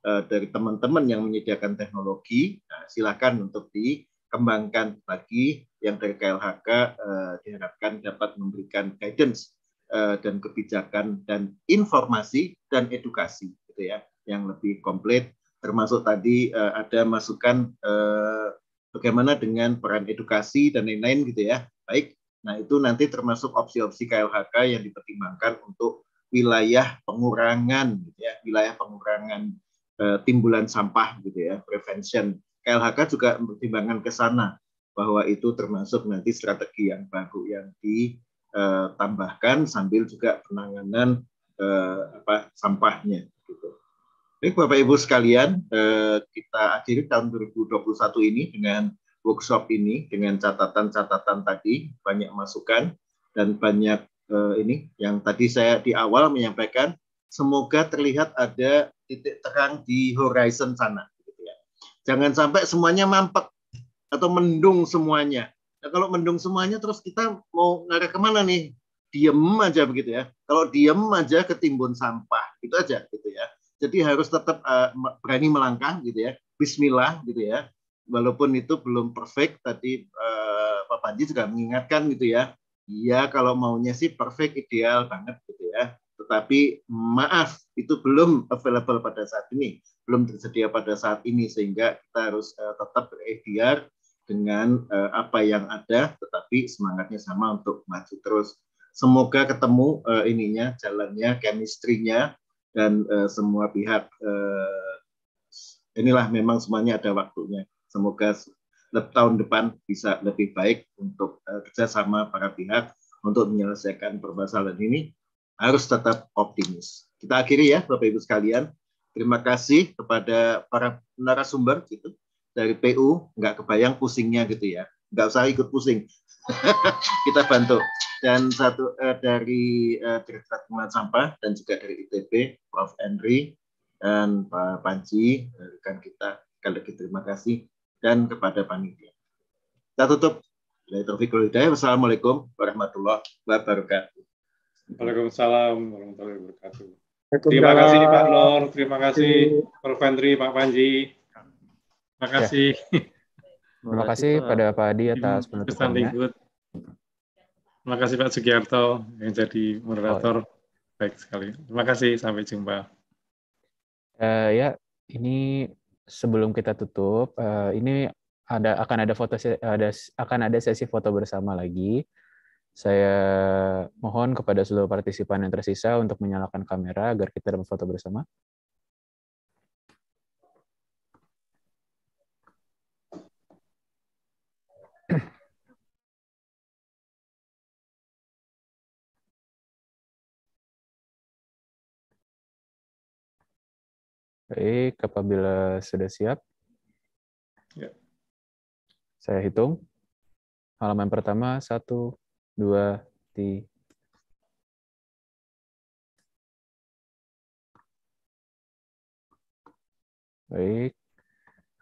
Eh, dari teman-teman yang menyediakan teknologi, nah, silakan untuk dikembangkan bagi yang dari KLHK eh, diharapkan dapat memberikan guidance eh, dan kebijakan dan informasi dan edukasi gitu ya yang lebih komplit termasuk tadi eh, ada masukan eh, bagaimana dengan peran edukasi dan lain-lain gitu ya baik nah itu nanti termasuk opsi-opsi KLHK yang dipertimbangkan untuk wilayah pengurangan gitu ya wilayah pengurangan Eh, timbulan sampah gitu ya, prevention. KLHK juga mempertimbangkan ke sana bahwa itu termasuk nanti strategi yang baru yang ditambahkan eh, sambil juga penanganan eh, apa sampahnya gitu. Baik Bapak Ibu sekalian, eh, kita akhiri tahun 2021 ini dengan workshop ini dengan catatan-catatan tadi banyak masukan dan banyak eh, ini yang tadi saya di awal menyampaikan semoga terlihat ada titik terang di horizon sana. Gitu ya. Jangan sampai semuanya mampet atau mendung semuanya. Nah, kalau mendung semuanya terus kita mau ngarah kemana nih? Diem aja begitu ya. Kalau diem aja ketimbun sampah, gitu aja gitu ya. Jadi harus tetap uh, berani melangkah gitu ya. Bismillah gitu ya. Walaupun itu belum perfect tadi uh, Pak Panji juga mengingatkan gitu ya. Iya kalau maunya sih perfect ideal banget gitu ya tetapi maaf itu belum available pada saat ini, belum tersedia pada saat ini sehingga kita harus uh, tetap berikhtiar dengan uh, apa yang ada, tetapi semangatnya sama untuk maju terus. Semoga ketemu uh, ininya, jalannya, chemistry-nya, dan uh, semua pihak uh, inilah memang semuanya ada waktunya. Semoga tahun depan bisa lebih baik untuk uh, kerjasama para pihak untuk menyelesaikan permasalahan ini harus tetap optimis. Kita akhiri ya Bapak Ibu sekalian. Terima kasih kepada para narasumber gitu dari PU nggak kebayang pusingnya gitu ya. Nggak usah ikut pusing. (laughs) kita bantu. Dan satu eh, dari eh, Direktorat Pengelolaan Sampah dan juga dari ITB Prof Henry dan Pak Panji rekan kita sekali lagi terima kasih dan kepada panitia. Kita tutup. Wassalamualaikum warahmatullahi wabarakatuh. Waalaikumsalam warahmatullahi wabarakatuh. Terima kasih Pak Nur, terima kasih Prof. Fendri, Pak Panji. Terima ya. kasih. Ya. Terima kasih pada Pak Adi atas penutupannya. Terima kasih Pak Sugiarto yang jadi moderator. Oh, iya. Baik sekali. Terima kasih, sampai jumpa. Uh, ya, ini sebelum kita tutup, uh, ini ada akan ada foto ada akan ada sesi foto bersama lagi. Saya mohon kepada seluruh partisipan yang tersisa untuk menyalakan kamera agar kita dapat foto bersama. Baik, apabila sudah siap, ya. saya hitung. Halaman pertama, satu, dua, tiga. Baik,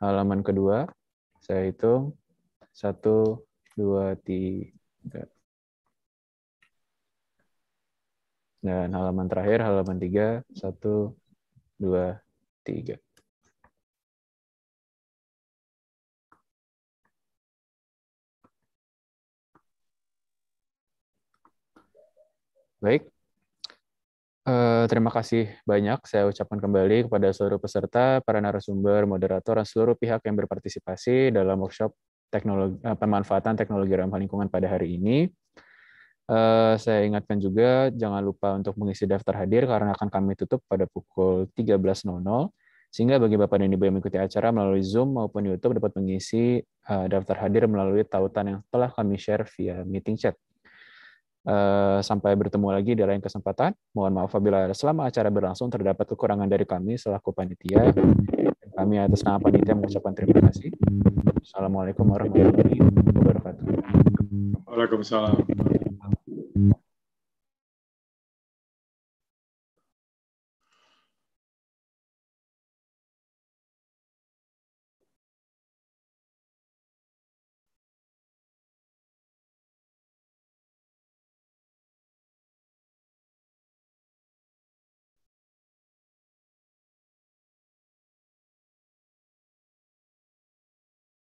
halaman kedua saya hitung. Satu, dua, tiga. Dan halaman terakhir, halaman tiga. Satu, dua, tiga. Baik, Uh, terima kasih banyak saya ucapkan kembali kepada seluruh peserta, para narasumber, moderator, dan seluruh pihak yang berpartisipasi dalam workshop teknologi, uh, pemanfaatan teknologi ramah lingkungan pada hari ini. Uh, saya ingatkan juga jangan lupa untuk mengisi daftar hadir karena akan kami tutup pada pukul 13.00 sehingga bagi Bapak dan Ibu yang mengikuti acara melalui Zoom maupun YouTube dapat mengisi daftar hadir melalui tautan yang telah kami share via meeting chat. Eh, sampai bertemu lagi di lain kesempatan. Mohon maaf apabila selama acara berlangsung terdapat kekurangan dari kami selaku panitia. Kami atas nama panitia mengucapkan terima kasih. Assalamualaikum warahmatullahi wabarakatuh. Waalaikumsalam.